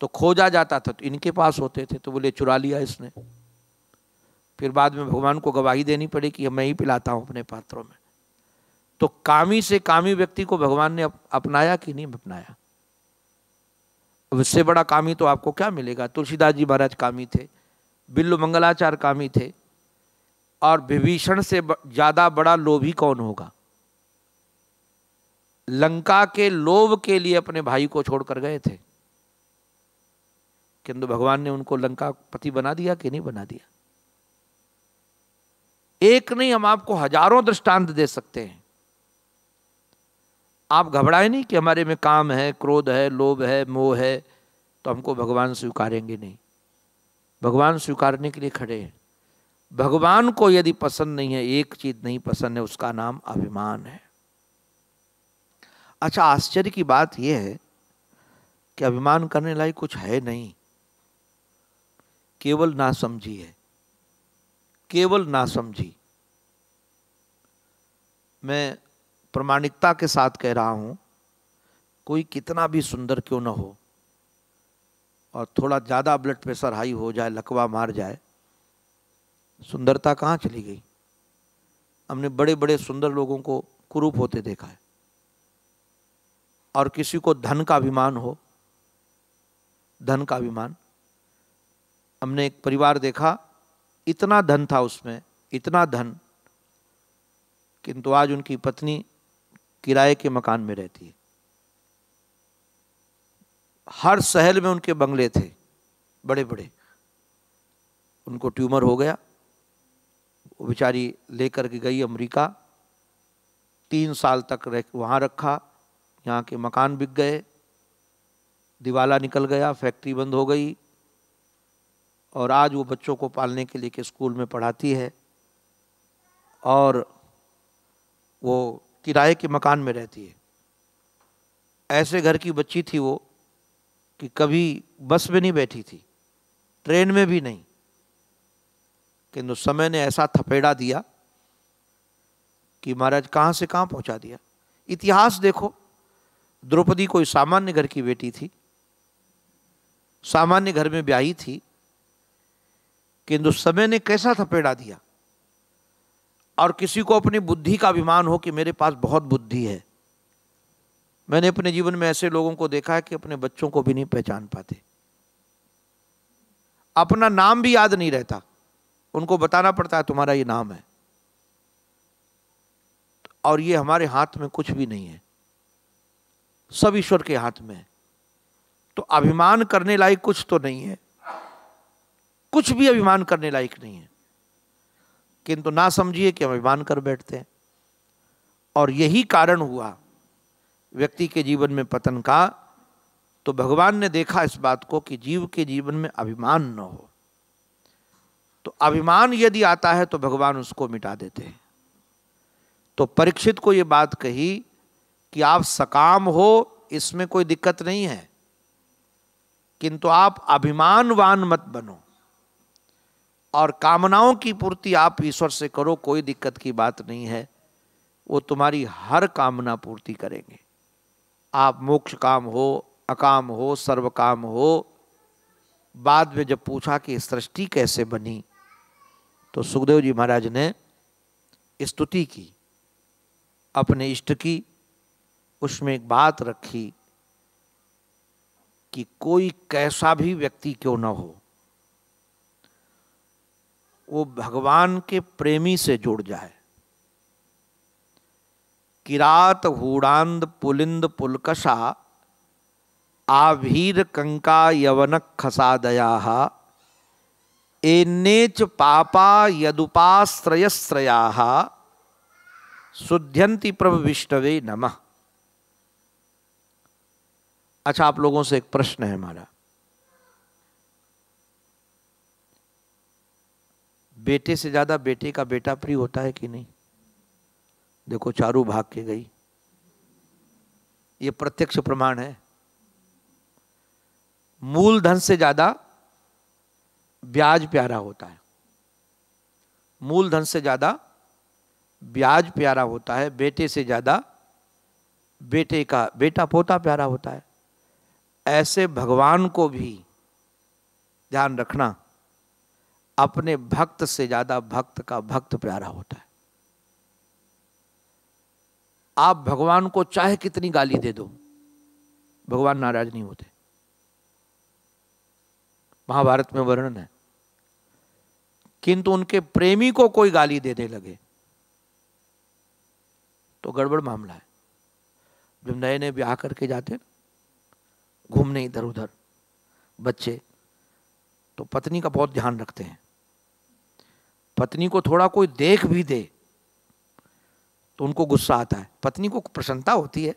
तो खोजा जाता था तो इनके पास होते थे तो बोले चुरा लिया इसने फिर बाद में भगवान को गवाही देनी पड़ी कि मैं ही पिलाता हूँ अपने पात्रों में तो कामी से कामी व्यक्ति को भगवान ने अपनाया कि नहीं अपनाया अब इससे बड़ा कामी तो आपको क्या मिलेगा तुलसीदास जी महाराज कामी थे बिल्लु मंगलाचार कामी थे और विभीषण से ज़्यादा बड़ा लोभी कौन होगा लंका के लोभ के लिए अपने भाई को छोड़कर गए थे किंतु भगवान ने उनको लंका पति बना दिया कि नहीं बना दिया एक नहीं हम आपको हजारों दृष्टांत दे सकते हैं आप घबराए नहीं कि हमारे में काम है क्रोध है लोभ है मोह है तो हमको भगवान स्वीकारेंगे नहीं भगवान स्वीकारने के लिए खड़े हैं भगवान को यदि पसंद नहीं है एक चीज नहीं पसंद है उसका नाम अभिमान है अच्छा आश्चर्य की बात यह है कि अभिमान करने लायक कुछ है नहीं केवल ना समझी है केवल ना समझी मैं प्रमाणिकता के साथ कह रहा हूँ कोई कितना भी सुंदर क्यों ना हो और थोड़ा ज़्यादा ब्लड प्रेशर हाई हो जाए लकवा मार जाए सुंदरता कहाँ चली गई हमने बड़े बड़े सुंदर लोगों को कुरूप होते देखा है और किसी को धन का अभिमान हो धन का अभिमान हमने एक परिवार देखा इतना धन था उसमें इतना धन किंतु आज उनकी पत्नी किराए के मकान में रहती है हर शहर में उनके बंगले थे बड़े बड़े उनको ट्यूमर हो गया वो बेचारी लेकर के गई अमेरिका तीन साल तक रह वहाँ रखा यहाँ के मकान बिक गए दिवाला निकल गया फैक्ट्री बंद हो गई और आज वो बच्चों को पालने के लिए के स्कूल में पढ़ाती है और वो किराए के मकान में रहती है ऐसे घर की बच्ची थी वो कि कभी बस में नहीं बैठी थी ट्रेन में भी नहीं किंतु समय ने ऐसा थपेड़ा दिया कि महाराज कहाँ से कहाँ पहुँचा दिया इतिहास देखो द्रौपदी कोई सामान्य घर की बेटी थी सामान्य घर में ब्याही थी किंतु समय ने कैसा थपेड़ा दिया और किसी को अपनी बुद्धि का अभिमान हो कि मेरे पास बहुत बुद्धि है मैंने अपने जीवन में ऐसे लोगों को देखा है कि अपने बच्चों को भी नहीं पहचान पाते अपना नाम भी याद नहीं रहता उनको बताना पड़ता है तुम्हारा ये नाम है और ये हमारे हाथ में कुछ भी नहीं है सब ईश्वर के हाथ में है तो अभिमान करने लायक कुछ तो नहीं है कुछ भी अभिमान करने लायक नहीं है किंतु ना समझिए कि हम अभिमान कर बैठते हैं और यही कारण हुआ व्यक्ति के जीवन में पतन का तो भगवान ने देखा इस बात को कि जीव के जीवन में अभिमान न हो तो अभिमान यदि आता है तो भगवान उसको मिटा देते हैं तो परीक्षित को ये बात कही कि आप सकाम हो इसमें कोई दिक्कत नहीं है किंतु आप अभिमानवान मत बनो और कामनाओं की पूर्ति आप ईश्वर से करो कोई दिक्कत की बात नहीं है वो तुम्हारी हर कामना पूर्ति करेंगे आप मोक्ष काम हो अकाम हो सर्व काम हो बाद में जब पूछा कि सृष्टि कैसे बनी तो सुखदेव जी महाराज ने स्तुति की अपने इष्ट की उसमें एक बात रखी कि कोई कैसा भी व्यक्ति क्यों ना हो वो भगवान के प्रेमी से जुड़ जाए किरात हुड़ांद पुलिंद पुलकशा आभीर कंका यवनक खसादया एनेच पापा यदुपाश्रयश्रया शुद्ध्यंति प्रभु विष्णवे नमः अच्छा आप लोगों से एक प्रश्न है हमारा बेटे से ज़्यादा बेटे का बेटा प्रिय होता है कि नहीं देखो चारू भाग के गई ये प्रत्यक्ष प्रमाण है मूलधन से ज़्यादा ब्याज प्यारा होता है मूलधन से ज़्यादा ब्याज प्यारा होता है बेटे से ज़्यादा बेटे का बेटा पोता प्यारा होता है ऐसे भगवान को भी ध्यान रखना अपने भक्त से ज्यादा भक्त का भक्त प्यारा होता है आप भगवान को चाहे कितनी गाली दे दो भगवान नाराज नहीं होते महाभारत में वर्णन है किंतु उनके प्रेमी को कोई गाली देने लगे तो गड़बड़ मामला है जब नए नए ब्याह करके जाते हैं घूमने इधर उधर बच्चे तो पत्नी का बहुत ध्यान रखते हैं पत्नी को थोड़ा कोई देख भी दे तो उनको गुस्सा आता है पत्नी को प्रसन्नता होती है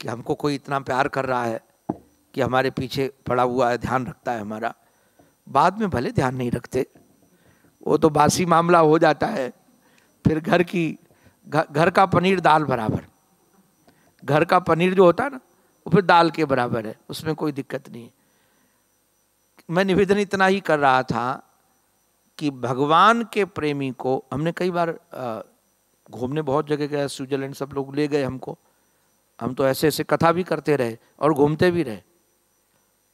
कि हमको कोई इतना प्यार कर रहा है कि हमारे पीछे पड़ा हुआ है ध्यान रखता है हमारा बाद में भले ध्यान नहीं रखते वो तो बासी मामला हो जाता है फिर घर की घर का पनीर दाल बराबर घर का पनीर जो होता है ना वो फिर दाल के बराबर है उसमें कोई दिक्कत नहीं है मैं निवेदन इतना ही कर रहा था कि भगवान के प्रेमी को हमने कई बार घूमने बहुत जगह गया स्विट्जरलैंड सब लोग ले गए हमको हम तो ऐसे ऐसे कथा भी करते रहे और घूमते भी रहे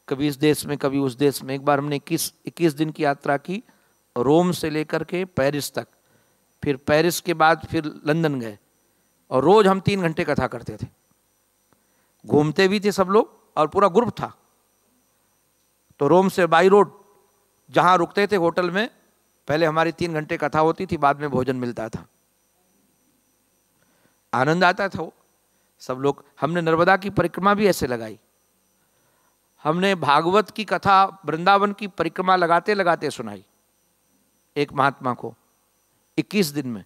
कभी इस देश में कभी उस देश में एक बार हमने इक्कीस इक्कीस दिन की यात्रा की रोम से लेकर के पेरिस तक फिर पेरिस के बाद फिर लंदन गए और रोज़ हम तीन घंटे कथा करते थे घूमते भी थे सब लोग और पूरा ग्रुप था तो रोम से बाई रोड जहाँ रुकते थे होटल में पहले हमारी तीन घंटे कथा होती थी बाद में भोजन मिलता था आनंद आता था वो सब लोग हमने नर्मदा की परिक्रमा भी ऐसे लगाई हमने भागवत की कथा वृंदावन की परिक्रमा लगाते लगाते सुनाई एक महात्मा को 21 दिन में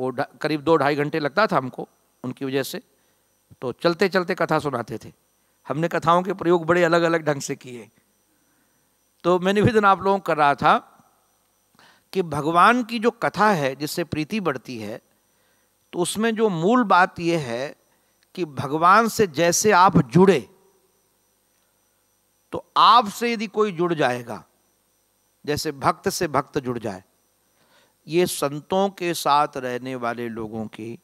वो करीब दो ढाई घंटे लगता था हमको उनकी वजह से तो चलते चलते कथा सुनाते थे हमने कथाओं के प्रयोग बड़े अलग अलग ढंग से किए तो मैं निवेदन आप लोगों कर रहा था कि भगवान की जो कथा है जिससे प्रीति बढ़ती है तो उसमें जो मूल बात यह है कि भगवान से जैसे आप जुड़े तो आपसे यदि कोई जुड़ जाएगा जैसे भक्त से भक्त जुड़ जाए ये संतों के साथ रहने वाले लोगों की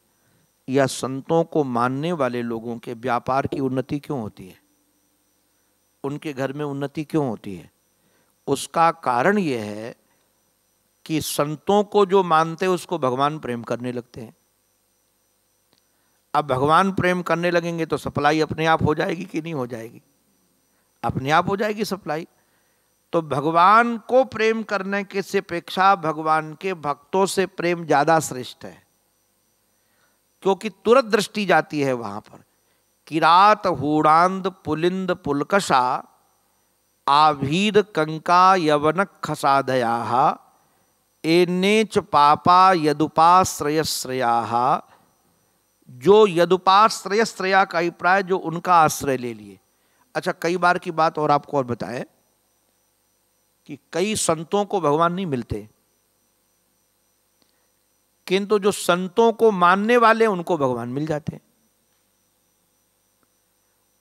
या संतों को मानने वाले लोगों के व्यापार की उन्नति क्यों होती है उनके घर में उन्नति क्यों होती है उसका कारण यह है कि संतों को जो मानते हैं उसको भगवान प्रेम करने लगते हैं अब भगवान प्रेम करने लगेंगे तो सप्लाई अपने आप हो जाएगी कि नहीं हो जाएगी अपने आप हो जाएगी सप्लाई तो भगवान को प्रेम करने के से अपेक्षा भगवान के भक्तों से प्रेम ज़्यादा श्रेष्ठ है क्योंकि तुरंत दृष्टि जाती है वहां पर किरात हूड़ांद पुलिंद पुलकशा आभीर कंका यवनक खसाधया एनेच पापा श्रया जो यदुपाश्रय श्रेया का अभिप्राय जो उनका आश्रय ले लिए अच्छा कई बार की बात और आपको और बताएं कि कई संतों को भगवान नहीं मिलते किंतु जो संतों को मानने वाले उनको भगवान मिल जाते हैं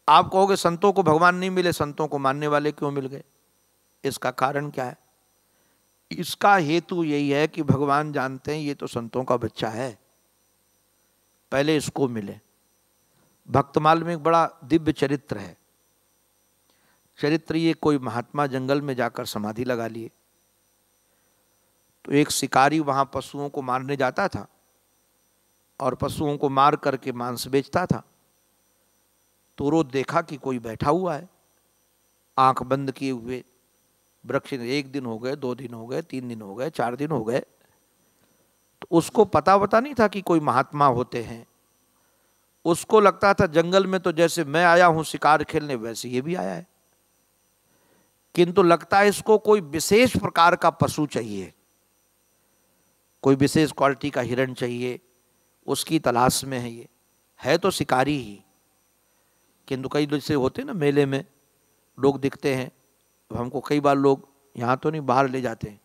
आप कहोगे संतों को भगवान नहीं मिले संतों को मानने वाले क्यों मिल गए इसका कारण क्या है इसका हेतु यही है कि भगवान जानते हैं ये तो संतों का बच्चा है पहले इसको मिले भक्तमाल में एक बड़ा दिव्य चरित्र है चरित्र ये कोई महात्मा जंगल में जाकर समाधि लगा लिए तो एक शिकारी वहाँ पशुओं को मारने जाता था और पशुओं को मार करके मांस बेचता था तो रोज देखा कि कोई बैठा हुआ है आंख बंद किए हुए वृक्ष एक दिन हो गए दो दिन हो गए तीन दिन हो गए चार दिन हो गए तो उसको पता वता नहीं था कि कोई महात्मा होते हैं उसको लगता था जंगल में तो जैसे मैं आया हूँ शिकार खेलने वैसे ये भी आया है किंतु लगता है इसको कोई विशेष प्रकार का पशु चाहिए कोई विशेष क्वालिटी का हिरण चाहिए उसकी तलाश में है ये है तो शिकारी ही किंतु कई जैसे होते ना मेले में लोग दिखते हैं अब हमको कई बार लोग यहाँ तो नहीं बाहर ले जाते हैं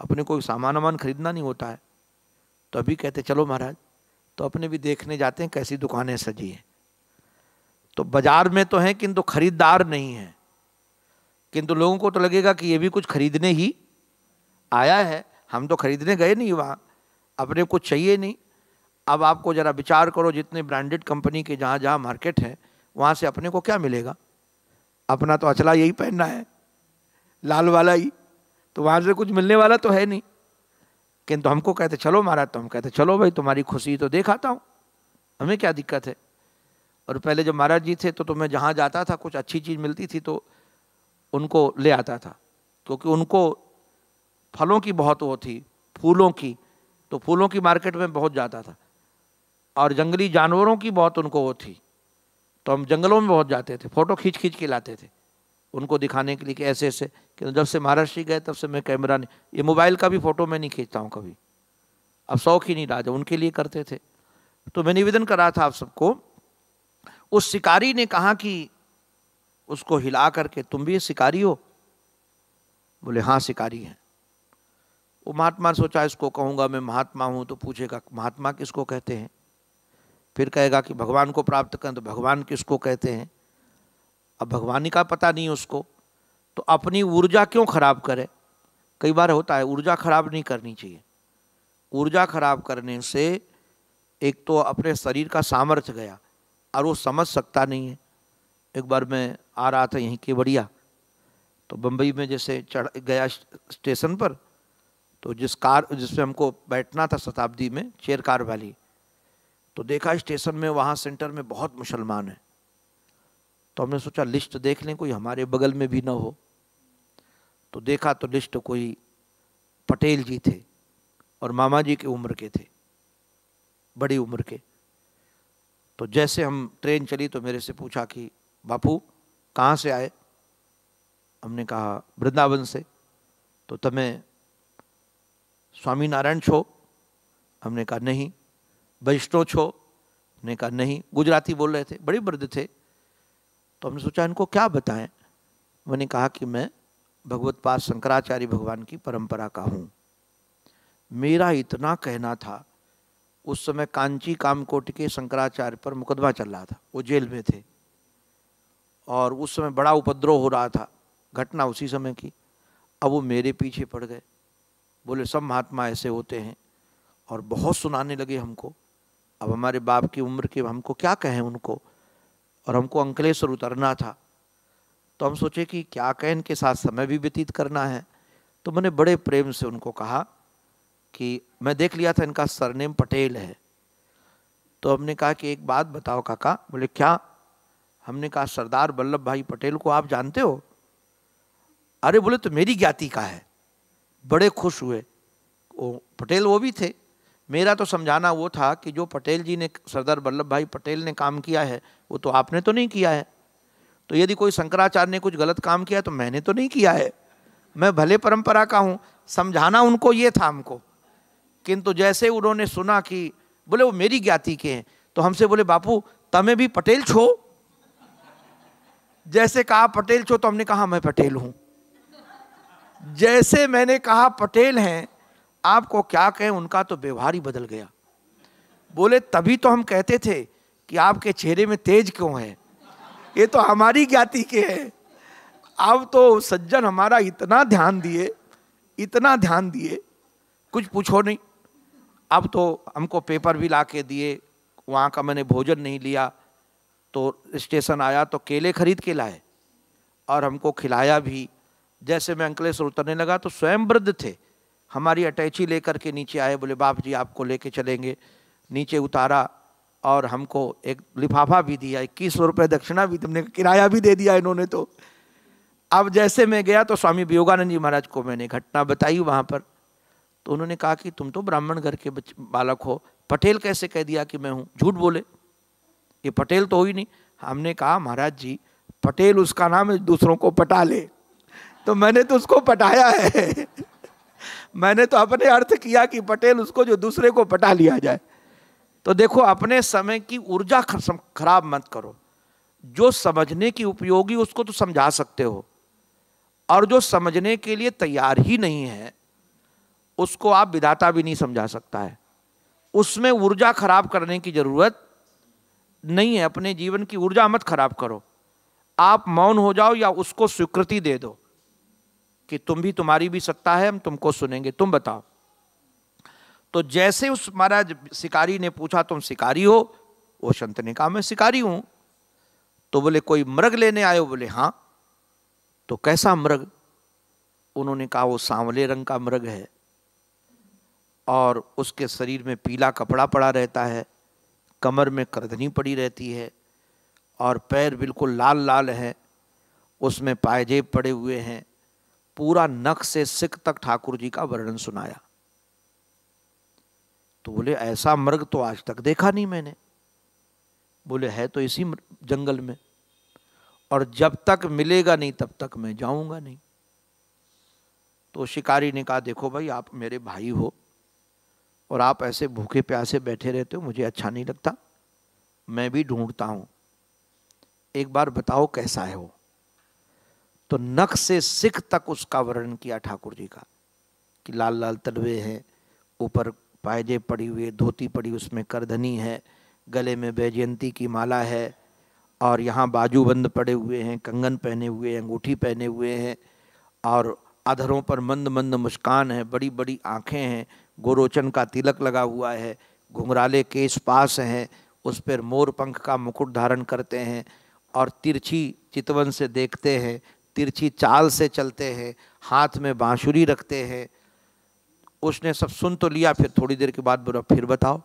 अपने कोई सामान वामान खरीदना नहीं होता है तो अभी कहते चलो महाराज तो अपने भी देखने जाते हैं कैसी दुकानें सजी हैं तो बाजार में तो हैं किंतु खरीदार नहीं हैं किंतु लोगों को तो लगेगा कि ये भी कुछ खरीदने ही आया है हम तो खरीदने गए नहीं वहाँ अपने कुछ चाहिए नहीं अब आपको ज़रा विचार करो जितने ब्रांडेड कंपनी के जहाँ जहाँ मार्केट हैं वहाँ से अपने को क्या मिलेगा अपना तो अचला यही पहनना है लाल वाला ही तो वहाँ से कुछ मिलने वाला तो है नहीं किंतु हमको कहते चलो महाराज तो हम कहते चलो भाई तुम्हारी खुशी तो देखाता हूँ हमें क्या दिक्कत है और पहले जब महाराज जी थे तो, तो मैं जहाँ जाता था कुछ अच्छी चीज़ मिलती थी तो उनको ले आता था क्योंकि उनको फलों की बहुत वो थी फूलों की तो फूलों की मार्केट में बहुत जाता था और जंगली जानवरों की बहुत उनको वो थी तो हम जंगलों में बहुत जाते थे फ़ोटो खींच खींच के लाते थे उनको दिखाने के लिए कि ऐसे ऐसे कि जब से महाराष्ट्र गए तब से मैं कैमरा नहीं ये मोबाइल का भी फ़ोटो मैं नहीं खींचता हूँ कभी अब शौक ही नहीं रहा था उनके लिए करते थे तो मैं निवेदन कर रहा था आप सबको उस शिकारी ने कहा कि उसको हिला करके तुम भी शिकारी हो बोले हाँ शिकारी हैं वो महात्मा ने सोचा इसको कहूँगा मैं महात्मा हूँ तो पूछेगा महात्मा किसको कहते हैं फिर कहेगा कि भगवान को प्राप्त करें तो भगवान किसको कहते हैं अब भगवानी का पता नहीं उसको तो अपनी ऊर्जा क्यों खराब करे कई बार होता है ऊर्जा खराब नहीं करनी चाहिए ऊर्जा खराब करने से एक तो अपने शरीर का सामर्थ्य गया और वो समझ सकता नहीं है एक बार मैं आ रहा था यहीं के बढ़िया तो बम्बई में जैसे चढ़ गया स्टेशन पर तो जिस कार जिसमें हमको बैठना था शताब्दी में चेयर कार वाली तो देखा स्टेशन में वहाँ सेंटर में बहुत मुसलमान हैं तो हमने सोचा लिस्ट देख लें कोई हमारे बगल में भी ना हो तो देखा तो लिस्ट कोई पटेल जी थे और मामा जी की उम्र के थे बड़ी उम्र के तो जैसे हम ट्रेन चली तो मेरे से पूछा कि बापू कहाँ से आए हमने कहा वृंदावन से तो तुम्हें स्वामीनारायण छो हमने कहा नहीं वैष्णो छो हमने कहा नहीं गुजराती बोल रहे थे बड़े वृद्ध थे तो हमने सोचा इनको क्या बताएं मैंने कहा कि मैं भगवत पास शंकराचार्य भगवान की परंपरा का हूँ मेरा इतना कहना था उस समय कांची कामकोट के शंकराचार्य पर मुकदमा चल रहा था वो जेल में थे और उस समय बड़ा उपद्रव हो रहा था घटना उसी समय की अब वो मेरे पीछे पड़ गए बोले सब महात्मा ऐसे होते हैं और बहुत सुनाने लगे हमको अब हमारे बाप की उम्र के हमको क्या कहें उनको और हमको अंकलेश्वर उतरना था तो हम सोचे कि क्या कहें इनके साथ समय भी व्यतीत करना है तो मैंने बड़े प्रेम से उनको कहा कि मैं देख लिया था इनका सरनेम पटेल है तो हमने कहा कि एक बात बताओ काका बोले क्या हमने कहा सरदार वल्लभ भाई पटेल को आप जानते हो अरे बोले तो मेरी ज्ञाति का है बड़े खुश हुए वो पटेल वो भी थे मेरा तो समझाना वो था कि जो पटेल जी ने सरदार वल्लभ भाई पटेल ने काम किया है वो तो आपने तो नहीं किया है तो यदि कोई शंकराचार्य ने कुछ गलत काम किया तो मैंने तो नहीं किया है मैं भले परंपरा का हूँ समझाना उनको ये था हमको किंतु जैसे उन्होंने सुना कि बोले वो मेरी ज्ञाति के हैं तो हमसे बोले बापू तमें भी पटेल छो जैसे कहा पटेल छो तो हमने कहा मैं पटेल हूँ जैसे मैंने कहा पटेल हैं आपको क्या कहें उनका तो व्यवहार ही बदल गया बोले तभी तो हम कहते थे कि आपके चेहरे में तेज क्यों है ये तो हमारी ज्ञाति के हैं अब तो सज्जन हमारा इतना ध्यान दिए इतना ध्यान दिए कुछ पूछो नहीं अब तो हमको पेपर भी ला के दिए वहाँ का मैंने भोजन नहीं लिया तो स्टेशन आया तो केले खरीद के लाए और हमको खिलाया भी जैसे मैं अंकलेश्वर उतरने लगा तो स्वयं वृद्ध थे हमारी अटैची लेकर के नीचे आए बोले बाप जी आपको लेके चलेंगे नीचे उतारा और हमको एक लिफाफा भी दिया इक्कीस सौ रुपये दक्षिणा भी तुमने किराया भी दे दिया इन्होंने तो अब जैसे मैं गया तो स्वामी योगानंद जी महाराज को मैंने घटना बताई वहाँ पर तो उन्होंने कहा कि तुम तो ब्राह्मण घर के बालक हो पटेल कैसे कह दिया कि मैं हूँ झूठ बोले ये पटेल तो हो ही नहीं हमने कहा महाराज जी पटेल उसका नाम है दूसरों को पटा ले तो मैंने तो उसको पटाया है मैंने तो अपने अर्थ किया कि पटेल उसको जो दूसरे को पटा लिया जाए तो देखो अपने समय की ऊर्जा खराब मत करो जो समझने की उपयोगी उसको तो समझा सकते हो और जो समझने के लिए तैयार ही नहीं है उसको आप विधाता भी नहीं समझा सकता है उसमें ऊर्जा खराब करने की ज़रूरत नहीं है अपने जीवन की ऊर्जा मत खराब करो आप मौन हो जाओ या उसको स्वीकृति दे दो कि तुम भी तुम्हारी भी सत्ता है हम तुमको सुनेंगे तुम बताओ तो जैसे उस महाराज शिकारी ने पूछा तुम शिकारी हो वो संत ने कहा मैं शिकारी हूं तो बोले कोई मृग लेने आए हो बोले हाँ तो कैसा मृग उन्होंने कहा वो सांवले रंग का मृग है और उसके शरीर में पीला कपड़ा पड़ा रहता है कमर में करधनी पड़ी रहती है और पैर बिल्कुल लाल लाल है उसमें पायजेब पड़े हुए हैं पूरा नख से सिख तक ठाकुर जी का वर्णन सुनाया तो बोले ऐसा मृग तो आज तक देखा नहीं मैंने बोले है तो इसी जंगल में और जब तक मिलेगा नहीं तब तक मैं जाऊंगा नहीं तो शिकारी ने कहा देखो भाई आप मेरे भाई हो और आप ऐसे भूखे प्यासे बैठे रहते हो मुझे अच्छा नहीं लगता मैं भी ढूंढता हूं एक बार बताओ कैसा है वो तो नख से सिख तक उसका वर्णन किया ठाकुर जी का कि लाल लाल तलवे हैं ऊपर पायजे पड़ी हुई धोती पड़ी उसमें करधनी है गले में बैजयंती की माला है और यहाँ बाजूबंद पड़े हुए हैं कंगन पहने हुए हैं अंगूठी पहने हुए हैं और अधरों पर मंद मंद मुस्कान है बड़ी बड़ी आँखें हैं गोरोचन का तिलक लगा हुआ है घुंघराले केस पास हैं उस पर मोर पंख का मुकुट धारण करते हैं और तिरछी चितवन से देखते हैं तिरछी चाल से चलते हैं हाथ में बाँसुरी रखते हैं उसने सब सुन तो लिया फिर थोड़ी देर के बाद बोला फिर बताओ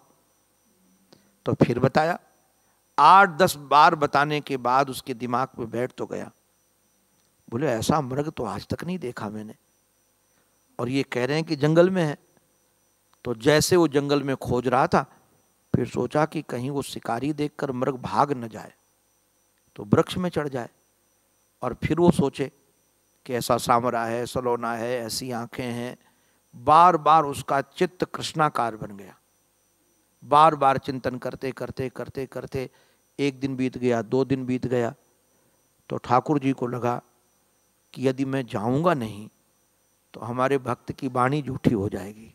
तो फिर बताया आठ दस बार बताने के बाद उसके दिमाग में बैठ तो गया बोले ऐसा मृग तो आज तक नहीं देखा मैंने और ये कह रहे हैं कि जंगल में है तो जैसे वो जंगल में खोज रहा था फिर सोचा कि कहीं वो शिकारी देखकर मृग भाग न जाए तो वृक्ष में चढ़ जाए और फिर वो सोचे कि ऐसा सामरा है सलोना है ऐसी आंखें हैं बार बार उसका चित्त कृष्णाकार बन गया बार बार चिंतन करते करते करते करते एक दिन बीत गया दो दिन बीत गया तो ठाकुर जी को लगा कि यदि मैं जाऊंगा नहीं तो हमारे भक्त की बाणी झूठी हो जाएगी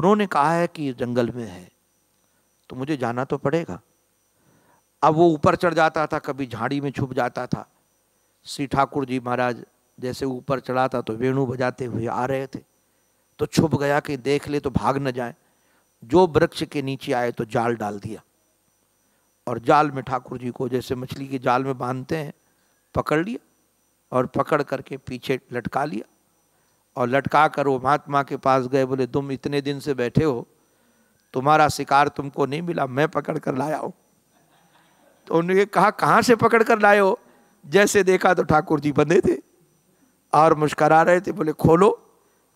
उन्होंने कहा है कि जंगल में है तो मुझे जाना तो पड़ेगा अब वो ऊपर चढ़ जाता था कभी झाड़ी में छुप जाता था श्री ठाकुर जी महाराज जैसे ऊपर चढ़ा था तो वेणु बजाते हुए आ रहे थे तो छुप गया कि देख ले तो भाग न जाए जो वृक्ष के नीचे आए तो जाल डाल दिया और जाल में ठाकुर जी को जैसे मछली के जाल में बांधते हैं पकड़ लिया और पकड़ करके पीछे लटका लिया और लटका कर वो महात्मा के पास गए बोले तुम इतने दिन से बैठे हो तुम्हारा शिकार तुमको नहीं मिला मैं पकड़ कर लाया हूँ तो उन्होंने कहा कहाँ से पकड़ कर लाए हो जैसे देखा तो ठाकुर जी बंधे थे और मुस्करा रहे थे बोले खोलो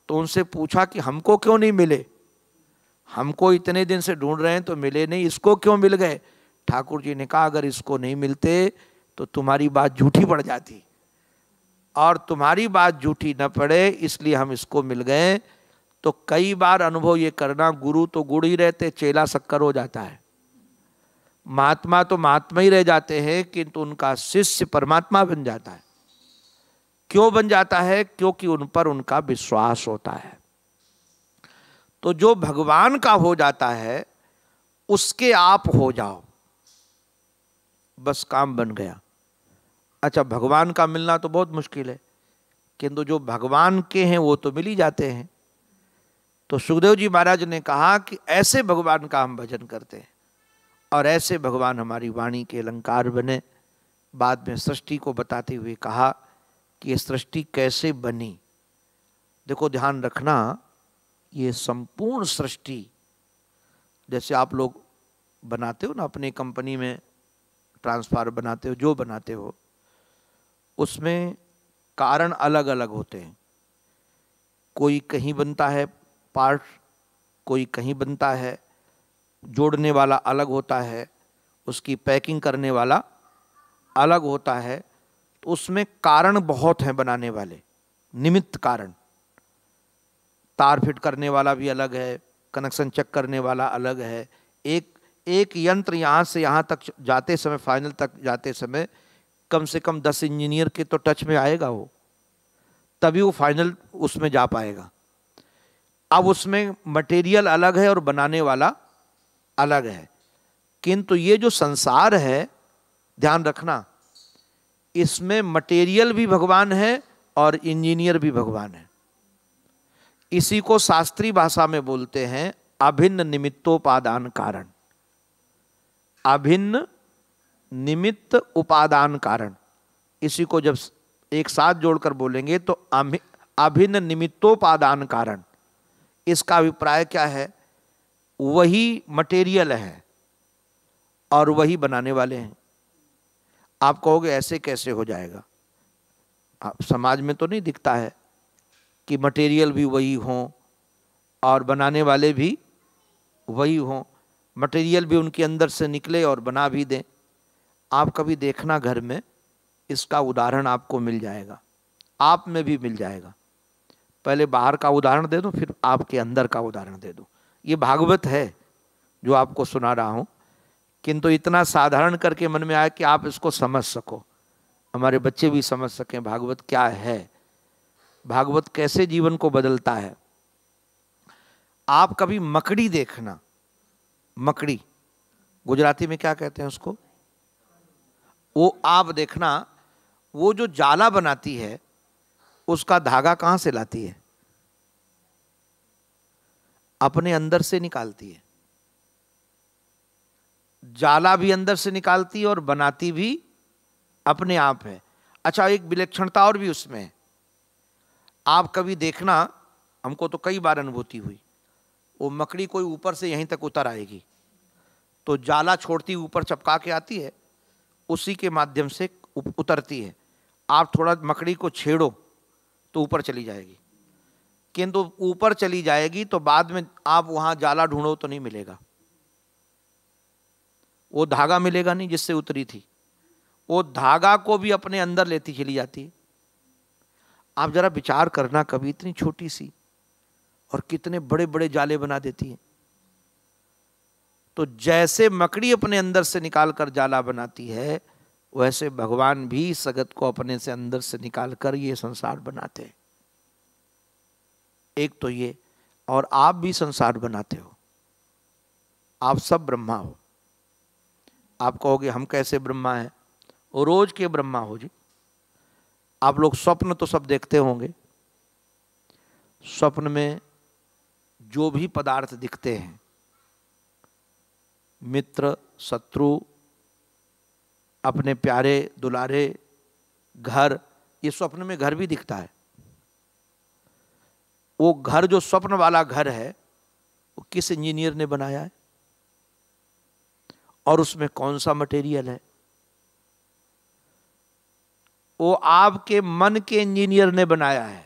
तो उनसे पूछा कि हमको क्यों नहीं मिले हमको इतने दिन से ढूंढ रहे हैं तो मिले नहीं इसको क्यों मिल गए ठाकुर जी ने कहा अगर इसको नहीं मिलते तो तुम्हारी बात झूठी पड़ जाती और तुम्हारी बात झूठी न पड़े इसलिए हम इसको मिल गए तो कई बार अनुभव ये करना गुरु तो गुड़ ही रहते चेला शक्कर हो जाता है महात्मा तो महात्मा ही रह जाते हैं किंतु उनका शिष्य परमात्मा बन जाता है क्यों बन जाता है क्योंकि उन पर उनका विश्वास होता है तो जो भगवान का हो जाता है उसके आप हो जाओ बस काम बन गया अच्छा भगवान का मिलना तो बहुत मुश्किल है किंतु जो भगवान के हैं वो तो मिल ही जाते हैं तो सुखदेव जी महाराज ने कहा कि ऐसे भगवान का हम भजन करते हैं और ऐसे भगवान हमारी वाणी के अलंकार बने बाद में सृष्टि को बताते हुए कहा कि ये सृष्टि कैसे बनी देखो ध्यान रखना ये संपूर्ण सृष्टि जैसे आप लोग बनाते हो ना अपने कंपनी में ट्रांसफार बनाते हो जो बनाते हो उसमें कारण अलग अलग होते हैं कोई कहीं बनता है पार्ट कोई कहीं बनता है जोड़ने वाला अलग होता है उसकी पैकिंग करने वाला अलग होता है तो उसमें कारण बहुत हैं बनाने वाले निमित्त कारण तार फिट करने वाला भी अलग है कनेक्शन चेक करने वाला अलग है एक एक यंत्र यहाँ से यहाँ तक जाते समय फाइनल तक जाते समय कम से कम दस इंजीनियर के तो टच में आएगा वो तभी वो फाइनल उसमें जा पाएगा अब उसमें मटेरियल अलग है और बनाने वाला अलग है किंतु ये जो संसार है ध्यान रखना इसमें मटेरियल भी भगवान है और इंजीनियर भी भगवान है इसी को शास्त्रीय भाषा में बोलते हैं अभिन्न निमित्तोपादान कारण अभिन्न निमित्त उपादान कारण इसी को जब एक साथ जोड़कर बोलेंगे तो अभिन्न निमित्तोपादान कारण इसका अभिप्राय क्या है वही मटेरियल है और वही बनाने वाले हैं आप कहोगे ऐसे कैसे हो जाएगा आप समाज में तो नहीं दिखता है कि मटेरियल भी वही हों और बनाने वाले भी वही हों मटेरियल भी उनके अंदर से निकले और बना भी दें आप कभी देखना घर में इसका उदाहरण आपको मिल जाएगा आप में भी मिल जाएगा पहले बाहर का उदाहरण दे दो फिर आपके अंदर का उदाहरण दे दो ये भागवत है जो आपको सुना रहा हूँ किंतु इतना साधारण करके मन में आया कि आप इसको समझ सको हमारे बच्चे भी समझ सकें भागवत क्या है भागवत कैसे जीवन को बदलता है आप कभी मकड़ी देखना मकड़ी गुजराती में क्या कहते हैं उसको वो आप देखना वो जो जाला बनाती है उसका धागा कहाँ से लाती है अपने अंदर से निकालती है जाला भी अंदर से निकालती है और बनाती भी अपने आप है अच्छा एक विलक्षणता और भी उसमें है आप कभी देखना हमको तो कई बार अनुभूति हुई वो मकड़ी कोई ऊपर से यहीं तक उतर आएगी तो जाला छोड़ती ऊपर चपका के आती है उसी के माध्यम से उतरती है आप थोड़ा मकड़ी को छेड़ो तो ऊपर चली जाएगी किंतु ऊपर चली जाएगी तो बाद में आप वहां जाला ढूंढो तो नहीं मिलेगा वो धागा मिलेगा नहीं जिससे उतरी थी वो धागा को भी अपने अंदर लेती चली जाती है आप जरा विचार करना कभी इतनी छोटी सी और कितने बड़े बड़े जाले बना देती है तो जैसे मकड़ी अपने अंदर से निकाल कर जाला बनाती है वैसे भगवान भी सगत को अपने से अंदर से निकाल कर ये संसार बनाते हैं एक तो ये और आप भी संसार बनाते हो आप सब ब्रह्मा हो आप कहोगे हम कैसे ब्रह्मा हैं रोज के ब्रह्मा हो जी आप लोग स्वप्न तो सब देखते होंगे स्वप्न में जो भी पदार्थ दिखते हैं मित्र शत्रु अपने प्यारे दुलारे घर ये स्वप्न में घर भी दिखता है वो घर जो स्वप्न वाला घर है वो किस इंजीनियर ने बनाया है और उसमें कौन सा मटेरियल है वो आपके मन के इंजीनियर ने बनाया है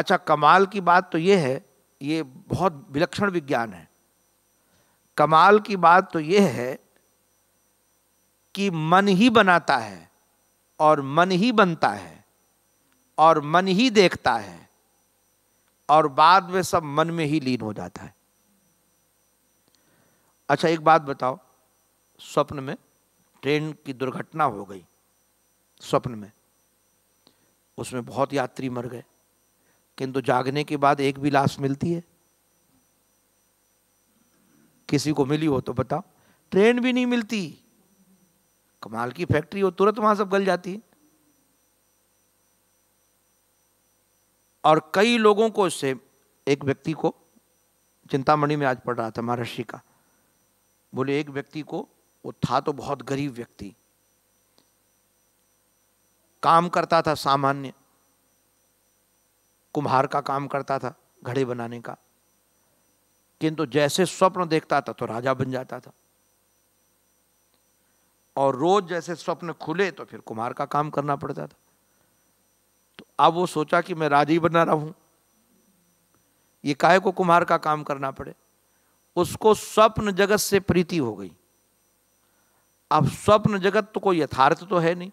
अच्छा कमाल की बात तो ये है ये बहुत विलक्षण विज्ञान है कमाल की बात तो ये है कि मन ही बनाता है और मन ही बनता है और मन ही देखता है और बाद में सब मन में ही लीन हो जाता है अच्छा एक बात बताओ स्वप्न में ट्रेन की दुर्घटना हो गई स्वप्न में उसमें बहुत यात्री मर गए किंतु जागने के बाद एक भी लाश मिलती है किसी को मिली हो तो बताओ ट्रेन भी नहीं मिलती कमाल की फैक्ट्री हो तुरंत वहां सब गल जाती है और कई लोगों को इससे एक व्यक्ति को चिंतामणि में आज पढ़ रहा था महर्षि का बोले एक व्यक्ति को वो था तो बहुत गरीब व्यक्ति काम करता था सामान्य कुम्हार का काम करता था घड़े बनाने का किंतु जैसे स्वप्न देखता था तो राजा बन जाता था और रोज जैसे स्वप्न खुले तो फिर कुम्हार का काम करना पड़ता था अब वो सोचा कि मैं राजी बना रहा हूं ये काहे को कुम्हार का काम करना पड़े उसको स्वप्न जगत से प्रीति हो गई अब स्वप्न जगत तो कोई यथार्थ तो है नहीं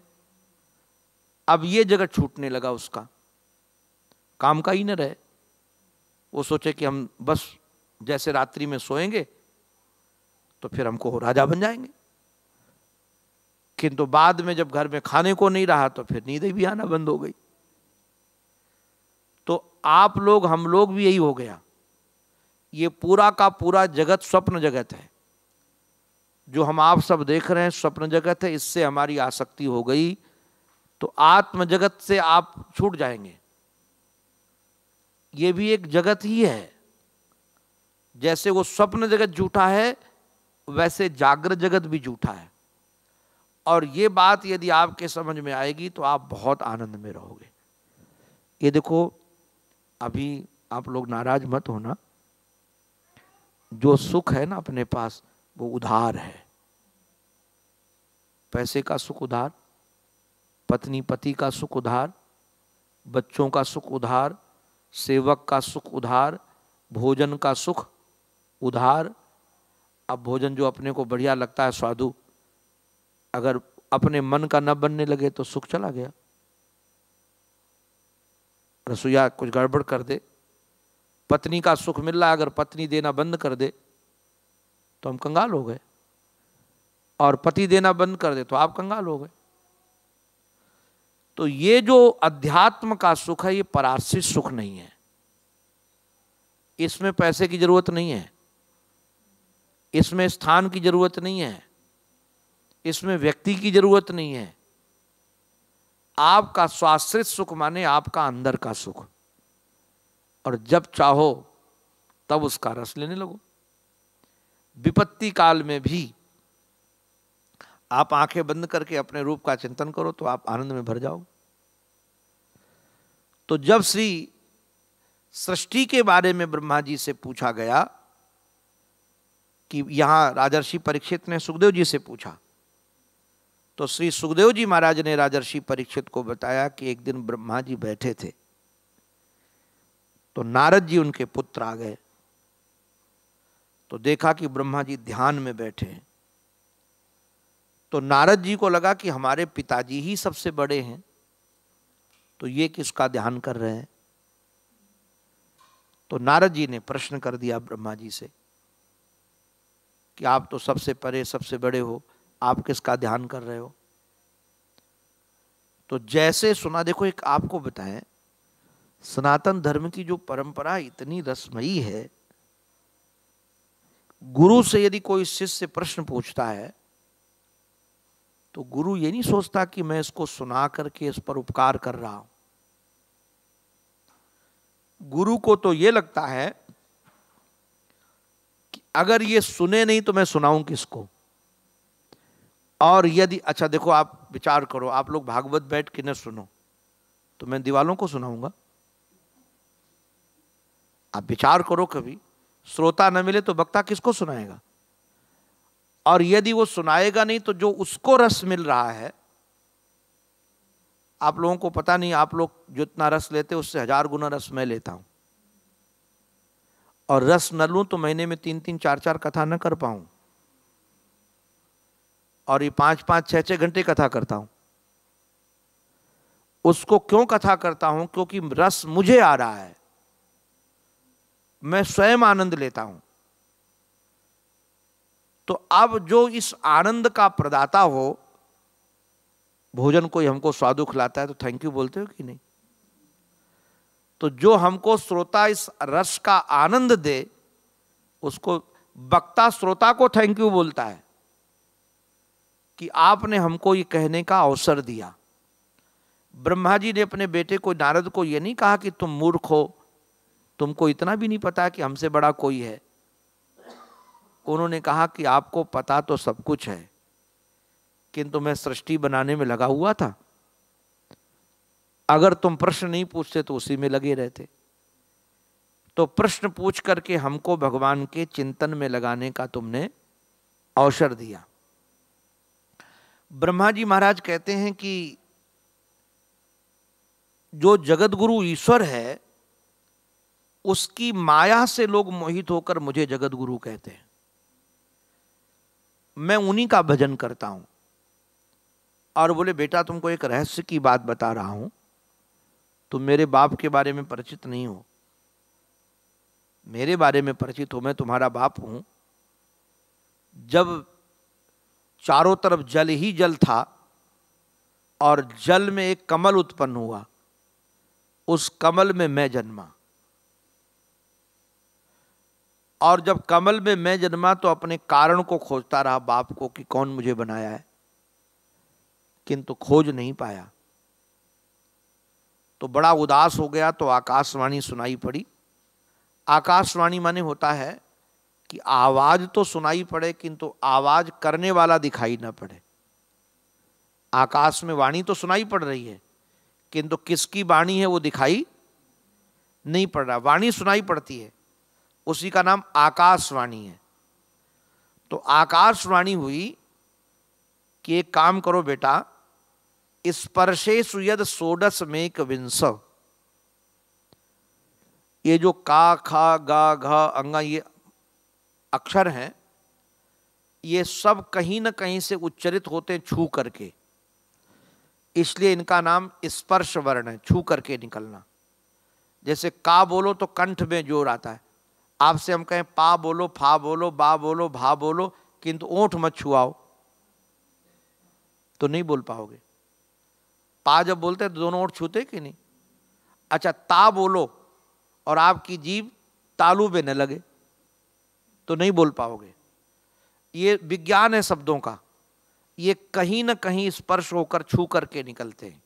अब ये जगत छूटने लगा उसका काम का ही न रहे वो सोचे कि हम बस जैसे रात्रि में सोएंगे तो फिर हमको राजा बन जाएंगे किंतु बाद में जब घर में खाने को नहीं रहा तो फिर नींद भी आना बंद हो गई आप लोग हम लोग भी यही हो गया ये पूरा का पूरा जगत स्वप्न जगत है जो हम आप सब देख रहे हैं स्वप्न जगत है इससे हमारी आसक्ति हो गई तो आत्म जगत से आप छूट जाएंगे ये भी एक जगत ही है जैसे वो स्वप्न जगत झूठा है वैसे जागृत जगत भी झूठा है और ये बात यदि आपके समझ में आएगी तो आप बहुत आनंद में रहोगे ये देखो अभी आप लोग नाराज मत होना जो सुख है ना अपने पास वो उधार है पैसे का सुख उधार पत्नी पति का सुख उधार बच्चों का सुख उधार सेवक का सुख उधार भोजन का सुख उधार अब भोजन जो अपने को बढ़िया लगता है स्वादु अगर अपने मन का न बनने लगे तो सुख चला गया रसोईया कुछ गड़बड़ कर दे पत्नी का सुख मिल रहा अगर पत्नी देना बंद कर दे तो हम कंगाल हो गए और पति देना बंद कर दे तो आप कंगाल हो गए तो ये जो अध्यात्म का सुख है ये परार्थित सुख नहीं है इसमें पैसे की जरूरत नहीं है इसमें स्थान की जरूरत नहीं है इसमें व्यक्ति की जरूरत नहीं है आपका स्वाश्रित सुख माने आपका अंदर का सुख और जब चाहो तब उसका रस लेने लगो विपत्ति काल में भी आप आंखें बंद करके अपने रूप का चिंतन करो तो आप आनंद में भर जाओ तो जब श्री सृष्टि के बारे में ब्रह्मा जी से पूछा गया कि यहां राजर्षि परीक्षित ने सुखदेव जी से पूछा तो श्री सुखदेव जी महाराज ने राजर्षि परीक्षित को बताया कि एक दिन ब्रह्मा जी बैठे थे तो नारद जी उनके पुत्र आ गए तो देखा कि ब्रह्मा जी ध्यान में बैठे हैं तो नारद जी को लगा कि हमारे पिताजी ही सबसे बड़े हैं तो ये किसका ध्यान कर रहे हैं तो नारद जी ने प्रश्न कर दिया ब्रह्मा जी से कि आप तो सबसे परे सबसे बड़े हो आप किसका ध्यान कर रहे हो तो जैसे सुना देखो एक आपको बताएं सनातन धर्म की जो परंपरा इतनी रसमयी है गुरु से यदि कोई शिष्य प्रश्न पूछता है तो गुरु ये नहीं सोचता कि मैं इसको सुना करके इस पर उपकार कर रहा हूं गुरु को तो यह लगता है कि अगर ये सुने नहीं तो मैं सुनाऊं किसको और यदि अच्छा देखो आप विचार करो आप लोग भागवत बैठ के न सुनो तो मैं दीवालों को सुनाऊंगा आप विचार करो कभी श्रोता न मिले तो वक्ता किसको सुनाएगा और यदि वो सुनाएगा नहीं तो जो उसको रस मिल रहा है आप लोगों को पता नहीं आप लोग जितना रस लेते उससे हजार गुना रस मैं लेता हूं और रस न लूं तो महीने में तीन तीन चार चार कथा न कर पाऊं और ये पाँच पाँच छः छः घंटे कथा करता हूँ उसको क्यों कथा करता हूं क्योंकि रस मुझे आ रहा है मैं स्वयं आनंद लेता हूं तो अब जो इस आनंद का प्रदाता हो भोजन कोई हमको स्वादु खिलाता है तो थैंक यू बोलते हो कि नहीं तो जो हमको श्रोता इस रस का आनंद दे उसको वक्ता श्रोता को थैंक यू बोलता है कि आपने हमको ये कहने का अवसर दिया ब्रह्मा जी ने अपने बेटे को नारद को ये नहीं कहा कि तुम मूर्ख हो तुमको इतना भी नहीं पता कि हमसे बड़ा कोई है उन्होंने कहा कि आपको पता तो सब कुछ है किंतु मैं सृष्टि बनाने में लगा हुआ था अगर तुम प्रश्न नहीं पूछते तो उसी में लगे रहते तो प्रश्न पूछ करके हमको भगवान के चिंतन में लगाने का तुमने अवसर दिया ब्रह्मा जी महाराज कहते हैं कि जो जगत गुरु ईश्वर है उसकी माया से लोग मोहित होकर मुझे जगत गुरु कहते हैं मैं उन्हीं का भजन करता हूं और बोले बेटा तुमको एक रहस्य की बात बता रहा हूं तुम मेरे बाप के बारे में परिचित नहीं हो मेरे बारे में परिचित हो मैं तुम्हारा बाप हूं जब चारों तरफ जल ही जल था और जल में एक कमल उत्पन्न हुआ उस कमल में मैं जन्मा और जब कमल में मैं जन्मा तो अपने कारण को खोजता रहा बाप को कि कौन मुझे बनाया है किंतु खोज नहीं पाया तो बड़ा उदास हो गया तो आकाशवाणी सुनाई पड़ी आकाशवाणी माने होता है कि आवाज तो सुनाई पड़े किंतु आवाज करने वाला दिखाई ना पड़े आकाश में वाणी तो सुनाई पड़ रही है किंतु किसकी वाणी है वो दिखाई नहीं पड़ रहा वाणी सुनाई पड़ती है उसी का नाम आकाशवाणी है तो आकाशवाणी हुई कि एक काम करो बेटा स्पर्शे सुयद सोडस में कविंस ये जो का खा गा घा अंगा ये अक्षर हैं ये सब कहीं ना कहीं से उच्चरित होते हैं छू करके इसलिए इनका नाम स्पर्श वर्ण है छू करके निकलना जैसे का बोलो तो कंठ में जोर आता है आपसे हम कहें पा बोलो फा बोलो बा बोलो भा बोलो किंतु ओठ मत छुआओ तो नहीं बोल पाओगे पा जब बोलते तो दोनों ओठ छूते कि नहीं अच्छा ता बोलो और आपकी जीव तालू में न लगे तो नहीं बोल पाओगे ये विज्ञान है शब्दों का ये कहीं ना कहीं स्पर्श होकर छू करके निकलते हैं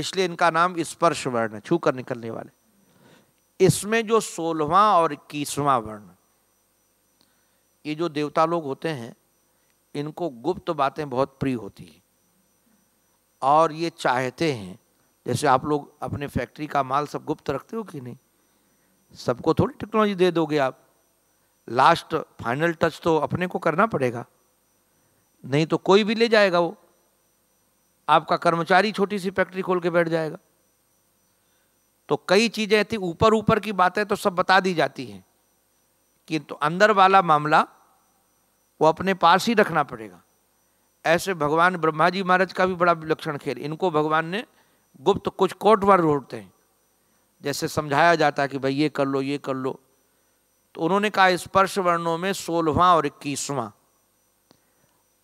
इसलिए इनका नाम स्पर्श वर्ण है छू कर निकलने वाले इसमें जो सोलवा और इक्कीसवां वर्ण ये जो देवता लोग होते हैं इनको गुप्त बातें बहुत प्रिय होती हैं और ये चाहते हैं जैसे आप लोग अपने फैक्ट्री का माल सब गुप्त रखते हो कि नहीं सबको थोड़ी टेक्नोलॉजी दे दोगे आप लास्ट फाइनल टच तो अपने को करना पड़ेगा नहीं तो कोई भी ले जाएगा वो आपका कर्मचारी छोटी सी फैक्ट्री खोल के बैठ जाएगा तो कई चीज़ें थी ऊपर ऊपर की बातें तो सब बता दी जाती हैं किंतु तो अंदर वाला मामला वो अपने पास ही रखना पड़ेगा ऐसे भगवान ब्रह्मा जी महाराज का भी बड़ा विलक्षण खेल इनको भगवान ने गुप्त कुछ कोटवार रोड़ते हैं जैसे समझाया जाता है कि भाई ये कर लो ये कर लो तो उन्होंने कहा स्पर्श वर्णों में सोलवा और इक्कीसवां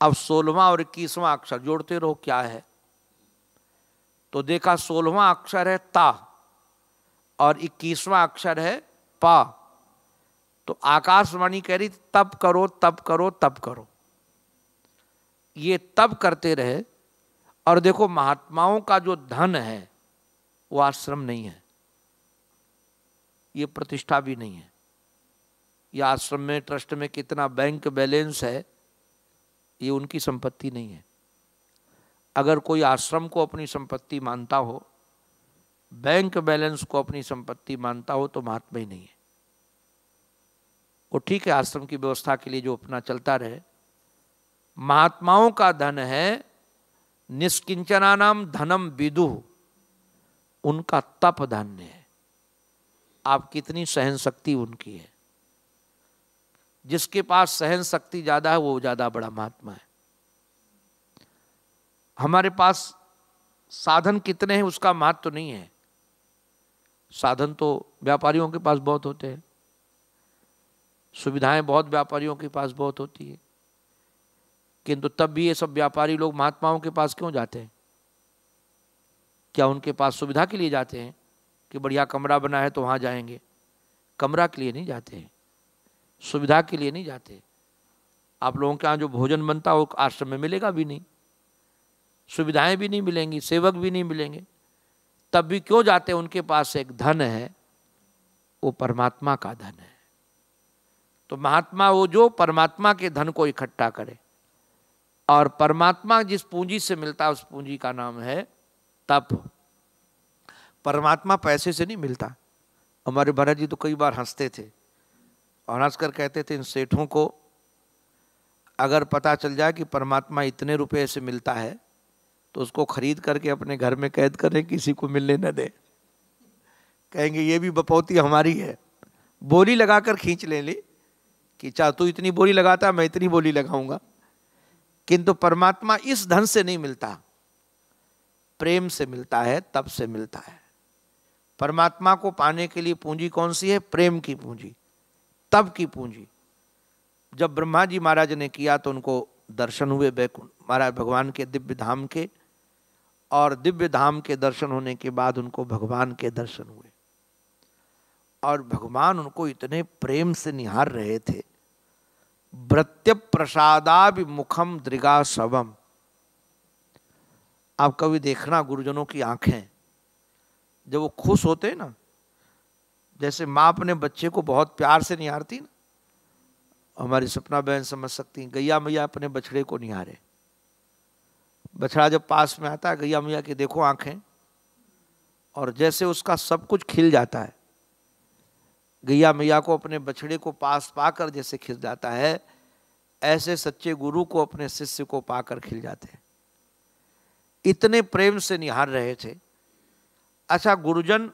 अब सोलवा और इक्कीसवां अक्षर जोड़ते रहो क्या है तो देखा सोलवा अक्षर है ता और इक्कीसवां अक्षर है पा तो आकाशवाणी कह रही तब करो तब करो तब करो ये तब करते रहे और देखो महात्माओं का जो धन है वो आश्रम नहीं है ये प्रतिष्ठा भी नहीं है या आश्रम में ट्रस्ट में कितना बैंक बैलेंस है ये उनकी संपत्ति नहीं है अगर कोई आश्रम को अपनी संपत्ति मानता हो बैंक बैलेंस को अपनी संपत्ति मानता हो तो महात्मा ही नहीं है वो ठीक है आश्रम की व्यवस्था के लिए जो अपना चलता रहे महात्माओं का धन है निष्किंचना नाम धनम विदु उनका तप धन्य है आप कितनी सहन शक्ति उनकी है जिसके पास सहन शक्ति ज़्यादा है वो ज़्यादा बड़ा महात्मा है हमारे पास साधन कितने हैं उसका महत्व तो नहीं है साधन तो व्यापारियों के पास बहुत होते हैं सुविधाएं बहुत व्यापारियों के पास बहुत होती है किंतु तब भी ये सब व्यापारी लोग महात्माओं के पास क्यों जाते हैं क्या उनके पास सुविधा के लिए जाते हैं कि बढ़िया कमरा बना है तो वहां जाएंगे कमरा के लिए नहीं जाते हैं सुविधा के लिए नहीं जाते आप लोगों के यहाँ जो भोजन बनता वो आश्रम में मिलेगा भी नहीं सुविधाएं भी नहीं मिलेंगी सेवक भी नहीं मिलेंगे तब भी क्यों जाते उनके पास एक धन है वो परमात्मा का धन है तो महात्मा वो जो परमात्मा के धन को इकट्ठा करे और परमात्मा जिस पूंजी से मिलता है उस पूंजी का नाम है तप परमात्मा पैसे से नहीं मिलता हमारे भरत जी तो कई बार हंसते थे और हंसकर कहते थे इन सेठों को अगर पता चल जाए कि परमात्मा इतने रुपए से मिलता है तो उसको खरीद करके अपने घर में कैद करें किसी को मिलने न दे कहेंगे ये भी बपौती हमारी है बोली लगा कर खींच ले ली कि चाह तू इतनी बोली लगाता मैं इतनी बोली लगाऊंगा किंतु परमात्मा इस धन से नहीं मिलता प्रेम से मिलता है तब से मिलता है परमात्मा को पाने के लिए पूंजी कौन सी है प्रेम की पूंजी तब की पूंजी जब ब्रह्मा जी महाराज ने किया तो उनको दर्शन हुए बैकुंठ महाराज भगवान के दिव्य धाम के और दिव्य धाम के दर्शन होने के बाद उनको भगवान के दर्शन हुए और भगवान उनको इतने प्रेम से निहार रहे थे भ्रत्य मुखम दृगा शवम आप कभी देखना गुरुजनों की आंखें जब वो खुश होते ना जैसे माँ अपने बच्चे को बहुत प्यार से निहारती ना हमारी सपना बहन समझ सकती गैया मैया अपने बछड़े को निहारे बछड़ा जब पास में आता है गैया मैया की देखो आंखें और जैसे उसका सब कुछ खिल जाता है गैया मैया को अपने बछड़े को पास पाकर जैसे खिल जाता है ऐसे सच्चे गुरु को अपने शिष्य को पाकर खिल जाते हैं इतने प्रेम से निहार रहे थे अच्छा गुरुजन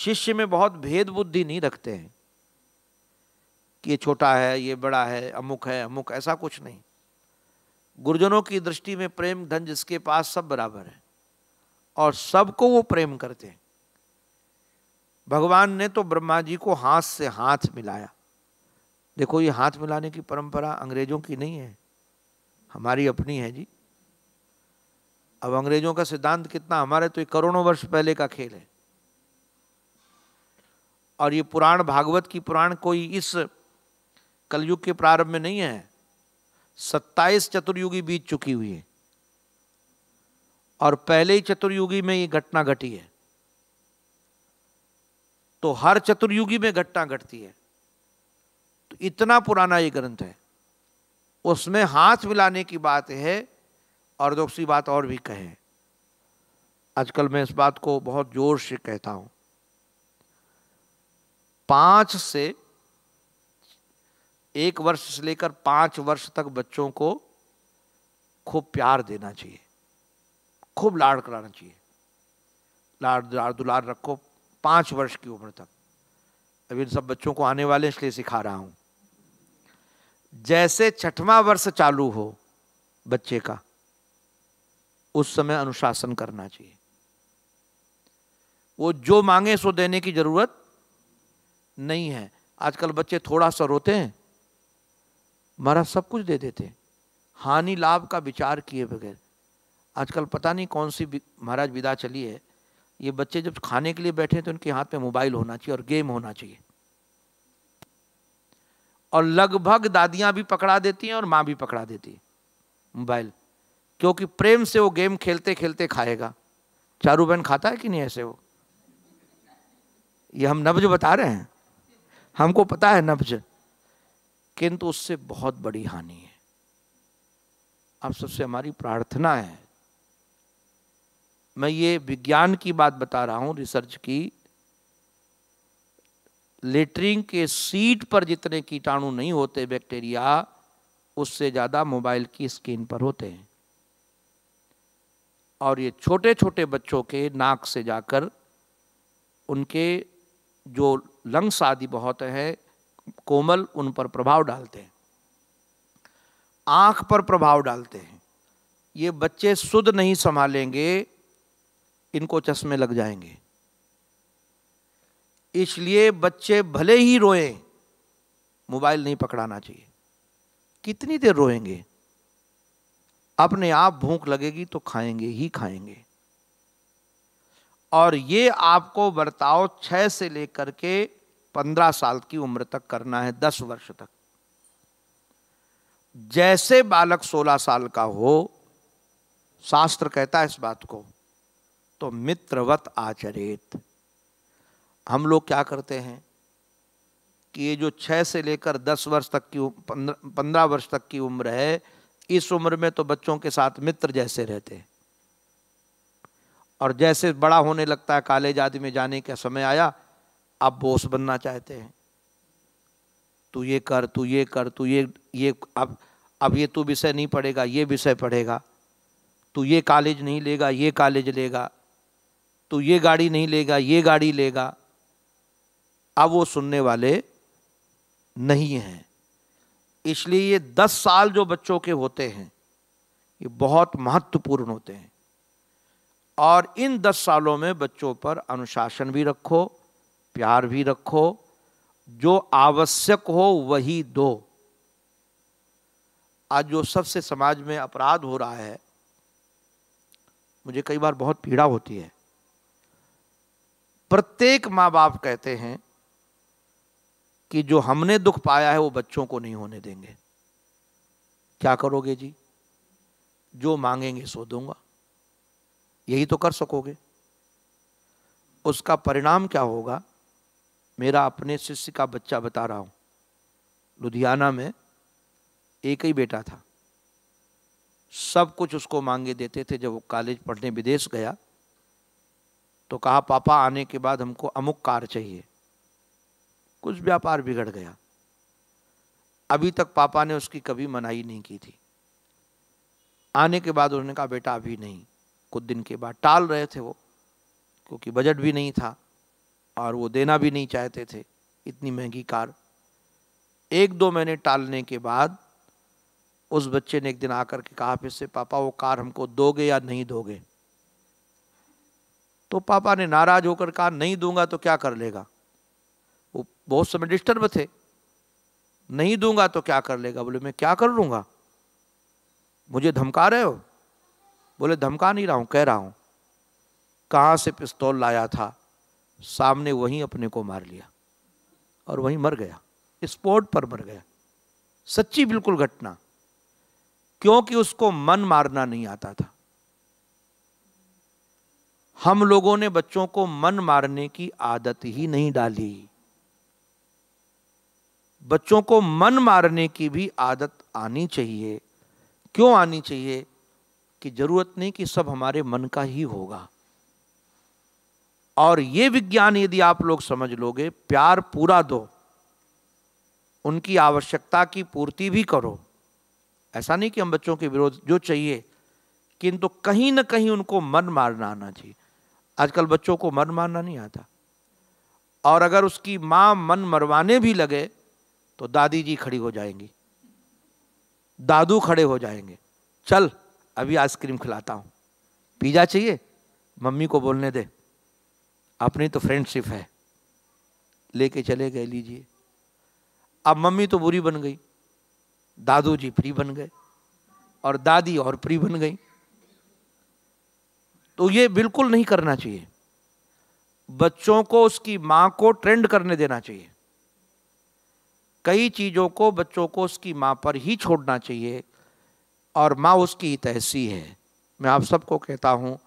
शिष्य में बहुत भेद बुद्धि नहीं रखते हैं कि ये छोटा है ये बड़ा है अमुक है अमुक ऐसा कुछ नहीं गुरुजनों की दृष्टि में प्रेम धन जिसके पास सब बराबर है और सबको वो प्रेम करते हैं भगवान ने तो ब्रह्मा जी को हाथ से हाथ मिलाया देखो ये हाथ मिलाने की परंपरा अंग्रेजों की नहीं है हमारी अपनी है जी अब अंग्रेजों का सिद्धांत कितना हमारे तो ये करोड़ों वर्ष पहले का खेल है और ये पुराण भागवत की पुराण कोई इस कलयुग के प्रारंभ में नहीं है सत्ताईस चतुर्युगी बीत चुकी हुई है और पहले ही चतुर्युगी में ये घटना घटी है तो हर चतुर्युगी में घटना घटती है तो इतना पुराना ये ग्रंथ है उसमें हाथ मिलाने की बात है और दूसरी बात और भी कहे आजकल मैं इस बात को बहुत जोर से कहता हूं पांच से एक वर्ष से लेकर पांच वर्ष तक बच्चों को खूब प्यार देना चाहिए खूब लाड़ कराना चाहिए लाड़ दुलार दुलार रखो पांच वर्ष की उम्र तक अब इन सब बच्चों को आने वाले इसलिए सिखा रहा हूं जैसे छठवां वर्ष चालू हो बच्चे का उस समय अनुशासन करना चाहिए वो जो मांगे सो देने की जरूरत नहीं है आजकल बच्चे थोड़ा सा रोते हैं महाराज सब कुछ दे देते हैं हानि लाभ का विचार किए बगैर आजकल पता नहीं कौन सी महाराज विदा चली है ये बच्चे जब खाने के लिए बैठे तो उनके हाथ में मोबाइल होना चाहिए और गेम होना चाहिए और लगभग दादियां भी पकड़ा देती हैं और माँ भी पकड़ा देती है मोबाइल क्योंकि प्रेम से वो गेम खेलते खेलते खाएगा चारू बहन खाता है कि नहीं ऐसे वो ये हम नब्ज बता रहे हैं हमको पता है नब्ज किंतु उससे बहुत बड़ी हानि है आप सबसे हमारी प्रार्थना है मैं ये विज्ञान की बात बता रहा हूँ रिसर्च की लेटरिंग के सीट पर जितने कीटाणु नहीं होते बैक्टीरिया उससे ज़्यादा मोबाइल की स्क्रीन पर होते हैं और ये छोटे छोटे बच्चों के नाक से जाकर उनके जो लंग्स आदि बहुत है कोमल उन पर प्रभाव डालते हैं आंख पर प्रभाव डालते हैं ये बच्चे शुद्ध नहीं संभालेंगे इनको चश्मे लग जाएंगे इसलिए बच्चे भले ही रोएं मोबाइल नहीं पकड़ाना चाहिए कितनी देर रोएंगे अपने आप भूख लगेगी तो खाएंगे ही खाएंगे और ये आपको बर्ताव छः से लेकर के पंद्रह साल की उम्र तक करना है दस वर्ष तक जैसे बालक सोलह साल का हो शास्त्र कहता है इस बात को तो मित्रवत आचरित हम लोग क्या करते हैं कि ये जो छः से लेकर दस वर्ष तक की पंद्रह वर्ष तक की उम्र है इस उम्र में तो बच्चों के साथ मित्र जैसे रहते हैं और जैसे बड़ा होने लगता है कॉलेज आदि में जाने का समय आया आप बोस बनना चाहते हैं तू ये कर तू ये कर तू ये ये अब अब ये तू विषय नहीं पढ़ेगा ये विषय पढ़ेगा तू ये कॉलेज नहीं लेगा ये कॉलेज लेगा तू ये गाड़ी नहीं लेगा ये गाड़ी लेगा अब वो सुनने वाले नहीं हैं इसलिए ये दस साल जो बच्चों के होते हैं ये बहुत महत्वपूर्ण होते हैं और इन दस सालों में बच्चों पर अनुशासन भी रखो प्यार भी रखो जो आवश्यक हो वही दो आज जो सबसे समाज में अपराध हो रहा है मुझे कई बार बहुत पीड़ा होती है प्रत्येक माँ बाप कहते हैं कि जो हमने दुख पाया है वो बच्चों को नहीं होने देंगे क्या करोगे जी जो मांगेंगे सो दूंगा यही तो कर सकोगे उसका परिणाम क्या होगा मेरा अपने शिष्य का बच्चा बता रहा हूं लुधियाना में एक ही बेटा था सब कुछ उसको मांगे देते थे जब वो कॉलेज पढ़ने विदेश गया तो कहा पापा आने के बाद हमको अमुक कार चाहिए कुछ व्यापार बिगड़ गया अभी तक पापा ने उसकी कभी मनाही नहीं की थी आने के बाद उन्होंने कहा बेटा अभी नहीं कुछ दिन के बाद टाल रहे थे वो क्योंकि बजट भी नहीं था और वो देना भी नहीं चाहते थे इतनी महंगी कार एक दो महीने टालने के बाद उस बच्चे ने एक दिन आकर के कहा फिर से पापा वो कार हमको दोगे या नहीं दोगे तो पापा ने नाराज होकर कहा नहीं दूंगा तो क्या कर लेगा वो बहुत समय डिस्टर्ब थे नहीं दूंगा तो क्या कर लेगा बोले मैं क्या कर लूंगा मुझे धमका रहे हो बोले धमका नहीं रहा हूं कह रहा हूं कहां से पिस्तौल लाया था सामने वहीं अपने को मार लिया और वहीं मर गया स्पॉट पर मर गया सच्ची बिल्कुल घटना क्योंकि उसको मन मारना नहीं आता था हम लोगों ने बच्चों को मन मारने की आदत ही नहीं डाली बच्चों को मन मारने की भी आदत आनी चाहिए क्यों आनी चाहिए कि जरूरत नहीं कि सब हमारे मन का ही होगा और ये विज्ञान यदि आप लोग समझ लोगे प्यार पूरा दो उनकी आवश्यकता की पूर्ति भी करो ऐसा नहीं कि हम बच्चों के विरोध जो चाहिए किंतु तो कहीं ना कहीं उनको मन मारना आना चाहिए आजकल बच्चों को मन मारना नहीं आता और अगर उसकी माँ मन मरवाने भी लगे तो दादी जी खड़ी हो जाएंगी दादू खड़े हो जाएंगे चल अभी आइसक्रीम खिलाता हूँ पिज़्ज़ा चाहिए मम्मी को बोलने दे अपनी तो फ्रेंडशिप है लेके चले गए लीजिए अब मम्मी तो बुरी बन गई दादू जी फ्री बन गए और दादी और फ्री बन गई तो ये बिल्कुल नहीं करना चाहिए बच्चों को उसकी माँ को ट्रेंड करने देना चाहिए कई चीज़ों को बच्चों को उसकी माँ पर ही छोड़ना चाहिए और माँ उसकी तहसी है मैं आप सबको कहता हूँ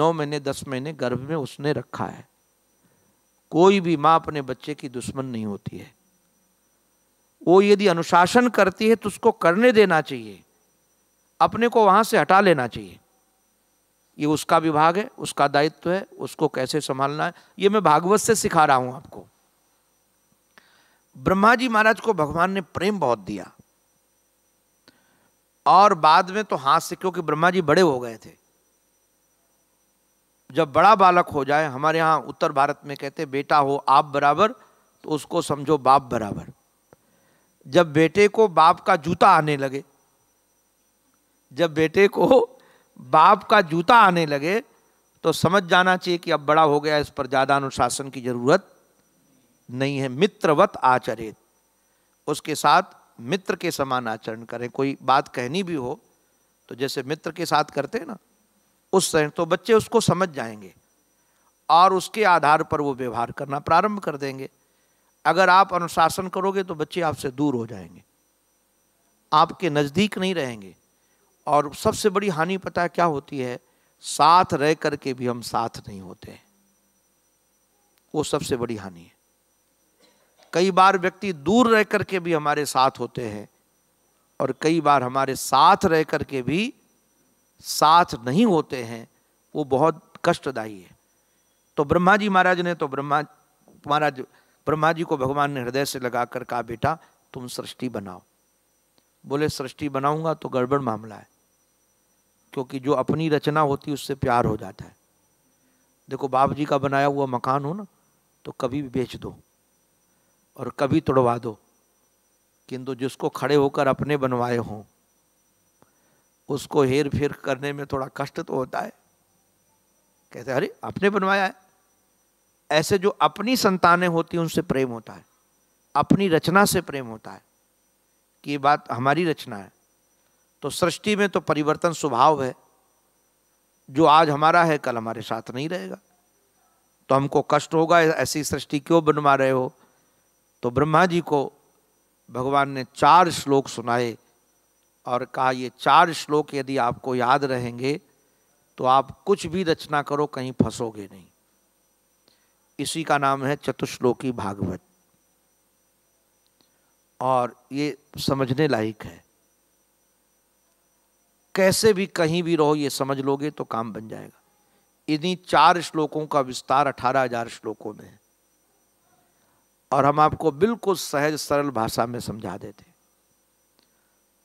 नौ महीने दस महीने गर्भ में उसने रखा है कोई भी माँ अपने बच्चे की दुश्मन नहीं होती है वो यदि अनुशासन करती है तो उसको करने देना चाहिए अपने को वहाँ से हटा लेना चाहिए ये उसका विभाग है उसका दायित्व है उसको कैसे संभालना है ये मैं भागवत से सिखा रहा हूँ आपको ब्रह्मा जी महाराज को भगवान ने प्रेम बहुत दिया और बाद में तो हाथ से क्योंकि ब्रह्मा जी बड़े हो गए थे जब बड़ा बालक हो जाए हमारे यहाँ उत्तर भारत में कहते बेटा हो आप बराबर तो उसको समझो बाप बराबर जब बेटे को बाप का जूता आने लगे जब बेटे को बाप का जूता आने लगे तो समझ जाना चाहिए कि अब बड़ा हो गया इस पर ज़्यादा अनुशासन की ज़रूरत नहीं है मित्रवत आचरित उसके साथ मित्र के समान आचरण करें कोई बात कहनी भी हो तो जैसे मित्र के साथ करते हैं ना उस तरह तो बच्चे उसको समझ जाएंगे और उसके आधार पर वो व्यवहार करना प्रारंभ कर देंगे अगर आप अनुशासन करोगे तो बच्चे आपसे दूर हो जाएंगे आपके नज़दीक नहीं रहेंगे और सबसे बड़ी हानि पता क्या होती है साथ रह करके भी हम साथ नहीं होते हैं वो सबसे बड़ी हानि है कई बार व्यक्ति दूर रह कर के भी हमारे साथ होते हैं और कई बार हमारे साथ रह कर के भी साथ नहीं होते हैं वो बहुत कष्टदायी है तो ब्रह्मा जी महाराज ने तो ब्रह्मा महाराज ब्रह्मा जी को भगवान ने हृदय से लगा कर कहा बेटा तुम सृष्टि बनाओ बोले सृष्टि बनाऊंगा तो गड़बड़ मामला है क्योंकि जो अपनी रचना होती है उससे प्यार हो जाता है देखो बाप जी का बनाया हुआ मकान हो ना तो कभी भी बेच दो और कभी तोड़वा दो किंतु जिसको खड़े होकर अपने बनवाए हों उसको हेर फेर करने में थोड़ा कष्ट तो होता है कहते अरे अपने बनवाया है ऐसे जो अपनी संतानें होती हैं उनसे प्रेम होता है अपनी रचना से प्रेम होता है कि ये बात हमारी रचना है तो सृष्टि में तो परिवर्तन स्वभाव है जो आज हमारा है कल हमारे साथ नहीं रहेगा तो हमको कष्ट होगा ऐसी सृष्टि क्यों बनवा रहे हो तो ब्रह्मा जी को भगवान ने चार श्लोक सुनाए और कहा ये चार श्लोक यदि आपको याद रहेंगे तो आप कुछ भी रचना करो कहीं फंसोगे नहीं इसी का नाम है चतुश्लोकी भागवत और ये समझने लायक है कैसे भी कहीं भी रहो ये समझ लोगे तो काम बन जाएगा इन्हीं चार श्लोकों का विस्तार अठारह हजार श्लोकों में है और हम आपको बिल्कुल सहज सरल भाषा में समझा देते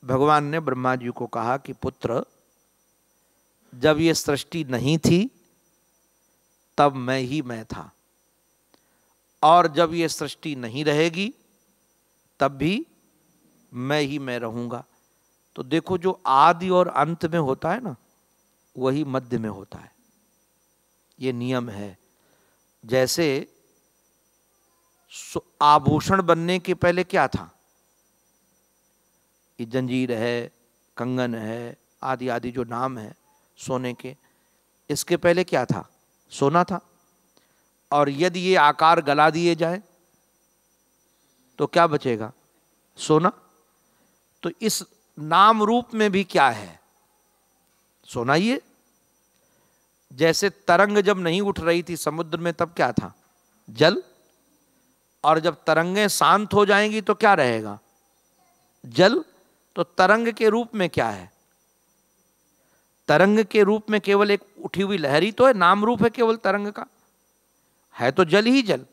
भगवान ने ब्रह्मा जी को कहा कि पुत्र जब ये सृष्टि नहीं थी तब मैं ही मैं था और जब ये सृष्टि नहीं रहेगी तब भी मैं ही मैं रहूंगा तो देखो जो आदि और अंत में होता है ना वही मध्य में होता है ये नियम है जैसे आभूषण बनने के पहले क्या था ये जंजीर है कंगन है आदि आदि जो नाम है सोने के इसके पहले क्या था सोना था और यदि ये आकार गला दिए जाए तो क्या बचेगा सोना तो इस नाम रूप में भी क्या है सोना ये जैसे तरंग जब नहीं उठ रही थी समुद्र में तब क्या था जल और जब तरंगे शांत हो जाएंगी तो क्या रहेगा जल तो तरंग के रूप में क्या है तरंग के रूप में केवल एक उठी हुई लहरी तो है नाम रूप है केवल तरंग का है तो जल ही जल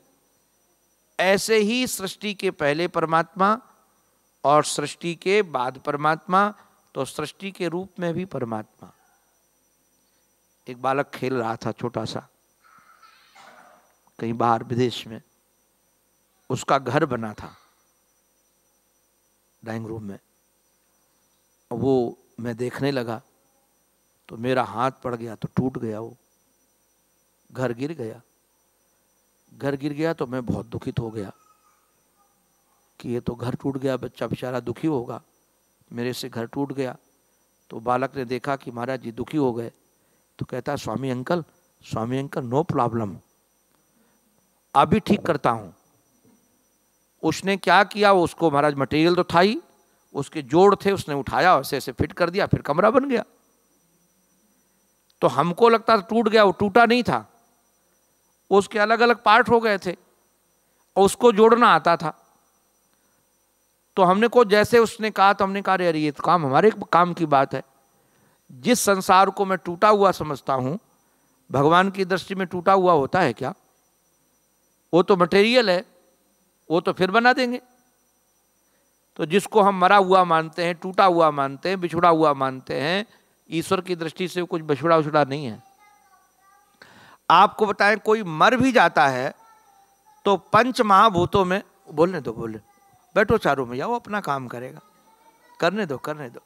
ऐसे ही सृष्टि के पहले परमात्मा और सृष्टि के बाद परमात्मा तो सृष्टि के रूप में भी परमात्मा एक बालक खेल रहा था छोटा सा कहीं बाहर विदेश में उसका घर बना था डाइनिंग रूम में वो मैं देखने लगा तो मेरा हाथ पड़ गया तो टूट गया वो घर गिर गया घर गिर गया तो मैं बहुत दुखित हो गया कि ये तो घर टूट गया बच्चा बेचारा दुखी होगा मेरे से घर टूट गया तो बालक ने देखा कि महाराज जी दुखी हो गए तो कहता Swami uncle Swami uncle no problem अभी ठीक करता हूँ उसने क्या किया उसको महाराज मटेरियल तो था ही उसके जोड़ थे उसने उठाया ऐसे ऐसे फिट कर दिया फिर कमरा बन गया तो हमको लगता था टूट गया वो टूटा नहीं था उसके अलग अलग पार्ट हो गए थे और उसको जोड़ना आता था तो हमने को जैसे उसने कहा तो हमने कहा अरे ये तो काम हमारे काम की बात है जिस संसार को मैं टूटा हुआ समझता हूँ भगवान की दृष्टि में टूटा हुआ होता है क्या वो तो मटेरियल है वो तो फिर बना देंगे तो जिसको हम मरा हुआ मानते हैं टूटा हुआ मानते हैं बिछुड़ा हुआ मानते हैं ईश्वर की दृष्टि से कुछ बिछुड़ा उछुड़ा नहीं है आपको बताएं कोई मर भी जाता है तो पंच महाभूतों में बोलने दो बोले बैठो चारों में जाओ अपना काम करेगा करने दो करने दो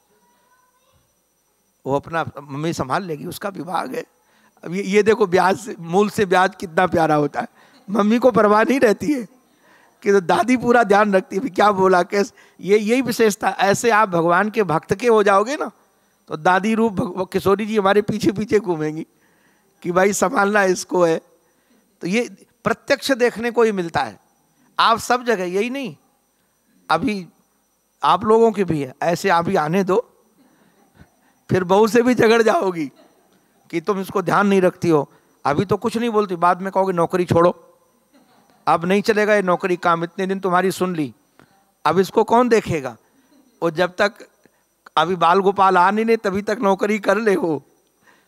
वो अपना मम्मी संभाल लेगी उसका विभाग है अब ये ये देखो ब्याज मूल से ब्याज कितना प्यारा होता है मम्मी को परवाह नहीं रहती है कि तो दादी पूरा ध्यान रखती है क्या बोला कैसे ये यही विशेषता ऐसे आप भगवान के भक्त के हो जाओगे ना तो दादी रूप किशोरी जी हमारे पीछे पीछे घूमेंगी कि भाई संभालना इसको है तो ये प्रत्यक्ष देखने को ही मिलता है आप सब जगह यही नहीं अभी आप लोगों के भी है ऐसे आप ही आने दो फिर बहू से भी झगड़ जाओगी कि तुम इसको ध्यान नहीं रखती हो अभी तो कुछ नहीं बोलती बाद में कहोगे नौकरी छोड़ो अब नहीं चलेगा ये नौकरी काम इतने दिन तुम्हारी सुन ली अब इसको कौन देखेगा और जब तक अभी बाल गोपाल आ नहीं तभी तक नौकरी कर ले हो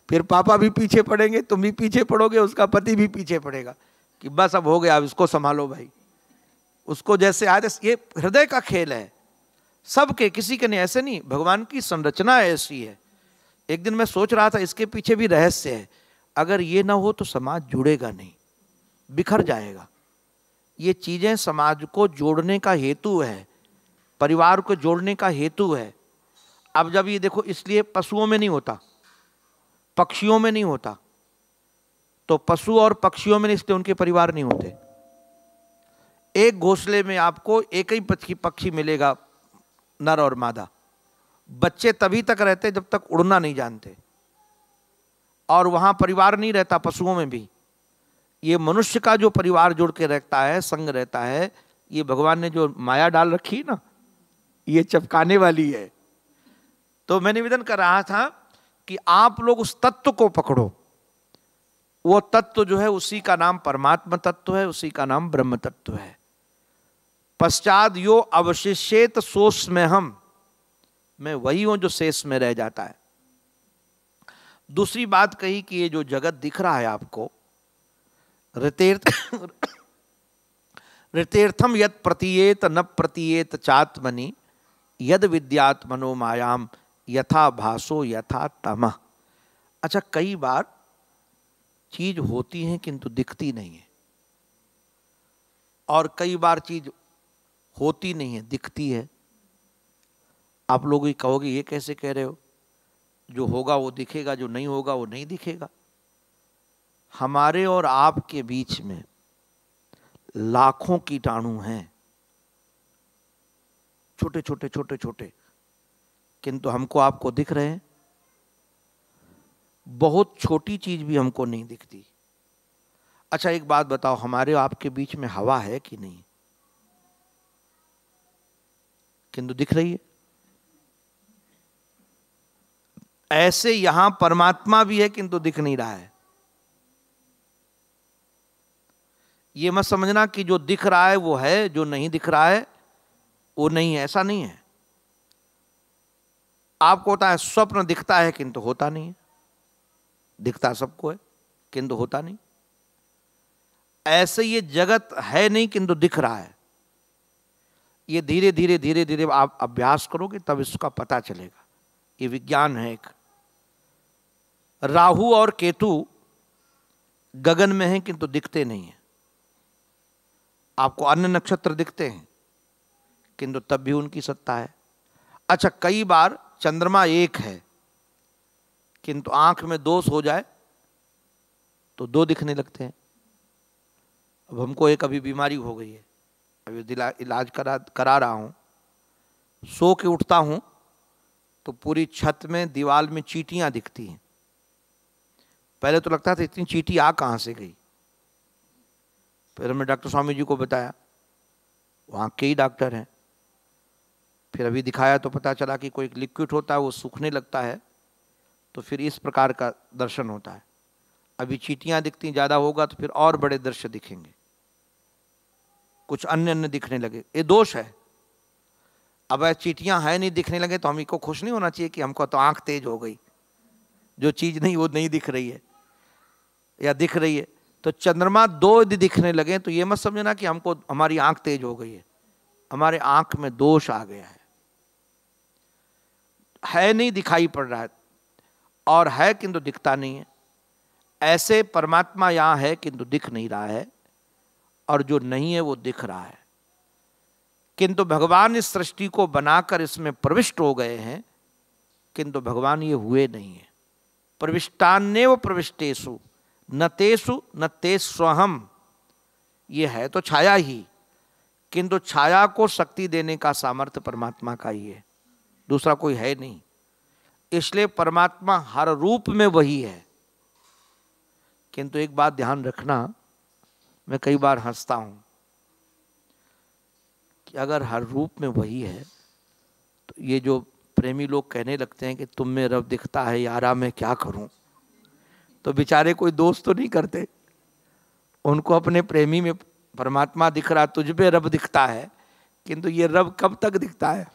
फिर पापा भी पीछे पड़ेंगे तुम भी पीछे पड़ोगे उसका पति भी पीछे पड़ेगा कि बस अब हो गया अब इसको संभालो भाई उसको जैसे आज ये हृदय का खेल है सबके किसी के नहीं ऐसे नहीं भगवान की संरचना ऐसी है एक दिन मैं सोच रहा था इसके पीछे भी रहस्य है अगर ये ना हो तो समाज जुड़ेगा नहीं बिखर जाएगा ये चीज़ें समाज को जोड़ने का हेतु है परिवार को जोड़ने का हेतु है अब जब ये देखो इसलिए पशुओं में नहीं होता पक्षियों में नहीं होता तो पशु और पक्षियों में इसलिए उनके परिवार नहीं होते एक घोंसले में आपको एक ही पक्षी पक्षी मिलेगा नर और मादा बच्चे तभी तक रहते जब तक उड़ना नहीं जानते और वहाँ परिवार नहीं रहता पशुओं में भी ये मनुष्य का जो परिवार जुड़ के रहता है संग रहता है ये भगवान ने जो माया डाल रखी ना ये चपकाने वाली है तो मैं निवेदन कर रहा था कि आप लोग उस तत्व को पकड़ो वो तत्व जो है उसी का नाम परमात्मा तत्व है उसी का नाम ब्रह्म तत्व है पश्चात यो अवशिषेत सोष में हम मैं वही हूं जो शेष में रह जाता है दूसरी बात कही कि ये जो जगत दिख रहा है आपको ऋतीर्थ ऋतीर्थम यद प्रतीयेत न प्रतीयेत चात्मनि यद विद्यात्मनो मायाम यथा भासो यथा तम अच्छा कई बार चीज होती है किंतु दिखती नहीं है और कई बार चीज होती नहीं है दिखती है आप लोग ही कहोगे ये कैसे कह रहे हो जो होगा वो दिखेगा जो नहीं होगा वो नहीं दिखेगा हमारे और आपके बीच में लाखों कीटाणु हैं छोटे छोटे छोटे छोटे किंतु हमको आपको दिख रहे हैं बहुत छोटी चीज भी हमको नहीं दिखती अच्छा एक बात बताओ हमारे आपके बीच में हवा है कि नहीं किंतु दिख रही है ऐसे यहां परमात्मा भी है किंतु दिख नहीं रहा है ये मत समझना कि जो दिख रहा है वो है जो नहीं दिख रहा है वो नहीं है ऐसा नहीं है आपको होता है स्वप्न दिखता है किंतु होता नहीं है दिखता सबको है किंतु होता नहीं ऐसे ये जगत है नहीं किंतु दिख रहा है ये धीरे धीरे धीरे धीरे आप अभ्यास करोगे तब इसका पता चलेगा ये विज्ञान है एक राहु और केतु गगन में है किंतु दिखते नहीं है आपको अन्य नक्षत्र दिखते हैं किंतु तब भी उनकी सत्ता है अच्छा कई बार चंद्रमा एक है किंतु आंख में दोष हो जाए तो दो दिखने लगते हैं अब हमको एक अभी बीमारी हो गई है अभी दिला इलाज करा करा रहा हूँ सो के उठता हूँ तो पूरी छत में दीवार में चीटियाँ दिखती हैं पहले तो लगता था इतनी चीटी आ कहाँ से गई फिर हमने डॉक्टर स्वामी जी को बताया वहाँ कई डॉक्टर हैं फिर अभी दिखाया तो पता चला कि कोई लिक्विड होता है वो सूखने लगता है तो फिर इस प्रकार का दर्शन होता है अभी चीटियाँ दिखती ज़्यादा होगा तो फिर और बड़े दृश्य दिखेंगे कुछ अन्य अन्य दिखने लगे ये दोष है अब चीटियाँ हैं नहीं दिखने लगे तो हम इनको खुश नहीं होना चाहिए कि हमको तो आँख तेज हो गई जो चीज़ नहीं वो नहीं दिख रही है या दिख रही है तो चंद्रमा दो यदि दिखने लगे तो ये मत समझना कि हमको हमारी आंख तेज हो गई है हमारे आंख में दोष आ गया है है नहीं दिखाई पड़ रहा है और है किंतु दिखता नहीं है ऐसे परमात्मा यहाँ है किंतु दिख नहीं रहा है और जो नहीं है वो दिख रहा है किंतु भगवान इस सृष्टि को बनाकर इसमें प्रविष्ट हो गए हैं किंतु भगवान ये हुए नहीं है प्रविष्टान्य प्रविष्टेशु न तेसु न तेस स्वहम ये है तो छाया ही किंतु छाया को शक्ति देने का सामर्थ्य परमात्मा का ही है दूसरा कोई है नहीं इसलिए परमात्मा हर रूप में वही है किंतु एक बात ध्यान रखना मैं कई बार हंसता हूँ कि अगर हर रूप में वही है तो ये जो प्रेमी लोग कहने लगते हैं कि तुम में रब दिखता है यारा मैं क्या करूँ तो बेचारे कोई दोस्त तो नहीं करते उनको अपने प्रेमी में परमात्मा दिख रहा तुझ पे रब दिखता है किंतु ये रब कब तक दिखता है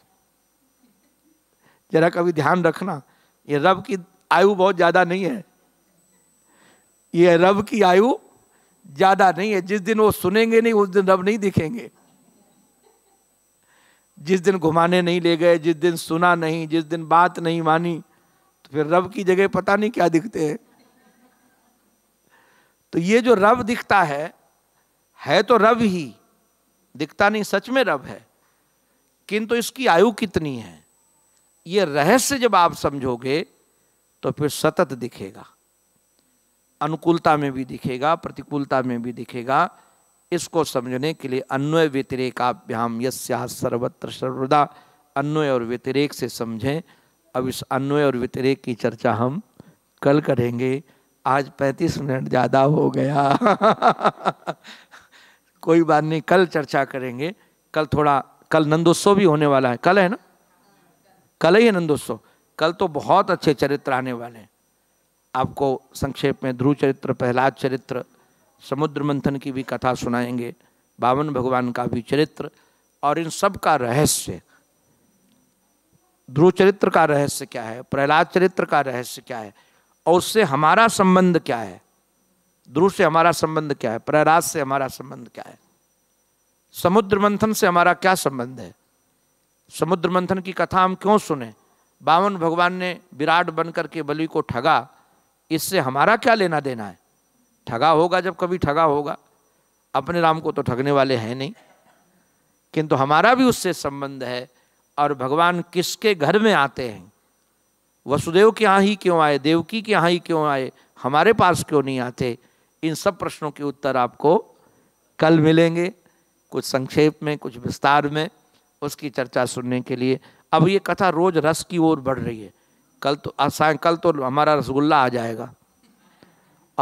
जरा कभी ध्यान रखना ये रब की आयु बहुत ज़्यादा नहीं है ये रब की आयु ज़्यादा नहीं है जिस दिन वो सुनेंगे नहीं उस दिन रब नहीं दिखेंगे जिस दिन घुमाने नहीं ले गए जिस दिन सुना नहीं जिस दिन बात नहीं मानी तो फिर रब की जगह पता नहीं क्या दिखते हैं तो ये जो रव दिखता है है तो रव ही दिखता नहीं सच में रव है किंतु इसकी आयु कितनी है ये रहस्य जब आप समझोगे तो फिर सतत दिखेगा अनुकूलता में भी दिखेगा प्रतिकूलता में भी दिखेगा इसको समझने के लिए अन्वय व्यतिरेकाभ्याम यश सर्वत्र सर्वदा अन्वय और व्यतिरेक से समझें अब इस अन्वय और व्यतिरेक की चर्चा हम कल करेंगे आज पैंतीस मिनट ज़्यादा हो गया कोई बात नहीं कल चर्चा करेंगे कल थोड़ा कल नंदोत्सव भी होने वाला है कल है ना कल ही है नंदोत्सव कल तो बहुत अच्छे चरित्र आने वाले हैं आपको संक्षेप में ध्रुव चरित्र प्रहलाद चरित्र समुद्र मंथन की भी कथा सुनाएंगे बावन भगवान का भी चरित्र और इन सब का रहस्य ध्रुव चरित्र का रहस्य क्या है प्रहलाद चरित्र का रहस्य क्या है और उससे हमारा संबंध क्या है ध्रुव से हमारा संबंध क्या है प्रहराज से हमारा संबंध क्या है समुद्र मंथन से हमारा क्या संबंध है समुद्र मंथन की कथा हम क्यों सुने बावन भगवान ने विराट बनकर के बलि को ठगा इससे हमारा क्या लेना देना है ठगा होगा जब कभी ठगा होगा अपने राम को तो ठगने वाले हैं नहीं किंतु हमारा भी उससे संबंध है और भगवान किसके घर में आते हैं वसुदेव के यहाँ ही क्यों आए देवकी के यहाँ ही क्यों आए हमारे पास क्यों नहीं आते इन सब प्रश्नों के उत्तर आपको कल मिलेंगे कुछ संक्षेप में कुछ विस्तार में उसकी चर्चा सुनने के लिए अब ये कथा रोज रस की ओर बढ़ रही है कल तो कल तो हमारा रसगुल्ला आ जाएगा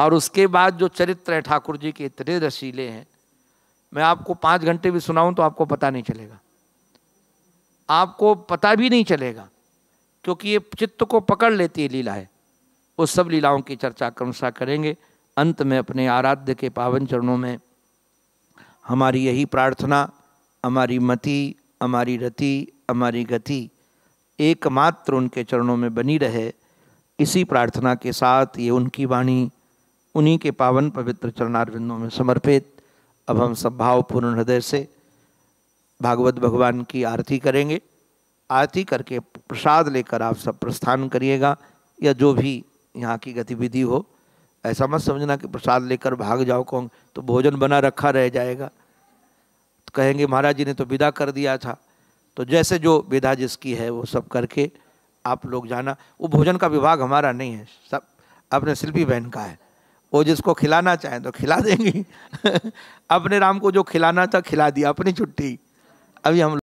और उसके बाद जो चरित्र है ठाकुर जी के इतने रसीले हैं मैं आपको पाँच घंटे भी सुनाऊं तो आपको पता नहीं चलेगा आपको पता भी नहीं चलेगा क्योंकि ये चित्त को पकड़ लेती है लीला है वो सब लीलाओं की चर्चा क्रमशः करेंगे अंत में अपने आराध्य के पावन चरणों में हमारी यही प्रार्थना हमारी मति हमारी रति हमारी गति एकमात्र उनके चरणों में बनी रहे इसी प्रार्थना के साथ ये उनकी वाणी उन्हीं के पावन पवित्र चरणारविंदों में समर्पित अब हम सब भावपूर्ण हृदय से भागवत भगवान की आरती करेंगे आरती करके प्रसाद लेकर आप सब प्रस्थान करिएगा या जो भी यहाँ की गतिविधि हो ऐसा मत समझना कि प्रसाद लेकर भाग जाओ कौन तो भोजन बना रखा रह जाएगा तो कहेंगे महाराज जी ने तो विदा कर दिया था तो जैसे जो विदा जिसकी है वो सब करके आप लोग जाना वो भोजन का विभाग हमारा नहीं है सब अपने शिल्पी बहन का है वो जिसको खिलाना चाहें तो खिला देंगी अपने राम को जो खिलाना था खिला दिया अपनी छुट्टी अभी हम